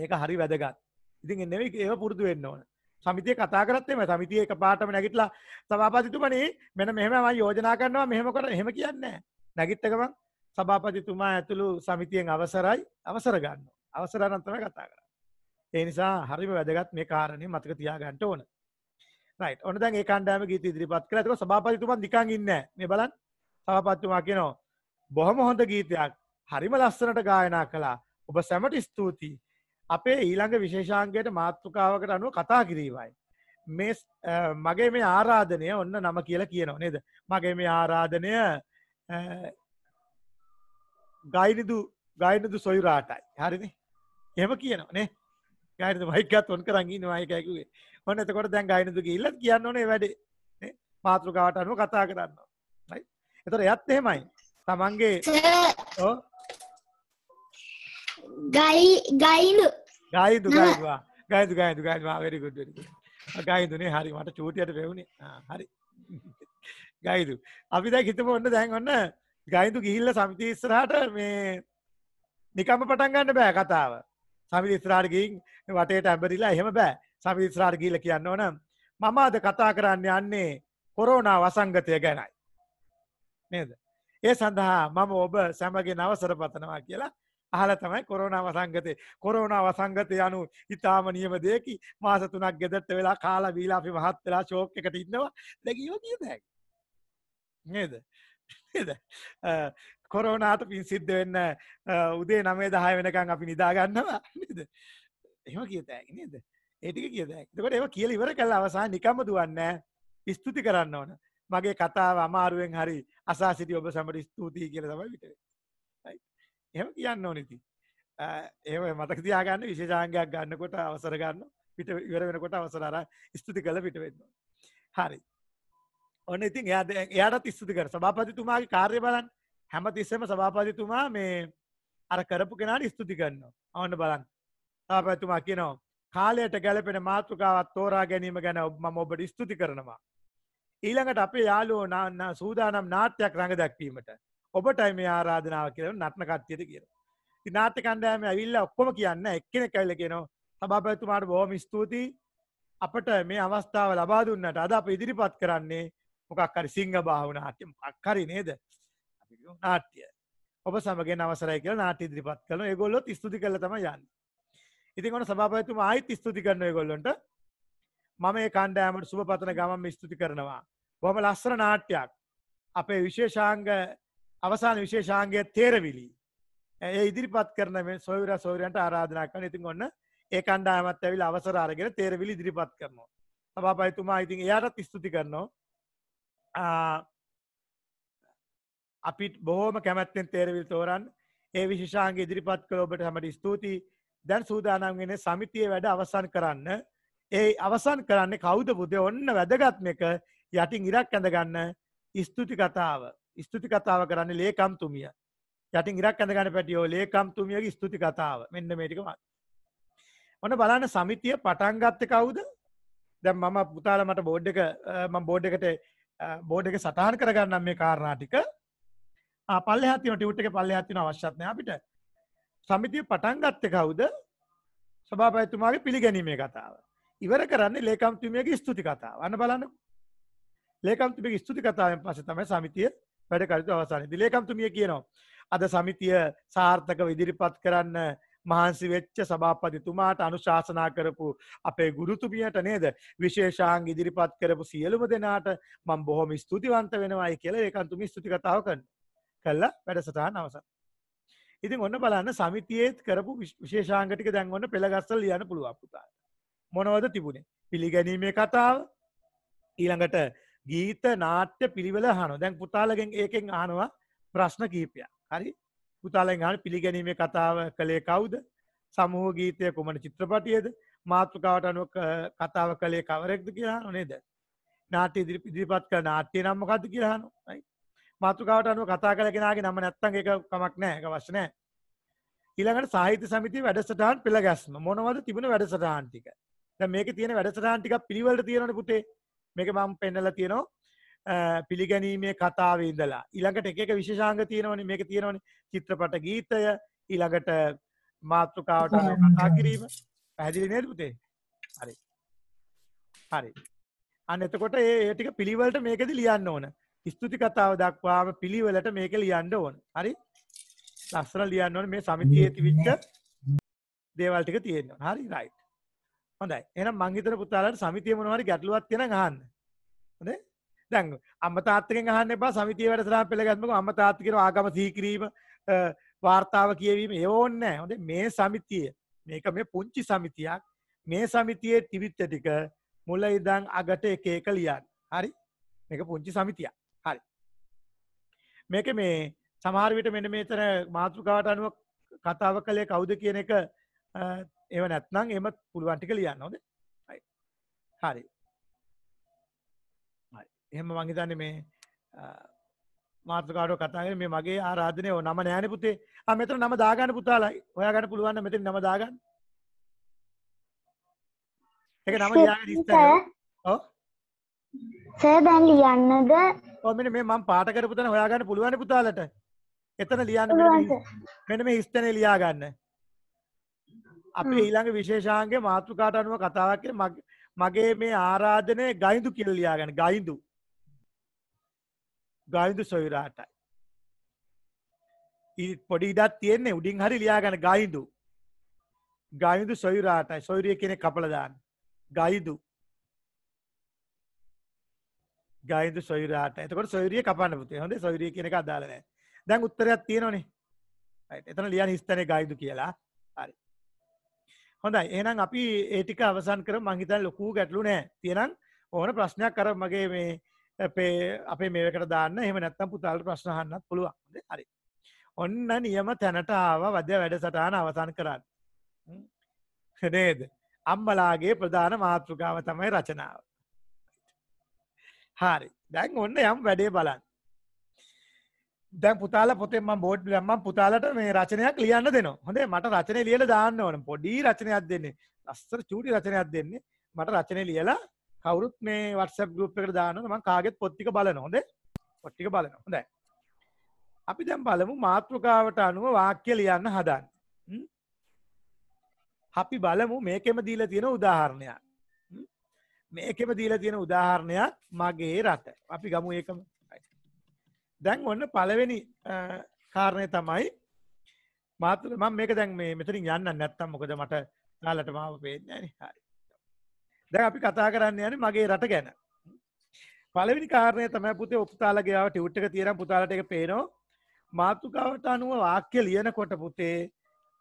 ඒක හරි වැදගත්. ඉතින් එන්නෙව ඒව පුරදු වෙන්න ඕන සමිතිය කතා කරත්තේම සමිතිය එක පාටම නැගිටලා සභාපතිතුමනේ මෙන මෙහෙමම යෝජනා කරනවා මෙහෙම කර එහෙම කියන්නේ නැගිට්ටකම සභාපතිතුමා ඇතුළු සමිතියෙන් අවසරයි අවසර ගන්න අවසරනම් තමයි කතා කරන්නේ ඒ නිසා හරිම වැදගත් මේ කාරණේ මතක තියාගන්න ඕන රයිට් ඔන්න දැන් ඒ කණ්ඩායම ගීත ඉදිරිපත් කළා ඒක සභාපතිතුමා නිකන් ඉන්නේ නැහැ මේ බලන්න සභාපතිතුමා කියනවා බොහොම හොඳ ගීතයක් හරිම ලස්සනට ගායනා කළා ඔබ සැමට ස්තුතියි අපේ ඊළඟ විශේෂාන්ගයට මාතෘකාවකට අනුව කතා කිරීමයි. මේ මගේ මේ ආරාධනය ඔන්න නම කියලා කියනවා නේද. මගේ මේ ආරාධනය ගයිනිදු ගයිනදු සොයිරාටයි හරිද එම කියනනේ ගයිනද මයිකත් ඔොන් කරගන්න මයිකැකුවේ ඔන්න එතකොට දැන් ගයිනදු ඉල්ල කියන්න ඕනේ වැඩ මාතෘකාවට අනුව කතා කරන්න එතට එයත් එහෙමයි තමන්ගේ ගයි ගයිනු ගායදු ගායදුවා ගායදු ගායදු ගායදුවා very good very good ගායදුනේ හරි මට චූටියට වැවුනේ හරි ගායදු අපි දැන් හිතමු ඔන්න දැන් ඔන්න ගායදු ගිහිල්ලා සමිති ඉස්සරහට මේ නිකම්ම පටන් ගන්න බෑ කතාව සමිති ඉස්සරහට ගිහින් වටේට ඇඹරිලා එහෙම බෑ සමිති ඉස්සරහට ගිහිල්ලා කියන්න ඕන මම අද කතා කරන්න යන්නේ කොරෝනා වසංගතය ගැනයි නේද ඒ සඳහා මම ඔබ සැමගේ නවසර පතනවා කියලා අහල තමයි කොරෝණ අවසංගතය කොරෝණ අවසංගතය යනු ඉතාම නියම දෙයකි මාස තුනක් ගෙදත්ත වෙලා කාලා වීලාපි මහත් වෙලා ශෝක එකට ඉන්නවා දැකියෝ කිය දැ නේද නේද කොරෝනාට පින් සිද්ධ වෙන්න උදේ නමේ දහය වෙනකං අපි නිදාගන්නවා නද එම කියතැයි නේද ඒටික කියද එතකට එම කියල ඉවර කළ අවසා නිකම දුවන්න ස්තුති කරන්න ඕන මගේ කතාව අමාරුවෙන් හරි අසා සිටි ඔබ සමට ස්තුතියි කියල තමයි විටේ එහම කියන්න ඕනෙති ඒ මතක තියාගන්න විශේෂාංගයක් ගන්නකොට අවසර ගන්න පිට ඉවර වෙනකොට අවසරර ස්තුති කළ පිට වෙන්න හරි ඔන්න ඉතින් එයාද එයාටත් ස්තුති කර සභාපතිතුමාගේ කාර්ය බලන් හැම තිස්සම සභාපතිතුමා මේ අර කරපු කෙනාට ස්තුති කරන්න අවන්න බලන් සභාපතිතුමා කියනවා කාලයට ගැලපෙන මාතෘකාවත් තෝරා ගැනීම ගැන මම ඔබට ස්තුති කරනවා ඊළඟට අපේ යාලෝ සූදානම් නාට්‍යයක් රඟ දැක්වීමට ඔබටයි මේ ආරාධනාව කියල නටන කට්තියට කියල ති නාට්‍ය කණ්ඩෑම ඇවිල්ල ඔක්කොම කියන්න එක්කෙන කැල්ල කියනවා සභාපැතුමාට බොහොම ස්තුතියි අපට මේ අවස්ථාව ලබා දුන්නට අද අප ඉදිරිපත් කරන්නේ මොකක්කරි සිංහ භාවන නාට්‍යම පක්කරි නේද නාට්‍යය ඔබ සමග අවසරය කියල නාට ඉදිරිපත් කන ගොල්ලොත් ස්තුති කළ තම යන්න ඉතිකොට සභාපයතුම අයිත් ස්තුති කරන ගොල්ලොට මම ඒ කණ්ඩෑමට සුභ පතන ගමම ස්තුති කරනවා බොම ලස්සර නාට්‍යයක් අපේ විශේෂාංග අවසාන විශේෂාංගය තේරවිලි. ඒ ඉදිරිපත් කරන සොයවර සොයරන්ට ආරාධනා කරන ඉතින් ඔන්න ඒ කණ්ඩායමත් ඇවිල් අවසර අරගෙන තේරවිලි ඉදිරිපත් කරනවා. සභාපතිතුමා ඉතින් එයාටත් ස්තුති කරනවා. අපිත් බොහෝම කැමැත්තෙන් තේරවිල් තෝරන් ඒ විශේෂාංග ඉදිරිපත් කළ ඔබට හැමට ස්තුතියි. දැන් සූදානම්ගෙන සමිතිය වැඩ අවසන් කරන්න. ඒ අවසන් කරන්නේ කෞුද පුදේ ඔන්න වැදගත්මක යටින් ඉරක් ඇඳගන්න ස්තුති කතාව. ස්තුති කතාව කරන්නේ ලේකම්තුමිය යටින් ඉරක් ඇඳගන්න පැටියෝ ලේකම්තුමියගේ ස්තුති කතාව මෙන්න මේටිකම ඔන බලන්න සමිතිය පටන්ගත්ත කවුද දැ මම පුතාල මට බෝඩ් එක බෝඩ් එකට බෝඩ් එක සටහන් කරගන්නම් මේ කාරණාටික පල්ල හතින ටිවට් එක පල්ල හතින අවශ්‍යත්නය අපිට සමිතිය පටන්ගත්ත කවුද සභාපැතුමාගේ පිළිගැනීමේ කතාව ඉවර කරන්නේ ලේකම්තුමියගේ ස්තුති කතාව අන්න බලන්න ලේකම්තුමික ස්තුති කතාවෙන් පස තමයි සමිතිය වැඩකරතු අවසාන දිලේකම්තුමිය කියනවා. අද සමිතිය සාර්ථකව ඉදිරිපත් කරන්න මහන්සි වෙච්ච සභාපතිතුමාට අනුශාසනා කරපු අපේ ගුරුතුමියට නේද විශේෂාංග ඉදිරිපත් කරපු සියලුම දෙනාට මං බොහොම ස්තුතිවන්ත වෙනවායි කියලා ඒකන්තුමි ස්තුති කතාව කරන කල්ලා වැඩසටහන් අවසන්. ඉතින් ඔන්න බලන්න සමිතියේත් කරපු විශේෂාංගටික දැන් ඔන්න පෙළගස්සල් ලියන්න පුළුවන් පුතාට. මොනවද තිබුණේ පිළිගැනීමේ කතාව ඊළඟට ගීත නාට්‍ය පිළිවෙල හනු දැන් පුතාලගෙන් ඒකෙන් ආනවා ප්‍රශ්න කීපයක් හරි පුතාලෙන් හන පිළිගැනීමේ කතාව කළේ කවුද සමූහ ගීතය කුමන චිත්‍රපටියද මාතෘකාවට අනුව කතාව කළේ කවරෙක්ද කියහනු නේද නාට්‍ය ඉදිරිපත් කළ නාට්‍ය නම්මකද කියහනු මාතෘකාවට අනුව කතා කළගෙනගේ නම නැත්තන් එක කමක් නෑ එක වශනෑ ඉළඟට සාහිත්‍ය සමිති වැඩසටහන් පෙළ ගැස්ම මොනවද තිබුණ වැඩසටහන්ටික මේක තියෙන වැඩසටහන්ටික පිළිවලට තියෙනන පුතේ මේක මම පෙන්නල තියෙනවා පිළිගැනීමේ කතාව ඉඳලා ඉළඟට එක විශෂාංග තියෙනවන මේක තියෙනවන චිත්‍රපට ගීතය ඉළඟට මාතෘකාවට කතා කිරීම පැදිලි නේපුතේ හරි හරි අන්න එතකොට ඒටික පිළිවලට මේකද ලියන්න ඕන ස්තුති කතාව දක්වාම පිළිවලට මේක ලියන්න ඕන හරි ලස්සන ලියන්න ඕන මේ සමිතියේ තිවිච්ච දේවල්ටික තියෙන්න්න හරි රයි් හොඳයි එනම් මංගිතන පුතාලට සමිතිය මොනවාරි ගැටලුවක් තියෙන අහන්න හොඳේ දැන් අම්ම තාත්තකෙන් අහන්න එපා සමිතිය වැඩසටහන පෙළගත්මක අම්ම තාත්තකෙන ආගම සීකිරීම වාර්තාව කියවීම ඒව ඕනේ නැහැ හොඳේ මේ සමිතිය මේක මේ පුංචි සමිතියක් මේ සමිතියේ ත්‍රිවිධ ටික මුල ඉඳන් අගට එක එක ලියන්න හරි මේක පුංචි සමිතියක් හරි මේක මේ සමහර විට මෙන්න මෙතන මාතෘකාවට අනුව කතාව කළේ කවුද කියන එක ඒව නැත්නම් එමත් පුළුවන්ටික ලියන්න නොද හරි එහෙම මංහිතන්න මේ මාර්තකාඩ කතාගෙන මේ මගේ ආරාධනය නම නෑන පුතේ මෙතර නම දාගන්න පුතාලයි ඔයාගන්න පුළුවන් මෙති නම දාගන්න එක නම සෑදැන් ලියන්නද ඔමෙන මේ මං පාටකරපුතන හොයාගන්න පුළුවන් පුතාලට එතන ලියන්න මෙන මේ ස්තනය ලියාගන්න අපේ ඊළඟ විශේෂාන්ගේ මාතෘකාට අනුව කතාවක් මගේ මේ ආරාධනය ගයිඳු කිල්ලයා ගැන ගයිඳු ගයිඳු සොයුරාටයි පොඩි ඉඩත් තියෙන්නේ උඩින් හරි ලියා ගැන ගයිඳු ගයිඳු සොයුරාටයි සොයුරිය කෙනෙ කපලදාන්න ගයිදු ගයිදු සොයුරාට එතකොට සොයුරිය කපන්න පුතේ හොඳ සොයුරිය කියන එක අදාළ නැහැ. දැන් උත්තරයක් තියෙනවනේ. හරි. එතන ලියන හිස්තනේ ගයිදු කියලා. හරි. හොඳයි ඒනම් අපි ඒටික අවසන් කර මහිතන් ලොකූ ගැටලු නෑ තියෙනම් ඕන ප්‍රශ්නයක් කර මගේ මේ අපේ අපේ මේකට දාන්න එම නැත්තම් පුතාල් ප්‍රශ්නහන්නත් පුළුවන්ද හරි ඔන්න නියම තැනට ආව වද්‍ය වැඩසටාන අවසන් කරන්න නේද අම්මලාගේ ප්‍රධාන මාතෘකාව තමයි රචනාව හරි දැන් ඔන්න යම් වැඩේ බලන්න දැන් පුතාල පොතෙන් මම බෝඩ් ලම්ම පුතාලට මේ රචනයක් ලියන්න දෙනවා. හොඳේ මට රචනය ලියලා දාන්න ඕන. පොඩි රචනයක් දෙන්නේ. ලස්සන චූටි රචනයක් දෙන්නේ. මට රචනය ලියලා කවුරුත් මේ WhatsApp group එකට දානවා. මම කාගෙත් පොත් ටික බලනවා. හොඳේ. පොත් ටික බලනවා. හොඳයි. අපි දැන් බලමු මාතෘකාවට අනුව වාක්‍ය ලියන්න හදන්න. අපි බලමු මේකෙම දීලා තියෙන උදාහරණයක්. මේකෙම දීලා තියෙන උදාහරණයක් මගේ රට. අපි ගමු ඒකම. දැන් ඔන්න පලවෙනි කාරණය තමයි මාතල ම මේක දැන් මේ මෙතරින් යන්න නැත්තම් මොකද මට නාලට මාව පේන්න හරි දැ අපි කතා කරන්න යන මගේ රට ගැන පලවිනි කාරණය තම පුතේ ඔප්තාලගේාව ටිවට්ක තියරම් පුතාලට එක පේනෝ මාතුකාවට අනුව වාක්‍ය ලියන කොට පුතේ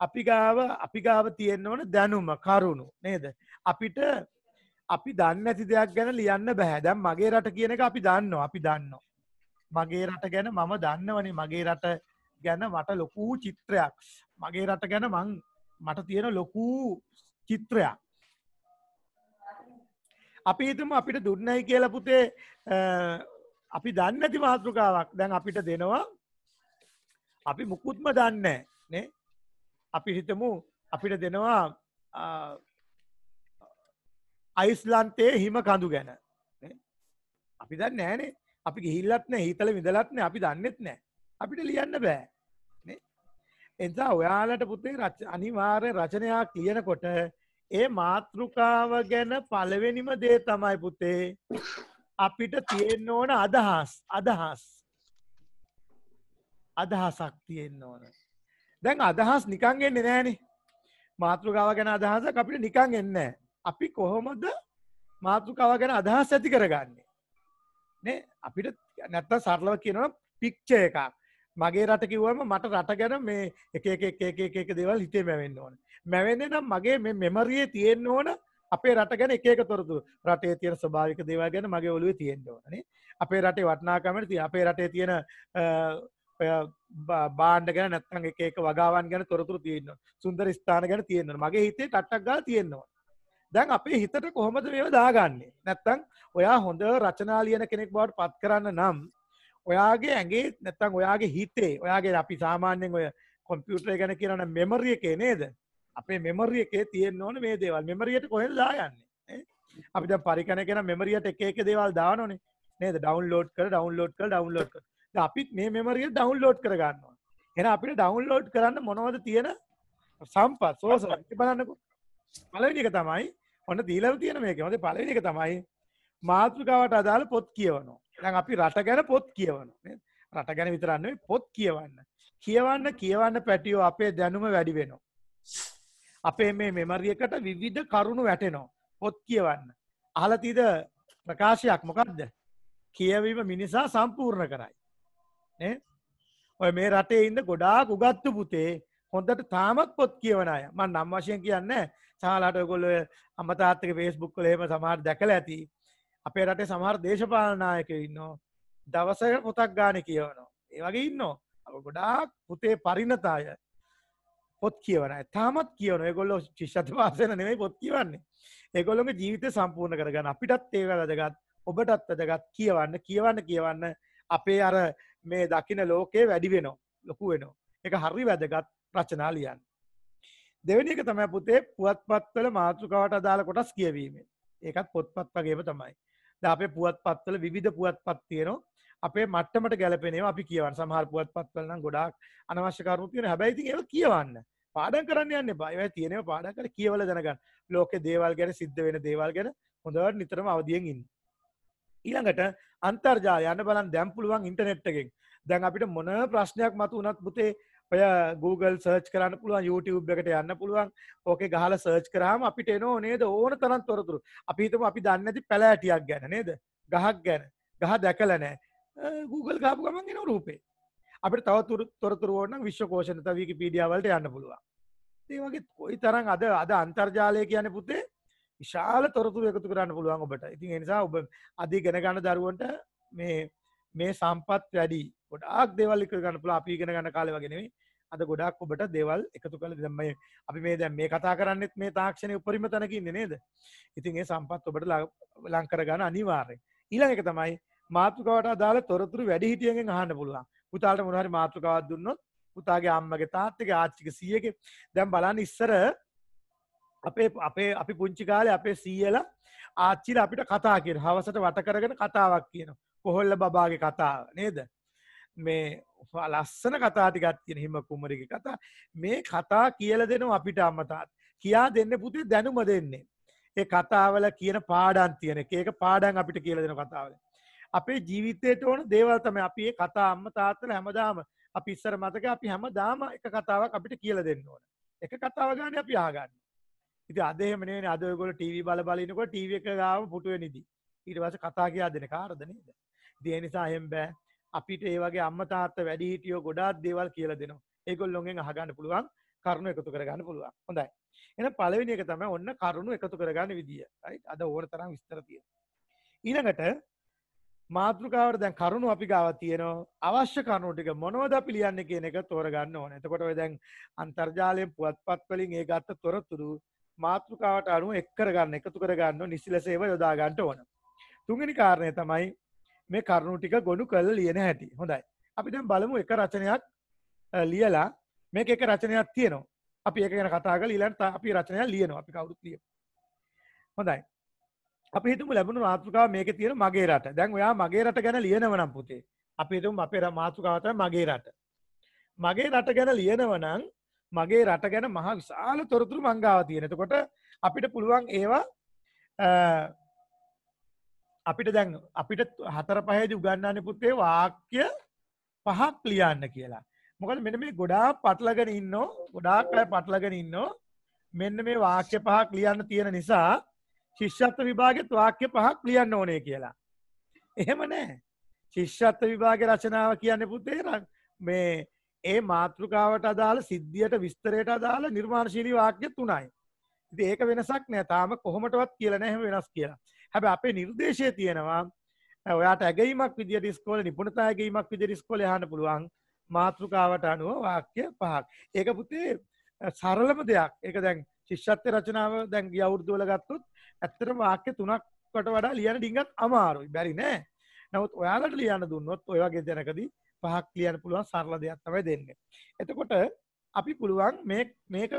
අපි ගාව අපි ගාව තියෙන්න්න ඕන දැනුම කරුණු නේද අපිට අපි දන්න ඇති දෙයක් ගැන ලියන්න බැහැදැම් මගේ රට කියන එක අපි දන්න අපි දන්නවා මගේ රට ගැන මම දන්නවනේ මගේ රට ගැන මට ලොකූ චිත්‍රයක් මගේ රට ගැන මං මට තියෙන ලොකූ චිත්‍රයක් අපි හිතම අපිට දුන්නයි කියල පුතේ අපි දන්න ඇති මාතෘකාවක් දැන් අපිට දෙනවා අපි මුකුත්ම දන්න නේ අපි හිතමු අපිට දෙනවා අයිස්ලන්තයේ හිම කඳු ගැන අපි දන්න නෑනේ අපි ගිහිල්ලත් නෑ හිතල විඳලත් නෑ අපි දන්නෙත් නෑ අපිට ලියන්න බෑ එදා ඔයාලට පුතේ රච අනිවාර්ය රචනයක් ලියනකොට ඒ මාතෘකාව ගැන පලවෙනිම දේ තමයි පුතේ අපිට තියෙන්න ඕන අදහස් අදහස් අදහසක් තියෙන්න ඕන දැන් අදහස් නිකන් එන්නේ නෑනේ මාතෘකාව ගැන අදහස අපිට නිකං එන්න අපි කොහොමද මාතෘකාව ගැන අදහස් ඇති කරගන්නේ නේ අපිට නැත්ත සරලව කියනවා පික්්ච එකක් මගේ රට කිව්වම මට රට ගැන මේ එකක දෙවල් හිතේ මැවෙන්න ඕන මැවෙන්න නම් මගේ මේ මෙමරියේ තියෙන්න්න ඕන අපේ රට ගැන එකක තොරතු රටේ තියෙන ස්භාවික දේවා ගැන මගේ ඔලුව තියෙන්න්න ඕනේ අපේ රටේ වටනාකමට ති අපේ රටේ තියෙන බාණ්ඩ ගැන නැත්තන් එකක වගාවන් ගැන තොරතුර තියෙන්න්න සුන්දර ස්ථාන ගැන තියෙන්න්න මගේ හිතේ ටක් ගා තියෙන්නවා දැන් අපේ හිතට කොහොමද මේව දාගන්නේ නැත්තං ඔයා හොඳ රචනාලියන කෙනෙක් බවට පත් කරන්න නම් ඔයාගේ ඇගේ නැත්තං ඔයාගේ හිතේ ඔයාගේ අපි සාමාන්‍යෙන් ඔය කොම්පියුටරය ගැන කියරන මෙමරිය එකේ නේද අපේ මෙමරිය එකේ තියෙන් ඕන මේ දේවල් මෙමරියට කොහෙද දාගන්නේ අපිට පරිකණ කෙන මෙමරියට එක එක දේවල් දානනේ නේද ඩවන්ලෝඩ් කර ඩවන්ලෝඩ් කර ඩවන්ලෝඩ් කර අපිත් මේ මෙමරිය ඩවන්ලෝඩ් කරගන්නවා එන අපිට ඩවන්ලෝඩ් කරන්න මොනවද තියෙන සම්පත් සෝස බලන්නකු පලවිනික තමයි ඔන්න දීලව තියෙන මේක හොඳ පළවෙනි එක තමයි මාතෘකාවට අදාළ පොත් කියවනවා. දැන් අපි රට ගැන පොත් කියවනවා. රට ගැන විතරක් නෙවෙයි පොත් කියවන්න. කියවන්න කියවන්න පැටියෝ අපේ දැනුම වැඩි වෙනවා. අපේ මේ මෙමරි එකට විවිධ කරුණු වැටෙනවා. පොත් කියවන්න. අහලා තියද ප්‍රකාශයක් මොකද්ද? කියවීම මිනිසා සම්පූර්ණ කරයි. නේ? ඔය මේ රටේ ඉන්න ගොඩාක් උගත්තු පුතේ හොඳට තාමත් පොත් කියවන අය. මම නම් වශයෙන් කියන්නේ සහලාට ගොල්ල අමතාත්තක පේස්බුක් කලේම සමහර දැකල ඇති අපේ රටේ සමහර දේශපාලනායක ඉන්නවා දවසය පොතක් ගාන කියවනවා ඒ වගේ ඉන්නවා ගොඩාක් පුතේ පරිණතාය පොත් කියවන තාමත් කියවන ගොල්ල ශිෂ්ත පාසන නෙමයි පොත් කියවන්නේ ඒගොල්ලොගේ ජීවිත සම්පූර්ණ කරගන්න අපිටත් ඒව වැදගත් ඔබටත් වැදගත් කියවන්න කියවන්න කියවන්න අපේ අර මේ දකින ලෝකයේ වැඩි වෙනවා ලොකු වෙනවා එක හරි වැදගත් රචනා ලියන්න දෙවැනි එක තමයි පුතේ පුවත්පත්වල මාතෘකාවට අදාළ කොටස් කියවීම. ඒකත් පොත්පත් වගේම තමයි. දැන් අපේ පුවත්පත්වල විවිධ පුවත්පත් තියෙනවා. අපේ මට්ටමට ගැලපෙන ඒවා අපි කියවන්න. සමහර පුවත්පත්වල නම් ගොඩාක් අනවශ්‍ය කරුණු තියෙනවා. හැබැයි ඉතින් ඒවා කියවන්න. පාඩම් කරන්න යන්න එපා. ඒවා තියෙන ඒවා පාඩම් කරලා කියවලා දැනගන්න. ලෝකේ දේවල් ගැන සිද්ධ වෙන දේවල් ගැන හොඳට නිතරම අවදියෙන් ඉන්න. ඊළඟට අන්තර්ජාලය යන්න බලන්න දැන් පුළුවන් ඉන්ටර්නෙට් එකෙන්. දැන් අපිට මොන ප්‍රශ්නයක් මතු වුණත් පුතේ ඔය Google සර්ච් කරන්න පුළුවන් YouTube එකට යන්න පුළුවන් ඕකේ ගහලා සර්ච් කරාම අපිට එනෝ නේද ඕන තරම් තොරතුරු. අපි හිතමු අපි දන්නේ නැති පැලෑටියක් ගැන නේද? ගහක් ගැන. ගහ දැකලා නැහැ. Google ගහපු ගමන් එන රූපේ. අපිට තව තොරතුරු ඕන නම් විශ්වකෝෂ නැත්නම් Wikipedia වලට යන්න පුළුවන්. ඒ වගේ කොයි තරම් අද අද අන්තර්ජාලය කියන්නේ පුතේ විශාල තොරතුරු එකතු කරන්න පුළුවන් ඔබට. ඉතින් ඒ නිසා ඔබ අද ඉගෙන ගන්න දරුවන්ට මේ මේ සම්පත් වැඩි. ගොඩාක් දේවල් ඉගෙන ගන්න පුළුවන් අපි ඉගෙන ගන්න කාලේ වගේ නෙමෙයි. අද ගොඩක් ඔබට දේවල් එකතු කළ දෙම අපි මේ දැම් මේ කතා කරන්නෙත් මේ තාක්ෂණය උපරිම තැනකින්න නේද ඉතින් ඒ සම්පත් ඔබට ලංකර ගන්න අනිවාර්ය ඊළඟ එක තමයි මාතෘකාවට අදාළ තොරතුරු වැඩි හිටියෙන් අහන්න පුළුවන් පුතාට මොනහරි මාතෘකාවක් දුන්නොත් පුතාගේ අම්මගේ තාත්තක ආච්චික සියගේ දැම් බලන්න ඉස්සර අපේ අපේ අපි පුංචි කාලේ අපේ සීයලා ආච්චිල අපිට කතා කියන හවසට වටකරගෙන කතාවක් කියන කොහොල්ල බබාගේ කතාව නේද මේ ලස්සන කතාටිකත් තියෙන හිම කුමරගේ කතා මේ කතා කියල දෙනවා අපිට අම්මතාත් කියා දෙන්න පුතේ දැනුම දෙන්නේ. ඒ කතාවල කියන පාඩන් තියෙන ඒක පාඩන් අපිට කියල දෙන කතාවල. අපේ ජීවිතයට ඕන දේවල්තම අපි කතා අම්ම තාත්තල හැමදාම අපි ඉස්සර මතක අපි හැම දාම එක කතාවක් අපිට කියල දෙන්න ඕන. එක කතාව ගන්න අපි ආගන්න. ඉති අදෙමනේ අදගොල ටීවී බල බලනකොට ටීව එක ගාව පුටුව නිදී. ඊට වස කතා කියා දෙන කාරදනේද. දිය නිසා හෙම් බෑ අපිට ඒ වගේ අම්ම තාත්ත වැඩිහිටියෝ ගොඩාක් දේවල් කියලා දෙනවා. ඒගොල්ලොන්ගෙන් අහගන්න පුළුවන් කරුණු එකතු කරගන්න පුළුවන්. හොඳයි. එහෙනම් පළවෙනි එක තමයි ඔන්න කරුණු එකතු කරගන්න විදිය. right? අද ඕන තරම් විස්තර තියෙනවා. ඊළඟට මාතෘකාවට දැන් කරුණු අපි ගාව තියෙනවා අවශ්‍ය කරුණු ටික මොනවද අපි ලියන්නේ කියන එක තෝරගන්න ඕනේ. එතකොට ඔය දැන් අන්තර්ජාලයෙන් පුවත්පත් වලින් ඒ ගත්ත තොරතුරු මාතෘකාවට අනුව එක් කරගන්න, එකතු කරගන්න නිසිලසේව යොදා ගන්න ඕන. තුන්වෙනි කාරණය තමයි මේ කරුණු ටික ගොනු කළ ලියන හැටි හොඳයි අපි දැන් බලමු එක රචනයක් ලියලා මේක එක රචනයක් තියෙනවා අපි ඒක ගැන කතා කරලා ඊළඟට අපි රචනයක් ලියනවා අපි කවුරුත් ලියමු හොඳයි අපි හිතමු ලැබුණු මාතෘකාව මේකේ තියෙන මගේ රට දැන් ඔයා මගේ රට ගැන ලියනව නම් පුතේ අපි හිතමු අපේ මාතෘකාව තමයි මගේ රට මගේ රට ගැන ලියනව නම් මගේ රට ගැන මහ විශාල තොරතුරු මංගාව තියෙන එතකොට අපිට පුළුවන් ඒවා අපිට දැන් අපිට හතර පහේද උගන්නන්න පුත්තේ වාක්‍ය පහක් ලියන්න කියලා. මොකද මෙන මේ ගොඩා පටලගෙන ඉන්න ගොඩාක් අය පටලගෙන ඉන්න මෙන්න මේ වාක්‍ය පහක් ලියන්න තියෙන නිසා ශිෂ්‍යත්ව විභාගෙත් වාක්‍ය පහක් ලියන්න ඕනේ කියලා. එහෙම නෑ ශිෂ්‍යත්ව විභාග රචනාව කියන්න පුතේ මේ ඒ මාතෘකාවට අදාළ සිද්ධියට විස්තරයට අදාළ නිර්මාණශීලී වාක්‍ය තුනයි. ඉතින් ඒක වෙනසක් නෑ තාම කොහොමටවත් කියලා නෑ එහෙම වෙනස් කියලා. හැබ අපේ නිර්දේශය තියෙනවා ඔයාට ඇගීමක් විදිිය ස්කෝල නිපුණතා ඇගීමක් විදි ස්කොල හන්න පුළුවන් මාතෘකාවට අනුව වාක්‍ය පහක් ඒක පුතේ සරලම දෙයක් ඒක දැන් ශිෂ්‍යත්්‍ය රචනාව දැන් අවුද්දෝල ගත්තුත් ඇත්තර වාක්‍ය තුනක් කොට වඩා ලියන ඩිංගත් අමාරුයි බැරි නෑ නවත් ඔයාලට ලියන්න දුන්නොත් ඔයවාගේ දැනකදී පහක් ලියන්න පුළුවන් සරල දෙයක් තමයි දෙන්න. එතකොට අපි පුළුවන් මේක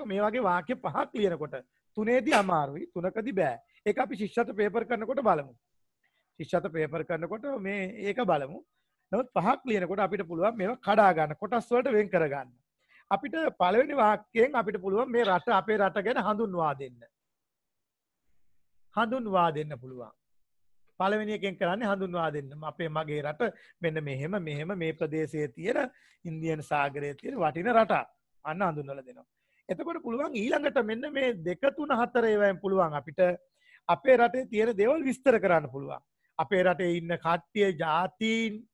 මේ වගේ වාක්‍ය පහක් ලියනකොට තුනේදී අමාරුයි තුනකදී බෑ. ඒක අපි ශිෂ්ෂත පේපර් කරනකොට බලමු. ශිෂ්ෂත පේපර් කරනකොට මේ ඒක බලමු. නමුත් පහක් ලියනකොට අපිට පුළුවන් මේවා කඩා ගන්න, කොටස් වලට වෙන් කර ගන්න. අපිට පළවෙනි වාක්‍යයෙන් අපිට පුළුවන් මේ රට අපේ රට ගැන හඳුන්වා දෙන්න. හඳුන්වා දෙන්න පුළුවන්. පළවෙනි එකෙන් කරන්නේ හඳුන්වා දෙන්න. අපේ මගේ රට මෙන්න මෙහෙම මෙහෙම මේ ප්‍රදේශයේ තියෙන ඉන්දියන් සාගරයේ තියෙන වටින රටක්. අන්න හඳුන්වලා දෙනවා. එතකොට පුළුවන් ඊළඟට මෙන්න මේ දෙක තුන හතර ඒවායින් පුළුවන් අපිට අපේ රටේ තියෙන දෙවල් විස්තර කරන්න පුළුවන් අපේ රටේ ඉන්න කට්ටිය ජාතීන්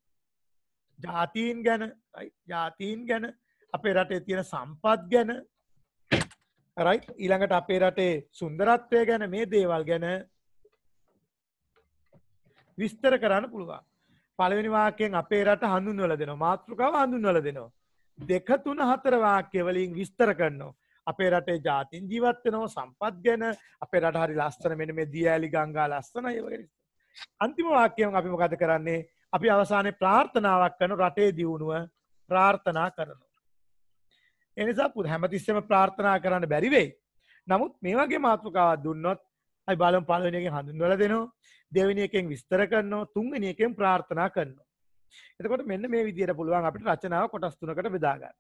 ජාතීන් ගැන ජාතීන් ගැන අපේ රටේ තියෙන සම්පත් ගැන රයි ඊළඟට අපේ රටේ සුන්දරත්වය ගැන මේ දේවල් ගැන විස්තර කරන්න පුළුවන් පළවෙනි වාකයෙන් අපේ රට හඳුන්වල දෙනවා මාතෘකාව හඳුන්වල දෙනවා දෙක තුන හතර වාක්‍යවලින් විස්තර කරනවා අපේ රටේ ජාතින් ජීවත්වෙනවා සම්පත් ගැන අපේ රට හරි ලස්සන මෙන මේ දියඇලි ගංගා ලස්සන ඒවගේ අන්තිම වාක්‍යයම අපිම ගත කරන්නේ අපි අවසානය ප්‍රාර්ථනාවක් කනු රටේ දියුණුව ප්‍රාර්ථනා කරනු. එනිසා පුද හැමතිස්සම ප්‍රාර්ථනා කරන්න බැරිවෙයි. නමුත් මේ වගේ මාතෘකාවත් දුන්නොත් අයි බලම් පලවනයකින් හඳුන්වල දෙනවා දෙවනියකෙන් විස්තර කරනවා තුන්ගනියකෙන් ප්‍රාර්ථනා කරනවා. එතකොට මෙන්න මේ විදියට පුළුවන් අපිට රචනාව කොටස් තුනකට බෙදාගන්න.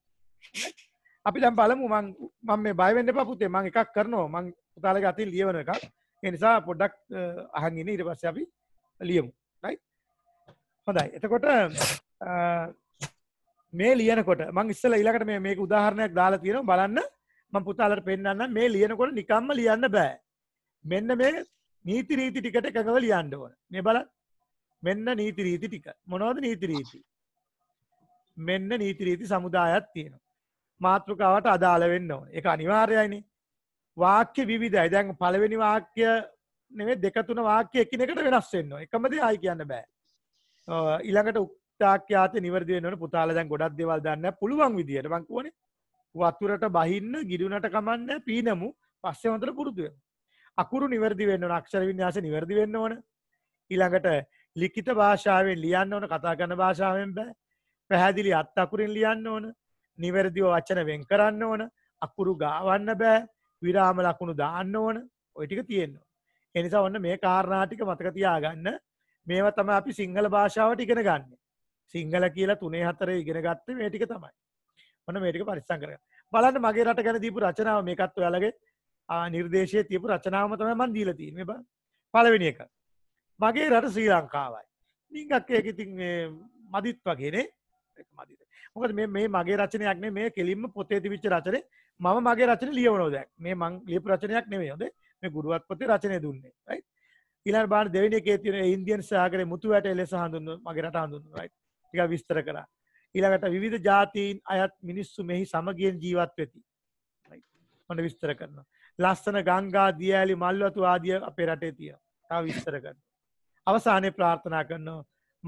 අපි දැම් බලමු මං මම මේ බයවෙන්න පපුතේ මං එකක් කරනවා මං පුතාලග අතින් ලියවන එකක් එනිසා පොඩ්ඩක් අහන්ගෙන ඉට පස්ස අපි ලියමු රයි හොඳයි එතකොට මේ ලියනකොට මං ඉස්සල ඉලකට මේ මේක උදාහරණයක් දාලා තියෙනවා බලන්න මං පුතාලට පෙන්න්න මේ ලියනකොට නිකම්ම ලියන්න බෑ මෙන්න මේ නීති රීති ටිකට එකඟව ලියන්න ඕන මේ බල මෙන්න නීති රීති ටික මොනෝද නීති රීති මෙන්න නීති රීති සමුදායත් තියෙනවා මාතෘකාවට අදාළ වෙන්න ඕන එක අනිවාර්යයිනේ වාක්‍ය විවිධයි දැන් පළවෙනි වාක්‍ය නෙවේ දෙක තුන වාක්‍ය එකිනෙකට වෙනස් වෙන්න එකම දේ ආයි කියන්න බෑ ඊළඟට උක්තාක්‍යාත නිවැරදි වෙන්න ඕන පුතාලා දැන් ගොඩක් දේවල් දන්නේ පුළුවන් විදියට මං කියවනේ වතුරට බහින්න ගිඩුනට කමන්නේ පීනමු පස්සේ හොඳට පුරුදු වෙන්න අකුරු නිවැරදි වෙන්න ඕන අක්ෂර වින්‍යාස නිවැරදි වෙන්න ඕන ඊළඟට ලිඛිත භාෂාවෙන් ලියන්න ඕන කතා කරන භාෂාවෙන් බෑ පැහැදිලි අත් අකුරින් ලියන්න ඕන නිවැරදිව වචන වෙන් කරන්න ඕන අකුරු ගාවන්න බෑ විරාම ලකුණු දාන්න ඕන ඔයිටික තියෙන්නවා. එනිසා ඔන්න මේ කාරණාටික මතකතියාගන්න මේව තම අපි සිංහල භාෂාවට ඉගෙන ගන්න. සිංහල කියලා තුනේ හතර ඉගෙන ගත්ත මේටික තමයි. ඔන්න මේටික පරිස්සං කරග බලන්න මගේ රට ගැන දීපු රචනාව මේකත් ඔයාලගේ නිර්දේශය තියපු රචනාවම තමයි මන් දීලා තියෙන්නේ බං පළවෙනි එක මගේ රට ශ්‍රී ලංකාවයි නිකක් ඒක ඉතින් මදිත් වගේනේ මදිත මොකද මේ මගේ රචනයක් නේ මේ කෙලින්ම පොතේ තිබිච්ච රචනේ මම මගේ රචන ලියවනෝ දැක් මේ මං ලියපු රචනයක් නෙමෙයි හොඳේ මේ ගුරුවත් පොතේ රචනය දුන්නේ right ඊළඟ බාන දෙවෙනි එකේ තියෙන ඉන්දියන් සාගරේ මුතු වැටේ ලෙස හඳුන්වන මගේ රට හඳුන්වන right ටිකක් විස්තර කරා ඊළඟට විවිධ ජාතීන් අයත් මිනිස්සු මෙහි සමගියෙන් ජීවත් වෙති right මම විස්තර කරනවා ලස්සන ගංගා දියඇලි මල්වතු ආදිය අපේ රටේ තියෙනවා තව විස්තර කරනවා අවසානයේ ප්‍රාර්ථනා කරනවා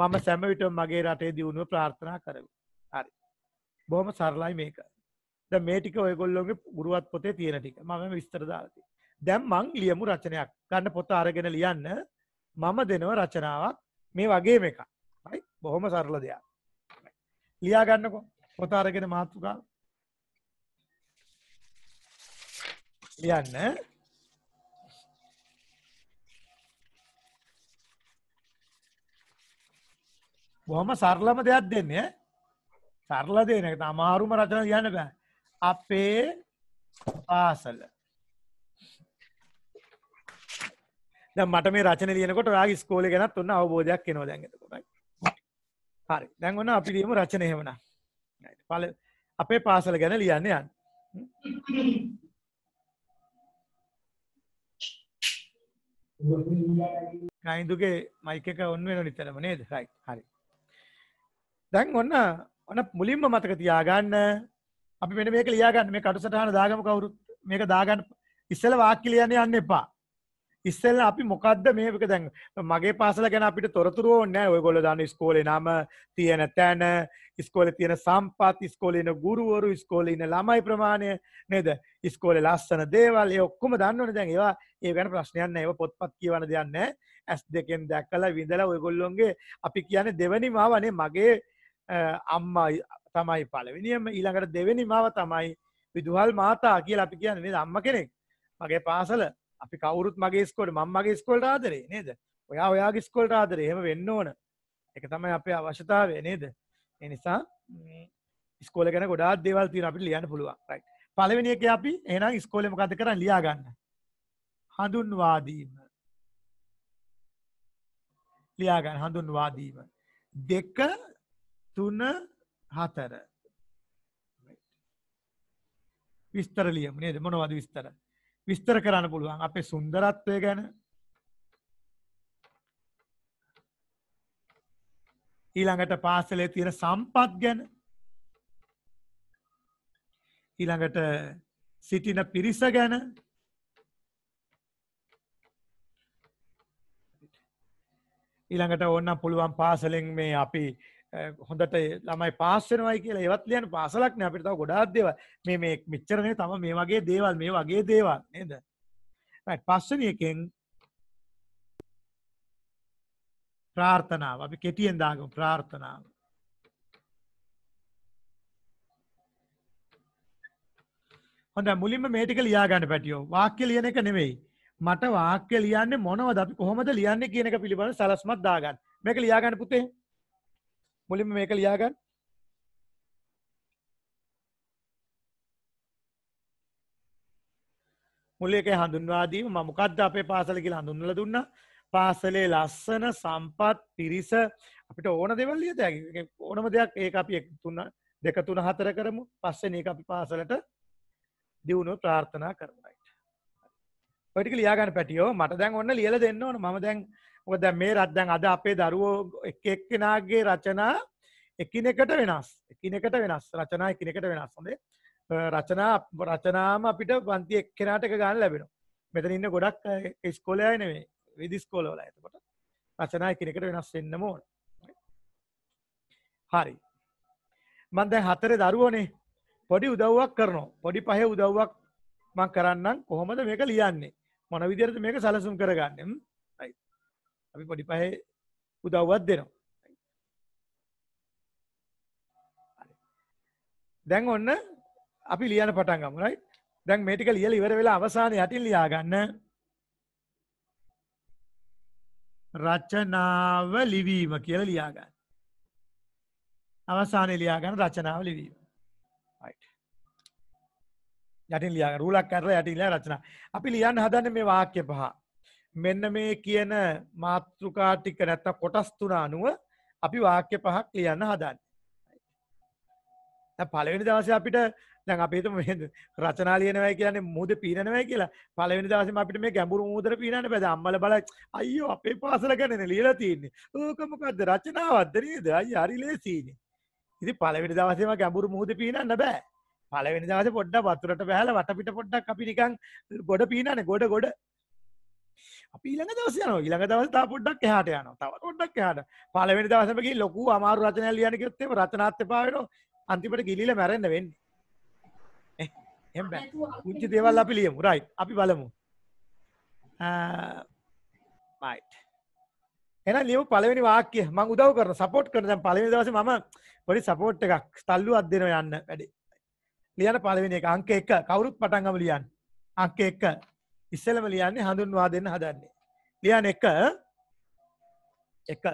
මම සැමවිට මගේ රටේ දියුණුව ප්‍රාර්ථනා කරමි හරි බොහොම සරලයි මේක ද මේ ටික ඔයගොල්ලොගේ පුරුවත් පොතේ තියෙන ටික මම විස්තර දාලති දැම් මං ලියමු රචනයක් ගන්න පොත අරගෙන ලියන්න මම දෙනව රචනාවක් මේ වගේ එක යි බොහොම සරල දෙයක් ලියා ගන්නකො පොත අරගෙන මාත්තුකා ලියන්න බොහොම සරලම දෙයක් දෙන්නේ සරල දේනකට අමාරුම රචන කියන්න බෑ. අපේ පාසල. දැන් මට මේ රචන ලියනකොට ඔයාගේ ස්කෝලේ ගැනත් ඔන්න අවබෝධයක් එනවා දැන් එතකොට. හරි. දැන් ඔන්න අපි ලියමු රචන එහෙමනම්. පළ අපේ පාසල ගැන ලියන්න යන්න. ගයින්දුගේ මයික එක ඔන්න වෙන නිතරම නේද රයි හරි දැන් ඔන්න ඔන්න මුලින්ම මතක තියාගන්න අපි මෙට මේක ලියාගන්න මේ කටුසටහන දාගම කවුරුත් මේක දාගන්න ඉස්සල වාක්කිලියන්න යන්න එපා ඉස්සල්ල අපි මොකක්ද මේක දැන් මගේ පාසල ගැන අපිට තොරතුරුව නෑ ඔය ගොල දන්න ස්කෝලේ නම තියෙන තැන ස්කෝල තියෙන සම්පත් ස්කෝලන ගුරුවරු ස්කෝලඉන්න ළමයි ප්‍රමාණය නේද ස්කෝල ලස්සන දේවල් ඔක්කොම දන්නවන දැන් ඒවා ඒ ගැන ප්‍රශ්නයන්න ඒව පොත්පත් කියවන දෙයන්න ඇස් දෙකෙන් දැක්කල විඳලා ඔයගොල්ලොන්ගේ අපි කියන දෙවනි මාවනේ මගේ අම්මා තමයි පලවිනිියම ඊළඟට දෙවැනි මාව තමයි විදුහල් මාතා කියල අපි කියන්නේ අම්ම කෙනෙක් මගේ පාසල අපි කවුරුත් මගේ ස්කොට මංමගේ ස්කොල්ට ආදරේ නේද ඔයා ඔයාගේ ස්කොල්ට ආදරේ හෙම වෙන්න ඕන එක තමයි අපේ අවශ්‍යතාව නේද එනිසා ස්කෝල ගැන ගොඩා දෙවල් තින අපි ලියන්න පුළුවන් රයි පලවෙනි එක අපි එනම් ස්කෝලම කත කරන්න ලියාගන්න හඳුන්වාදීම ලියාගන්න හඳුන්වාදීම දෙක තුන හතර විස්තර ලියම නේද මොනවද විස්තර විස්තර කරන්න පුළුවන් අපේ සුන්දරත්වය ගැන ඊළඟට පාසලේ තියෙන සම්පත් ගැන ඊළඟට සිටින පිරිස ගැන ඊළඟට ඕන්න පුළුවන් පාසලෙන් මේ අපි හොඳට ළමයි පාස්සෙනවයි කියලා ඒවත් ලියන පාසලක්න අපිට තව ගොඩාත් දේව මේ මේ මිච්චරනේ තම මේ වගේ දේවල් මේ වගේ දේවල් නේද පස්සන එකෙන් ප්‍රාර්ථනාව අපි කෙටියෙන් දාගම ප්‍රාර්ථනාව හොඳ මුලින්ම මේටික ලියාගන්න පැටියෝ වාක්‍ය ලියන එක නෙමෙයි මට වාක්‍ය ලියන්නේ මොනවද අපි කොහොමද ලියන්නේ කියන එක පිළිබඳ සලස්මක් දාගන්න මේක ලියාගන්න පුතේ මුලින්ම මේක ලියාගන්න මුල එකේ හඳුන්වා දීම මම මොකද්ද අපේ පාසල කියලා හඳුන්වලා දුන්නා පාසලේ ලස්සන සම්පත් පිරිස අපිට ඕන දේවල් ලියද ඕනම දෙයක් ඒක අපි තුන දෙක තුන හතර කරමු පස්සේ මේක අපි පාසලට දියුණුව ප්‍රාර්ථනා කරනවා ඔය ටික ලියා ගන්න පැටියෝ මට දැන් ඔන්න ලියලා දෙන්න ඕන මම දැන් ඔද මේ රද්දැන් අද අපේ දරුවෝ එක්කෙනගේ රචනා එකිනෙකට වෙනස් එකිනෙකට වෙනස් රචනා එකිනෙකට වෙනස් හොඳේ රචනා රචනාම අපිට පන්ති එක්කෙනට එක ගන්න ලැබෙන මෙතන ඉන්න ගොඩක් ස්කොලයනවේ විදිස්කෝලවල ඇතකොට රචනා එකිනෙකට වෙනස් වෙන්න මෝන හරි මන්දැ හතර දරුවනේ පොඩි උදව්වක් කරනවා පොඩි පහ උදව්වක් මං කරන්නම් කොහොමද මේක ලියන්නේ මොන විදිරද මේක සලසුම් කරගන්නම් අපි පොඩි පහේ උදව්වත් දෙනවා. දැන් ඔන්න අපි ලියන්න පටන් ගමු right දැන් මේ ටික ලියලා ඉවර වෙලා අවසානයේ යටින් ලියා ගන්න රචනාව ලිවීම කියලා ලියා ගන්න අවසානයේ ලියා ගන්න රචනාව ලිවීම right යටින් ලියා ගන්න රූලක් කරලා යටින් ලියා රචනා අපි ලියන්න හදන්නේ මේ වාක්‍ය පහ මෙන්න මේ කියන මාතෘකාටික නැත්ත කොටස්තුන අනුව අපි වාක්‍ය පහක් ලියන්න හදන්න. පලවෙනි දවස අපිට දැන් අපිට රචනා ලියනවයි කියන්නේ මුහද පීනනවයි කියලා පලවෙනි දවසම අපිට මේ ගැඹුරු මුහදර පීනන්න බැද අම්මල බලයි අයියෝ අපේ පාසල ගැනන ලියලා තියෙන්නේ ඕක මොකද්ද රචනාවක්ද නේද අයියා හරි ලේසියිනේ ඉතින් පළවෙනි දවසේම ගැඹුරු මුහුද පීනන්න බෑ පළවෙනි දවසේ පොඩ්ඩක් වතුරට බහැලා වටපිට පොඩ්ඩක් අපි නිකන් ගොඩ පීනන්නේ ගොඩ ගොඩ පීළඟ දවස යන ඊළඟ දවස්ථා පොඩ්ඩක් එහට යන තව ොඩක් හට පලවෙනි දවසමකින් ලොකු අමාරු රචනය ලියනකයොත්තේ රචනාත්්‍ය පාවට අන්තිපට ගිලිල මැරෙන්න්න වෙන්න පුංචි දේවල් අපි ලියමු රයි අපි බලමු මයිට් එන ලියව පලවෙනි වාක්‍ය මං උදව කරන සපෝට් කරන දැන් පලවෙනි දවසේ මම පොඩි සපෝට් එකක් තල්ලු අත් දෙනවා යන්න වැඩි ලියන පලවෙනි එක අංක 1 කවුරුත් පටන් ගමු ලියන්න අංක 1 ඉස්සලම ලියන්නේ හඳුන්වා දෙන්න හදන්නේ ලියන එක එක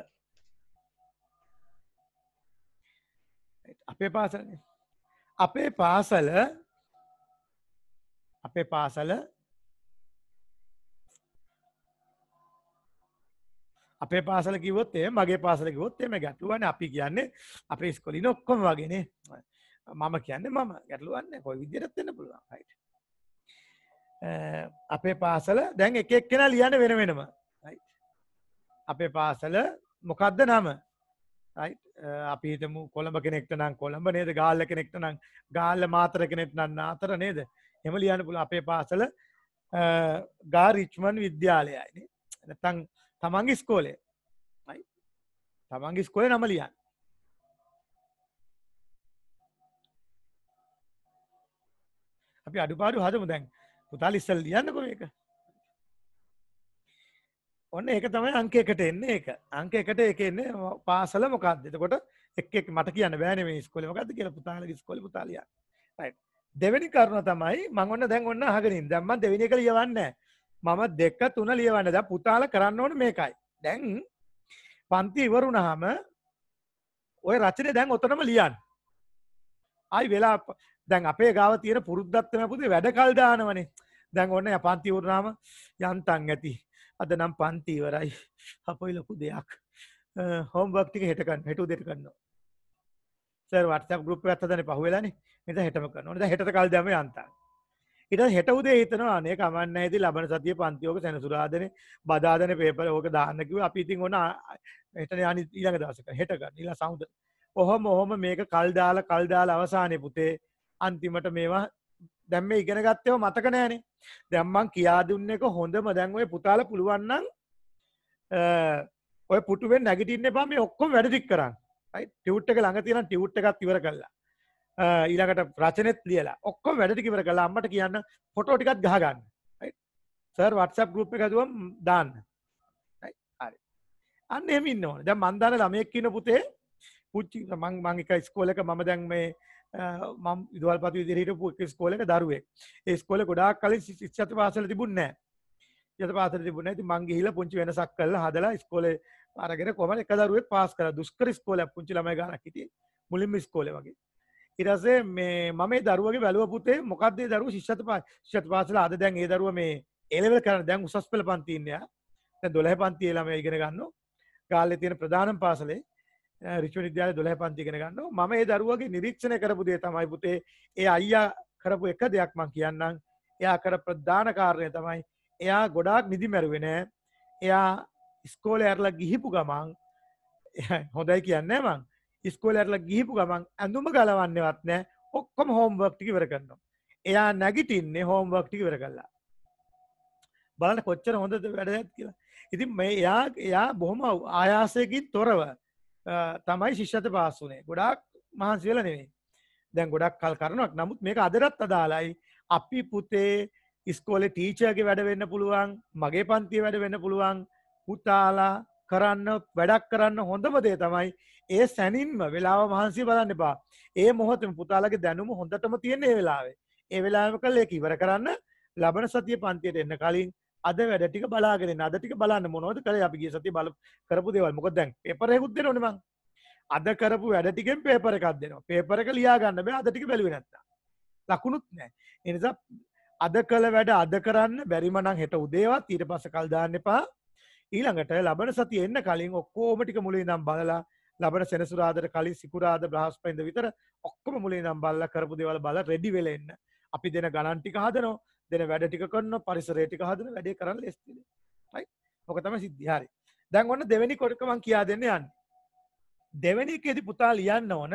අපේ පාසල අපේ පාසල අපේ පාසල අපේ පාසල කිවොත් එ මගේ පාසල කිවොත් එම ගැටුවන අපි කියන්නේ අපේ ස්කොලි නොක්කොම වගෙන මම කියන්න මම ගැටලුවන්න කොයි විදිරත්වෙන්න පුළුවන් හයිට අපේ පාසල දැන් එක එක්කෙන ලියන්න වෙන වෙනම අපේ පාසල මොකක්ද නම අපිතම කොළඹ කෙනෙක්ට නම් කොළඹ නේද ගාල්ල කෙනෙක්ට නම් ගාල්ල මාතර කෙනෙක් නන්න අතර නේද එම ලියන්න පුළ අපේ පාසල ගා රිච්මන් විද්‍යාලයයි තන් තමන්ගි ස්කෝලේ තමන්ගි ස්කොල නම ලියන් අපි අඩුපාඩු හදමු දැන් පුතාල ඉස්සල් ලියන්නකො එක ඔන්න ඒක තමයි අංක එකට එන්නේ එක අංක එකට එක එන්නේ පාසල මොකක්ද එතකොට එක් එක් මට කියන්න බෑනේ මේ ඉස්කෝලේ මොකද්ද කියලා පුතාලගේ ඉස්කෝලේ පුතා ලියන්න රයිට් දෙවෙනි කරුණ තමයි මං ඔන්න දැන් ඔන්න අහගෙන ඉන්න දැන් මම දෙවෙනි එක ලියවන්නේ මම දෙක තුන ලියවන්න දැන් පුතාල කරන්න ඕනේ මේකයි දැන් පන්ති ඉවරුණාම ඔය රචනය දැන් ඔතනම ලියන් අයි වෙලා දැන් අපේ ගාව තියෙන පුරුද්ධත්වම පුදේ වැඩ කල්දානවනේ දැන් ඔන්න පන්ති වරනාම යන්තන් ඇති අද නම් පන්තිීවරයි අපයි ලොකු දෙයක් හෝම්බක්තික හෙටකන් හෙටු දෙට කන්නවා සර් වටක් ගුප අත්තදන පහවෙලාන මෙත හෙටම කන ොට හෙට කල් දම යන්තන් ඉට හෙටවදේ හිතනවානේ කමන්න ඇති ලබන සතිය පන්තියෝක සැනසුරාදන බදාදන පේපර ඕක දාන්නකිව අපිඉතින් ඕන හෙට යනි ඊළඟ දවසක හෙටකන්න ඉලා සෞද ඔහොම ඔහොම මේක කල්දාල කල්දාල අවසානය පුතේ අන්තිමට මේවා දැම්ම ඉගෙන ගත්තයව මතක නෑනේ දැම්මන් කියා දුන්න එක හොඳම දැන්ුවේ පුතාල පුළුවන්නම් ඔය පුටුවෙන් නැගිටින්න එපා මේ ඔක්කොම වැඩදික් කරන්න ටිවට් එක ළඟ තියෙන ටිවට් එකක් ඉවර කරලා ඊළඟට රචනෙත් ලියලා ඔක්කොම වැඩටි කිවර කළා අම්මට කියන්න ෆොටෝ ටිකක් ගහගන්න සර් වටසප් ගරුප් එක දුවම් දාන්න හරි අන්න එමින්න ඕන දැ මන්දාන ළමයෙක්කින පුතේ පුච්චි මං මංක ස්කෝලක මම දැන් මේ මම් ඉදවල්පති දිරට ස්කෝලක දරුවේ ඒස්කොල ගොඩා කලින් ශත පාසල තිබුන්නෑ යත පාසල තිබුණ ඇති මංගේ හිල පුංචි වෙනසක් කල්ල හදලා ස්කෝල අරගෙන කොමට එක දරුවේ පාස් කර දුස්කර ස්කෝල පුංචි ලම ගන හිට මුලින්ම ස්කෝල වගේ ඉරසේ මේ මම දරුවගේ වැලුව පුතේ මොකක්දේ දරු ශිෂ්ත පා ශෂ්ත පාසල අද දැන් ඒ දරුව මේ එලවල් කරන දැන් උසස් පල පන්තින්නයා දැ දොලහ පන්තියලම ඉගෙන ගන්න ගාල්ල තියෙන ප්‍රධානම් පාසලේ රිච් විද්‍යාල දොළහ පන්තිගෙන ගන්න ම ඒ දරුවගේ නිරීක්ෂණ කරපුදේ තමයි පුතේ ඒ අයියා කරපු එක දෙයක් මං කියන්නම් එයා කර ප්‍රධාන කාරණය තමයි එයා ගොඩාක් නිදි මැරුවෙන එයා ස්කෝල ඇරල ගිහිපු ගමන් හොඳයි කියන්න මං ස්කෝල ඇරල ගිහිපු ගමන් ඇඳුම ගලවන්නවත් නෑ ඔක්කොම හෝම්වක්ටිකි වර කරන්නවා එයා නැගිටින්නේ හෝම්වක්ටිකි වර කල්ලා බලන්න කොච්චර හොඳද වැඩත් කියලා ඉතින් මේ එයා එයා බොහොම ආයාසයකින් තොරව තමයි ශිෂ්‍යත පහස්සුනේ ගොඩක් මහන්සිවෙල නෙවේ දැන් ගොඩක් කල් කරනක් නමුත් මේක අදරත් අදාලයි අපි පුතේ ඉස්කෝලෙ ටීචයගේ වැඩවෙන්න පුළුවන් මගේ පන්තිය වැඩවෙන්න පුළුවන් පුතාලා කරන්න වැඩක් කරන්න හොඳම දේ තමයි ඒ සැනින්ම වෙලාව මහන්සි බලන්න එපා ඒ මොහොතම පුතාලගේ දැනුම හොඳටම තියෙන්නේ වෙලාවේ ඒ වෙලාම කල් ඒක ඉවර කරන්න ලබන සතිය පන්තියට එන්න කලින් අද වැඩ ටික බලාගෙන අද ටික බලන්න මොනවද කළේ අපි ගිය සතිය බල කරපු දේවල් මොකද දැන් පේපර එකකුත් දෙනවනේ මං අද කරපු වැඩ ටිකෙන් පේපර එකක් දෙනවා පේපර එක ලියා ගන්න බෑ අද ටික බැලුවේ නැත්තම් ලකුණුත් නැහැ ඒ නිසා අද කළ වැඩ අද කරන්න බැරිම නම් හෙට උදේවත් ඊට පස්සේ කල් දාන්න එපා ඊළඟට ලබන සතිය එන්න කලින් ඔක්කොම ටික මුලින් ඉඳන් බලලා ලබන සෙනසුරාදට කලින් සිකුරාද බ්‍රහස්පතින්දා විතර ඔක්කොම මුලින් ඉඳන් බලලා කරපු දේවල් බලලා රෙඩි වෙලා එන්න අපි දෙන ගණන් ටික හදනවා දෙන වැඩ ටික කන්න පරිසරේටික හදන වැඩ කරන්න ලෙස්තින යි හොක තම සිද්ධහරි දැන් ඔන්න දෙවැනි කොටකමන් කියා දෙන්න යන්න දෙවැනි එකෙදි පුතා ලියන්න ඕන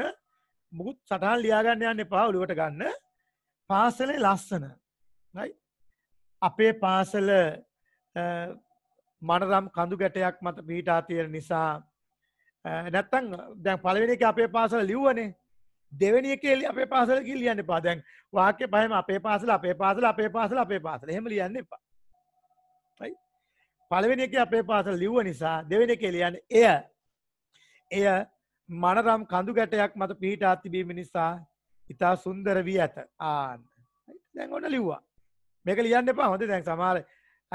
මුකුත් සටහන් ලියාගන්න යන්න එපා ඔලුවට ගන්න පාසලේ ලස්සන යි අපේ පාසල මනරම් කඳු ගැටයක් මත පිහිටා තියෙන නිසා නැත්තං දැන් පලවෙනි එක අපේ පාසල ලිව්වනේ දෙවැනි එකේ අපේ පාසල කියලා ලියන්න එපා. දැන් වාක්‍ය පහෙම අපේ පාසල අපේ පාසල අපේ පාසල අපේ පාසල. එහෙම ලියන්න එපා. right? පළවෙනි එකේ අපේ පාසල ලිව්ව නිසා දෙවෙනි එකේ ලියන්නේ එය. එය මනරම් කඳු ගැටයක් මත පිහිටා තිබීම නිසා ඉතා සුන්දර වී ඇත. ආන්න. දැන් ඔන්න ලිව්වා. මේක ලියන්න එපා. හොඳ දැන් සමහර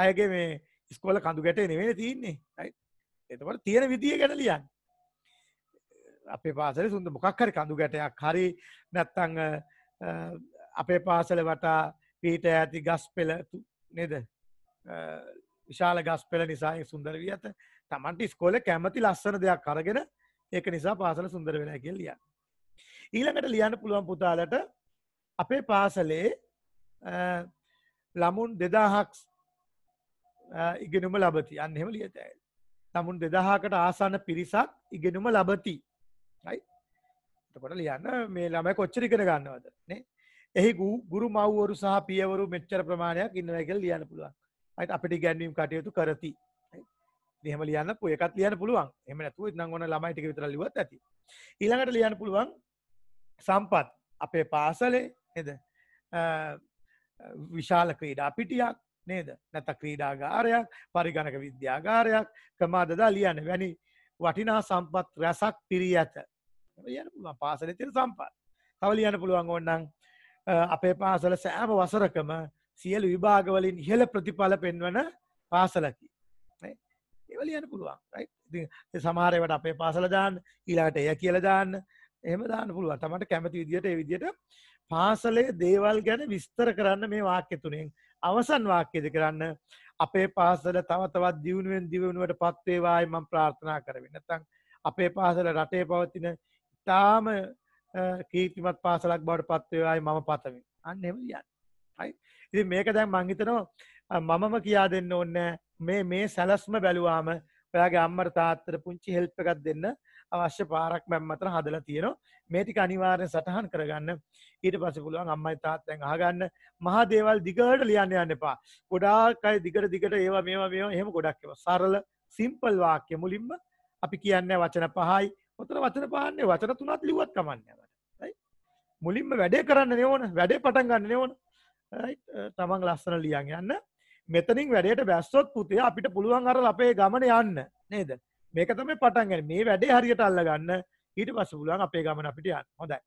අයගේ මේ ඉස්කෝල කඳු ගැටේ නෙවෙයි තියෙන්නේ. right? එතකොට තියෙන විදිය ගැන ලියන්න. අපේ පාසල සුන්ද මොකක් හරි කඳු ගැටයක් හරි නැත්තං අපේ පාසල වටා පීට ඇති ගස් පෙළ නෙද විශාල ගස් පෙළ නිසාය සුන්දර වී ඇත තමන්ට ස්කෝල කැමති ලස්සන දෙයක් කරගෙන ඒක නිසා පාසල සුන්දර වෙන කිය ලිය ඊළඟට ලියන්න පුළුවන් පුතාලට අපේ පාසලේ ළමුන් දෙදාහක් ඉගෙනුම ලබති අන්නෙම ලියතයි. තමුන් දෙදහකට ආසන්න පිරිසක් ඉගෙනුම ලබති එතකොට ලියන්න මේ ළමයි කොච්චර ඉගෙන ගන්නවද නේ එහි ගුරු මව්වරු සහ පියවරු මෙච්චර ප්‍රමාණයක් ඉන්නවා කියලා ලියන්න පුළුවන්. හරිද? අපිට ඉගැන්වීම් කටයුතු කරති. හරි. එහෙම ලියන්න පුළුවන්. එකක් ලියන්න පුළුවන්. එහෙම නැතුව නම් ඕන ළමයි ටික විතර ලිව්වත් ඇති. ඊළඟට ලියන්න පුළුවන් සම්පත්. අපේ පාසලේ නේද? විශාල ක්‍රීඩා පිටියක් නේද? නැත්නම් ක්‍රීඩාගාරයක්, පරිගණක විද්‍යාගාරයක්, කමාදදා ලියන්න. වැනි වටිනා සම්පත් රසක් පිරී ඇත. යන පුළුවන් පාසල තිර සම්පත් තව ලියන්න පුළුවන් ඕන්නම් අපේ පාසල සෑම වසරකම සියලු විභාගවලින් ඉහළ ප්‍රතිඵල පෙන්වන පාසලකි ඒවල යන පුළුවන් සමාරයවට අපේ පාසල දාන්න ඊලාට එය කියල දාන්න එහම දාන්න පුළුවන් තමට කැමති විදිට විදිට පාසලේ දේවල් ගැන විස්තර කරන්න මේ වාක්‍ය තුනෙන් අවසන් වාක්‍යද කරන්න අපේ පාසල තවතවත් දියුණුවෙන් දිවුණුවට පත්වේවායි මම ප්‍රාර්ථනා කරවෙනතං අපේ පාසල රටේ පවතින තාම කීතිමත් පාසලක් බවට පත්වයයි මම පතමින් අන්න එම යන්න ඉති මේක දැන් මංහිතනවා මමම කියා දෙන්න ඔන්න මේ මේ සැලස්ම බැලුවාම ඔයාගේ අම්මර තාත්තර පුංචි හෙල්ප එකත් දෙන්න අවශ්‍ය පාරක් මැම්මතර හදලා තියෙනවා මේටික අනිවාරය සටහන් කරගන්න ඊට පස පුළුවන් අම්මයි තාත්තැන් හගන්න මහා දේවල් දිගට ලියන්න යන්න එපා ගොඩාකයි දිගට දිගට ඒවා මේවා මේ හෙම ගොඩක්ව සරල සිම්පල් වාක්‍ය මුලින්ම අපි කියන්න වචන පහයි ඔතන වචන පාන්නේ වචන තුනත් ලිව්වත් කමන්නේ මට right මුලින්ම වැඩේ කරන්න නේ ඕන වැඩේ පටන් ගන්න නේ ඕන right තමන් ලස්සන ලියන් යන්න මෙතනින් වැඩේට බැස්සොත් පුතේ අපිට පුළුවන් අර අපේ ගමන යන්න නේද මේක තමයි පටන් ගන්න මේ වැඩේ හරියට අල්ලගන්න ඊට පස්සේ පුළුවන් අපේ ගමන අපිට යන්න හොඳයි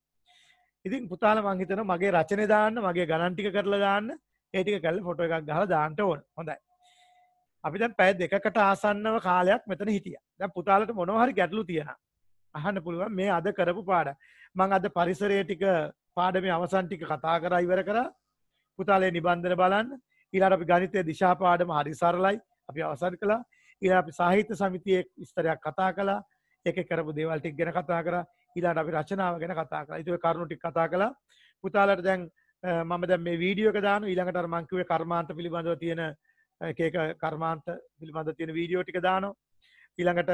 ඉතින් පුතාලා මං හිතනවා මගේ රචනේ දාන්න මගේ ගණන් ටික කරලා දාන්න ඒ ටික කරලා ෆොටෝ එකක් ගහලා දාන්න ඕන හොඳයි අපි දැන් පැය දෙකකට ආසන්නව කාලයක් මෙතන හිටිය දැන් පුතාලට මොනවහරි ගැටලු තියෙනවා අහන්න පුළුවන් මේ අද කරපු පාඩ මං අද පරිසරය ටික පාඩම අවසන් ටික කතා කර ඉවර කර පුතාලේ නිබන්ධන බලන්න ඉලාට අපි ගනිතය දිශාපාඩම හරි සරලයි අපි අවසන් කලා ඉ අපි සාහිත්‍ය සමිතිය විස්තරයක් කතා කලා එක කරපු දේවල්ටික් ගැන කතා කර ඉලාට අපි රචනාව ගැන කතා කලා ඉතුව කරුණුටික් කතා කලා පුතාලට දැන් මම දැ මේ වීඩියෝ දාන ඊළඟට මංකිවේ කර්මාන්ත පිළිබඳව තියෙන ඒක කර්මාන්ත පිළිබඳ තියෙන වීඩියෝ ටික දානවා ඊළඟට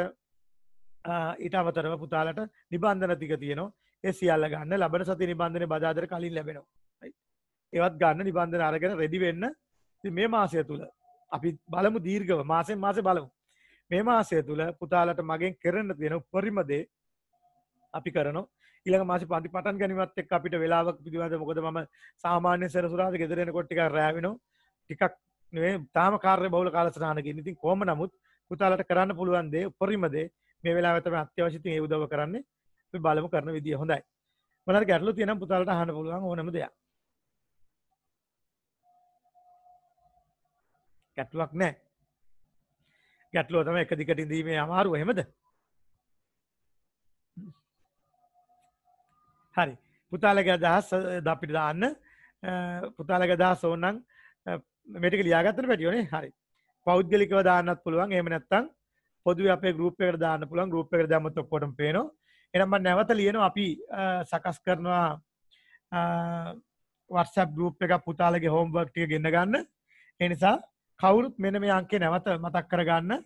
ඊට අමතරව පුතාලට නිබන්ධන තික තියනවා ඒ සියල්ල ගන්න ලබන සති නිබන්ධන බාදර කලින් ලැබෙනවා ඒවත් ගන්න නිබන්ධන අරගෙන රෙඩිවෙන්න මේ මාසය තුළ අපි බලමු දීර්ගව මාසෙන් මාස බලමු මේ මාසය තුළ පුතාලට මගෙන් කරන්න තියෙන උපරිමදේ අපි කරන ඉළඟ මාස පන්ති පටන් ගැනිවත් එක් අපිට වෙලාවක් පිදිවද මොකද ම සාමාන්‍ය සැරසුරාද ගෙදරෙන කොට්ටික රෑවෙන ටිකක් තාම කාරය බවල කාලසනානක ඉතින් කෝම නමුත් පුතාලට කරන්න පුළුවන්දේ උපරිමදේ මේ වෙලාවතම අත්‍යවශිතින් ඒ උදව කරන්නේ බලම කරන විදිිය හොඳයි මනට ගැටලු තියෙන පුතාලට හන්න පුළුවන් ඕනම දෙයක් ගැටලුවක් නෑ ගැටලුව තම එක දිකට ඉඳීමේ අමාරුව හෙමද හරි පුතාලගේ අදහස් දපිට දාන්න පුතාලග දහස ඕන්නන් මෙටික ලියාගත්තන පැටියෝනේ හරි පෞද්ගලිකව දාන්නත් පුළුවන් එම නැත්තං පොදු අපේ ගරුප් එකට දාන්න පුළන් ගරුප් එකට දැමත් ඔක්කොටම පේනවා එනම නැවත ලියන අපි සකස් කරනවා වර්සප් ගරුප් එක පුතාලගේ හෝම්වර්ක්ටිය ගෙන්න්න ගන්න එනිසා කවුරුත් මෙන මේ අංකේ නැවත මතක් කරගන්න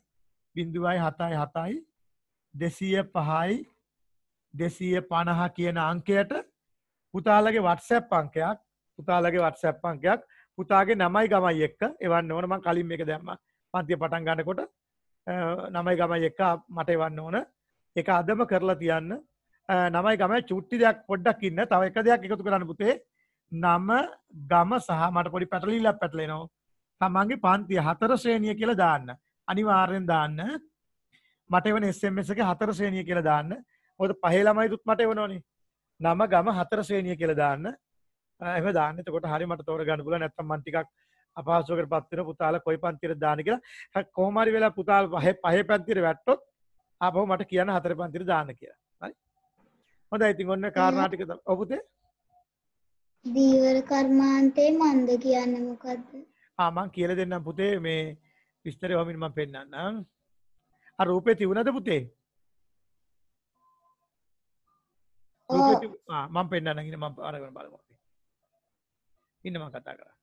බිඳුවයි හතයි හතයි දෙසීය පහයි දෙසීය පණහ කියන අංකයට පුතාලගේ වටසැප් අංකයක් පුතාලගේ වටසැප් අංකයක් පුතාගේ නමයි ගමයි එක්ක එවන්න ඕනම කලින් එක දැම්ම පන්තිය පටන් ගන්නකොට නමයි ගමයි එක මට එවන්න ඕන එක අදම කරලා තියන්න නමයි ගමයි චුට්ටි දෙයක් පොඩ්ඩක් ඉන්න තව එක දෙයක් එකතු කරන්න පුතේ නම ගම සහ මට පොඩි පැටලිල්ල පැටලෙනවා තමන්ගේ පන්තිය හතර ශ්‍රේණිය කියලා දාන්න අනිවාර්යෙන් දාන්න මට එවන එස්ස එක හතර ශ්‍රේණිය කියලා දාන්න ඔද පහේ ළමයි තුත් මට එවනෝනේ නම ගම හතර ශ්‍රේණිය කියලා දාන්න එම දාන්නතකොට හරි මට තෝර ගන්න පුල නැත්තම් මන් ටිකක් අපහසුවකට පත්වන පුතාල කොයි පන්තිර දාන කියලා කෝමරි වෙලා පුතාල් පහ පහ පැන්තිර වැට්ටොත් අපහ මට කියන හතර පන්තිර දාන කියලා හොඳ ඉතින් ඔන්න කාරණාටික ඔපුතේ දීවර කර්මාන්තේ මන්ද කියන්න මොකක්ද ආමන් කියල දෙන්නම් පුතේ මේ විස්තර හොමින්ම පෙන්න්නම් රූපය තිවුණද පුතේ මම පෙන්න්න ගෙන ම අරගන බලප ඉන්නම කතා කරා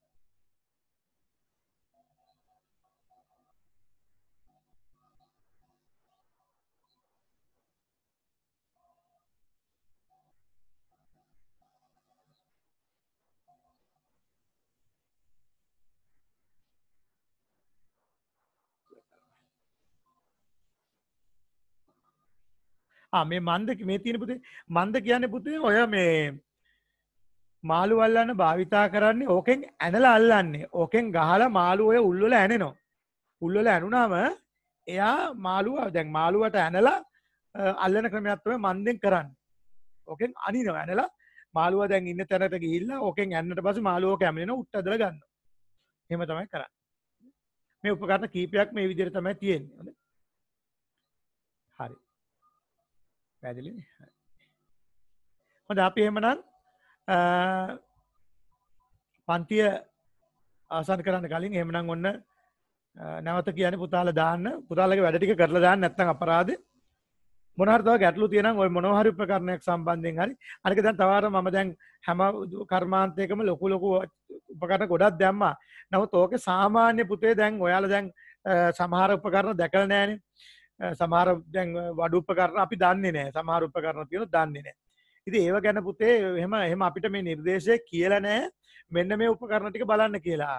මේ මන්ද මේ තියෙන පුතේ මන්ද කියන්න පුතේ ඔය මේ මාළු අල්ලන්න භාවිතා කරන්නේ ඕකෙන් ඇනලා අල්ලන්නේ ඕකෙන් ගහලා මාළු ඔය උල්වල ඇනෙනවා උල්වල ඇනුනාම එයා මාළුව දැන් මාළුවට ඇනලා අල්ලන ක්‍රමයක් තමයි මන්දෙන් කරන්නේ ඕකෙන් අනිනවා ඇනලා මාළුව දැන් ඉන්න තැනට ගිහිල්ලා ඕකෙන් ඇන්නට පස්සේ මාළුව කැමරෙන උට්ට ඇදලා ගන්නවා එහෙම තමයි කරන්නේ මේ උපකරණ කීපයක් මේ විදිහට තමයි තියෙන්නේ හරි පැදිලි හොඳ අපි එහෙමනම් පන්තිය ආසන් කරන්න කලින් එහෙමනම් ඔන්න නැවත කියන පුතාල දාන්න පුතාලගේ වැඩටික කරලා දාන්න නැත්තම් අපරාධ මොනහරතව ගැටලු තියෙනම් ඔය මොනහරි උපකරණයක් සම්බන්ධයෙන් හරි අනික දැන් තවාර මම දැන් හැම කර්මාන්තයකම ලොකු ලොකු උපකරණ ගොඩක් දැම්මා. නමුත් ඕකේ සාමාන්‍ය පුතේ දැන් ඔයාලා දැන් සමහර උපකරණ දැකලා නැහැනේ. සමහර දැන් වඩුප කරන අපි දන්නේ නෑ සමහරුප කරන තියෙන දන්නේ නෑ ඉති ඒව ගැන පුතේ එහෙම එහෙම අපිට මේ නිර්දේශය කියල නෑ මෙන්න මේ උපකරණටික බලන්න කියලා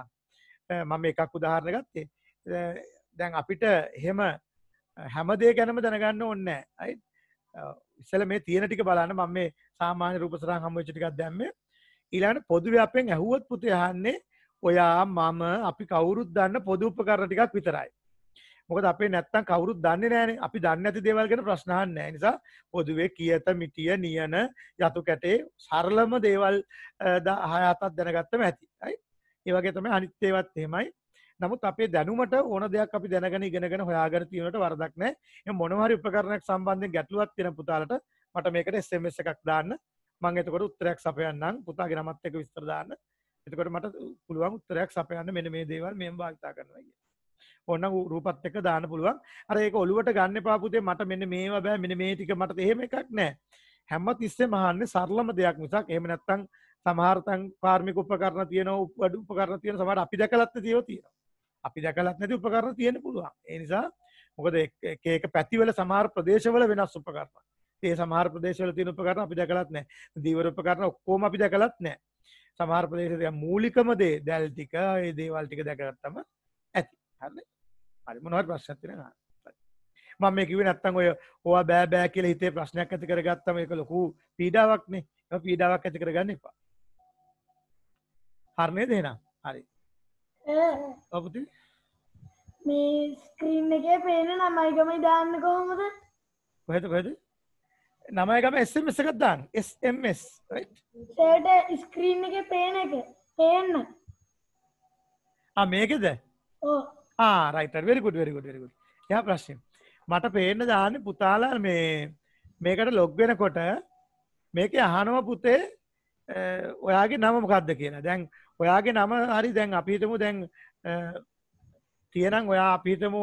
මම එකක් උදාහරණ ගත්තේ දැන් අපිට එහෙම හැමදේ ගැනම දැනගන්න ඔන්න අයි ඉස්සල මේ තියෙන ටික බලන්න මම මේ සාමාන්‍ය රූපසරහ හම්මචටිකක් දැම්ම ඉලාන පොදුව අපෙන් ඇහුවත් පුතේ යහන්නේ ඔයා මම අපි කවුරුත් දන්න පොදු උපකරණ ටිකක් විතරයි මොකද අපේ නැත්තම් කවුරුත් දන්නේ නෑනේ අපි දන්න ඇති දේවල් ගැන ප්‍රශ්නහන් නෑ නිසා පොදුවේ කියත මිටිය නියන යතු කැටේ සරලම දේවල් හයතත් දැනගත්තම ඇති ඒ වගේ තමයි අනිත් ඒවත් එහෙමයි නමුත් අපේ දැනුමට ඕන දෙයක් අපි දැනගෙන ඉගෙනගෙන හොයාගෙන තියෙනට වරදක් නැහැ. මේ මොනවා හරි උපකරණයක් සම්බන්ධයෙන් ගැටලුවක් තියෙන පුතාලට මට මේකට SMS එකක් දාන්න. මම එතකොට උත්තරයක් සපයන්නම්. පුතාගේ නමත් එක්ක විස්තර දාන්න. එතකොට මට පුළුවන් උත්තරයක් සපයන්න මෙන්න මේ දේවල් මම භාවිතා කරනවා කියලා. ඔන්න රූපත් එක දාන්න පුළුවන් අර ඒක ඔලුවට ගන්න පාපුතේ මට මෙන්න මේවා බෑ මෙන මේ ටික මට එහෙම එකක් නෑ හැම තිස්සේ මහන්නේ සරලම දෙයක් මිසක් එහෙම නැත්තම් සමහරතන් පාර්මික උපකරණ තියෙනවා අඩු උපකරණ තියෙන සමහර අපි දැකලත් තියෙනවා තියෙනවා අපි දැකලත් නැති උපකරණ තියෙන්න පුළුවන් ඒ නිසා මොකද එක එක පැතිවල සමහර ප්‍රදේශවල වෙනස් උපකරණ ඒ සමහර ප්‍රදේශවල තියෙන උපකරණ අපි දැකලත් නැහැ දීවර උපකරණ ඔක්කොම අපි දැකලත් නැහැ සමහර ප්‍රදේශ මූලිකම දේ දැල් ටික ඒ දේවල් ටික දැකගත්තම ඇති හරි හරි මොනවත් ප්‍රශ්නයක් තියෙනවා මම මේ කිව්වේ නැත්තම් ඔය ඕවා බෑ බෑ කියලා හිතේ ප්‍රශ්නයක් ඇති කරගත්තම ඒක ලොකු පීඩාවක්නේ ඒක පීඩාවක් ඇති කරගන්න එපා හරි නේද එහෙනම් හරි ඔපුති මේ ස්ක්‍රීන් එකේ පේන නමයි ගමයි දාන්න කොහොමද කොහෙද කොහෙද නමයි ගම SMS එකක් දාන්න SMS right ඒකට ස්ක්‍රීන් එකේ පේන එක පේන්න ආ මේකද ඔව් ආරයිතර වෙරිකුට වෙරිකුට වෙරිකුට ය ප්‍රශ්ය මට පේන්න දාන පුතාලා මේ මේකට ලොග්වෙන කොට මේක අහනුව පුතේ ඔයාගේ නම මොකක්ද කියලා දැන් ඔයාගේ නම හරි දැන් අපිහිටමු දැන් තියනම් ඔයා අපිහිටමු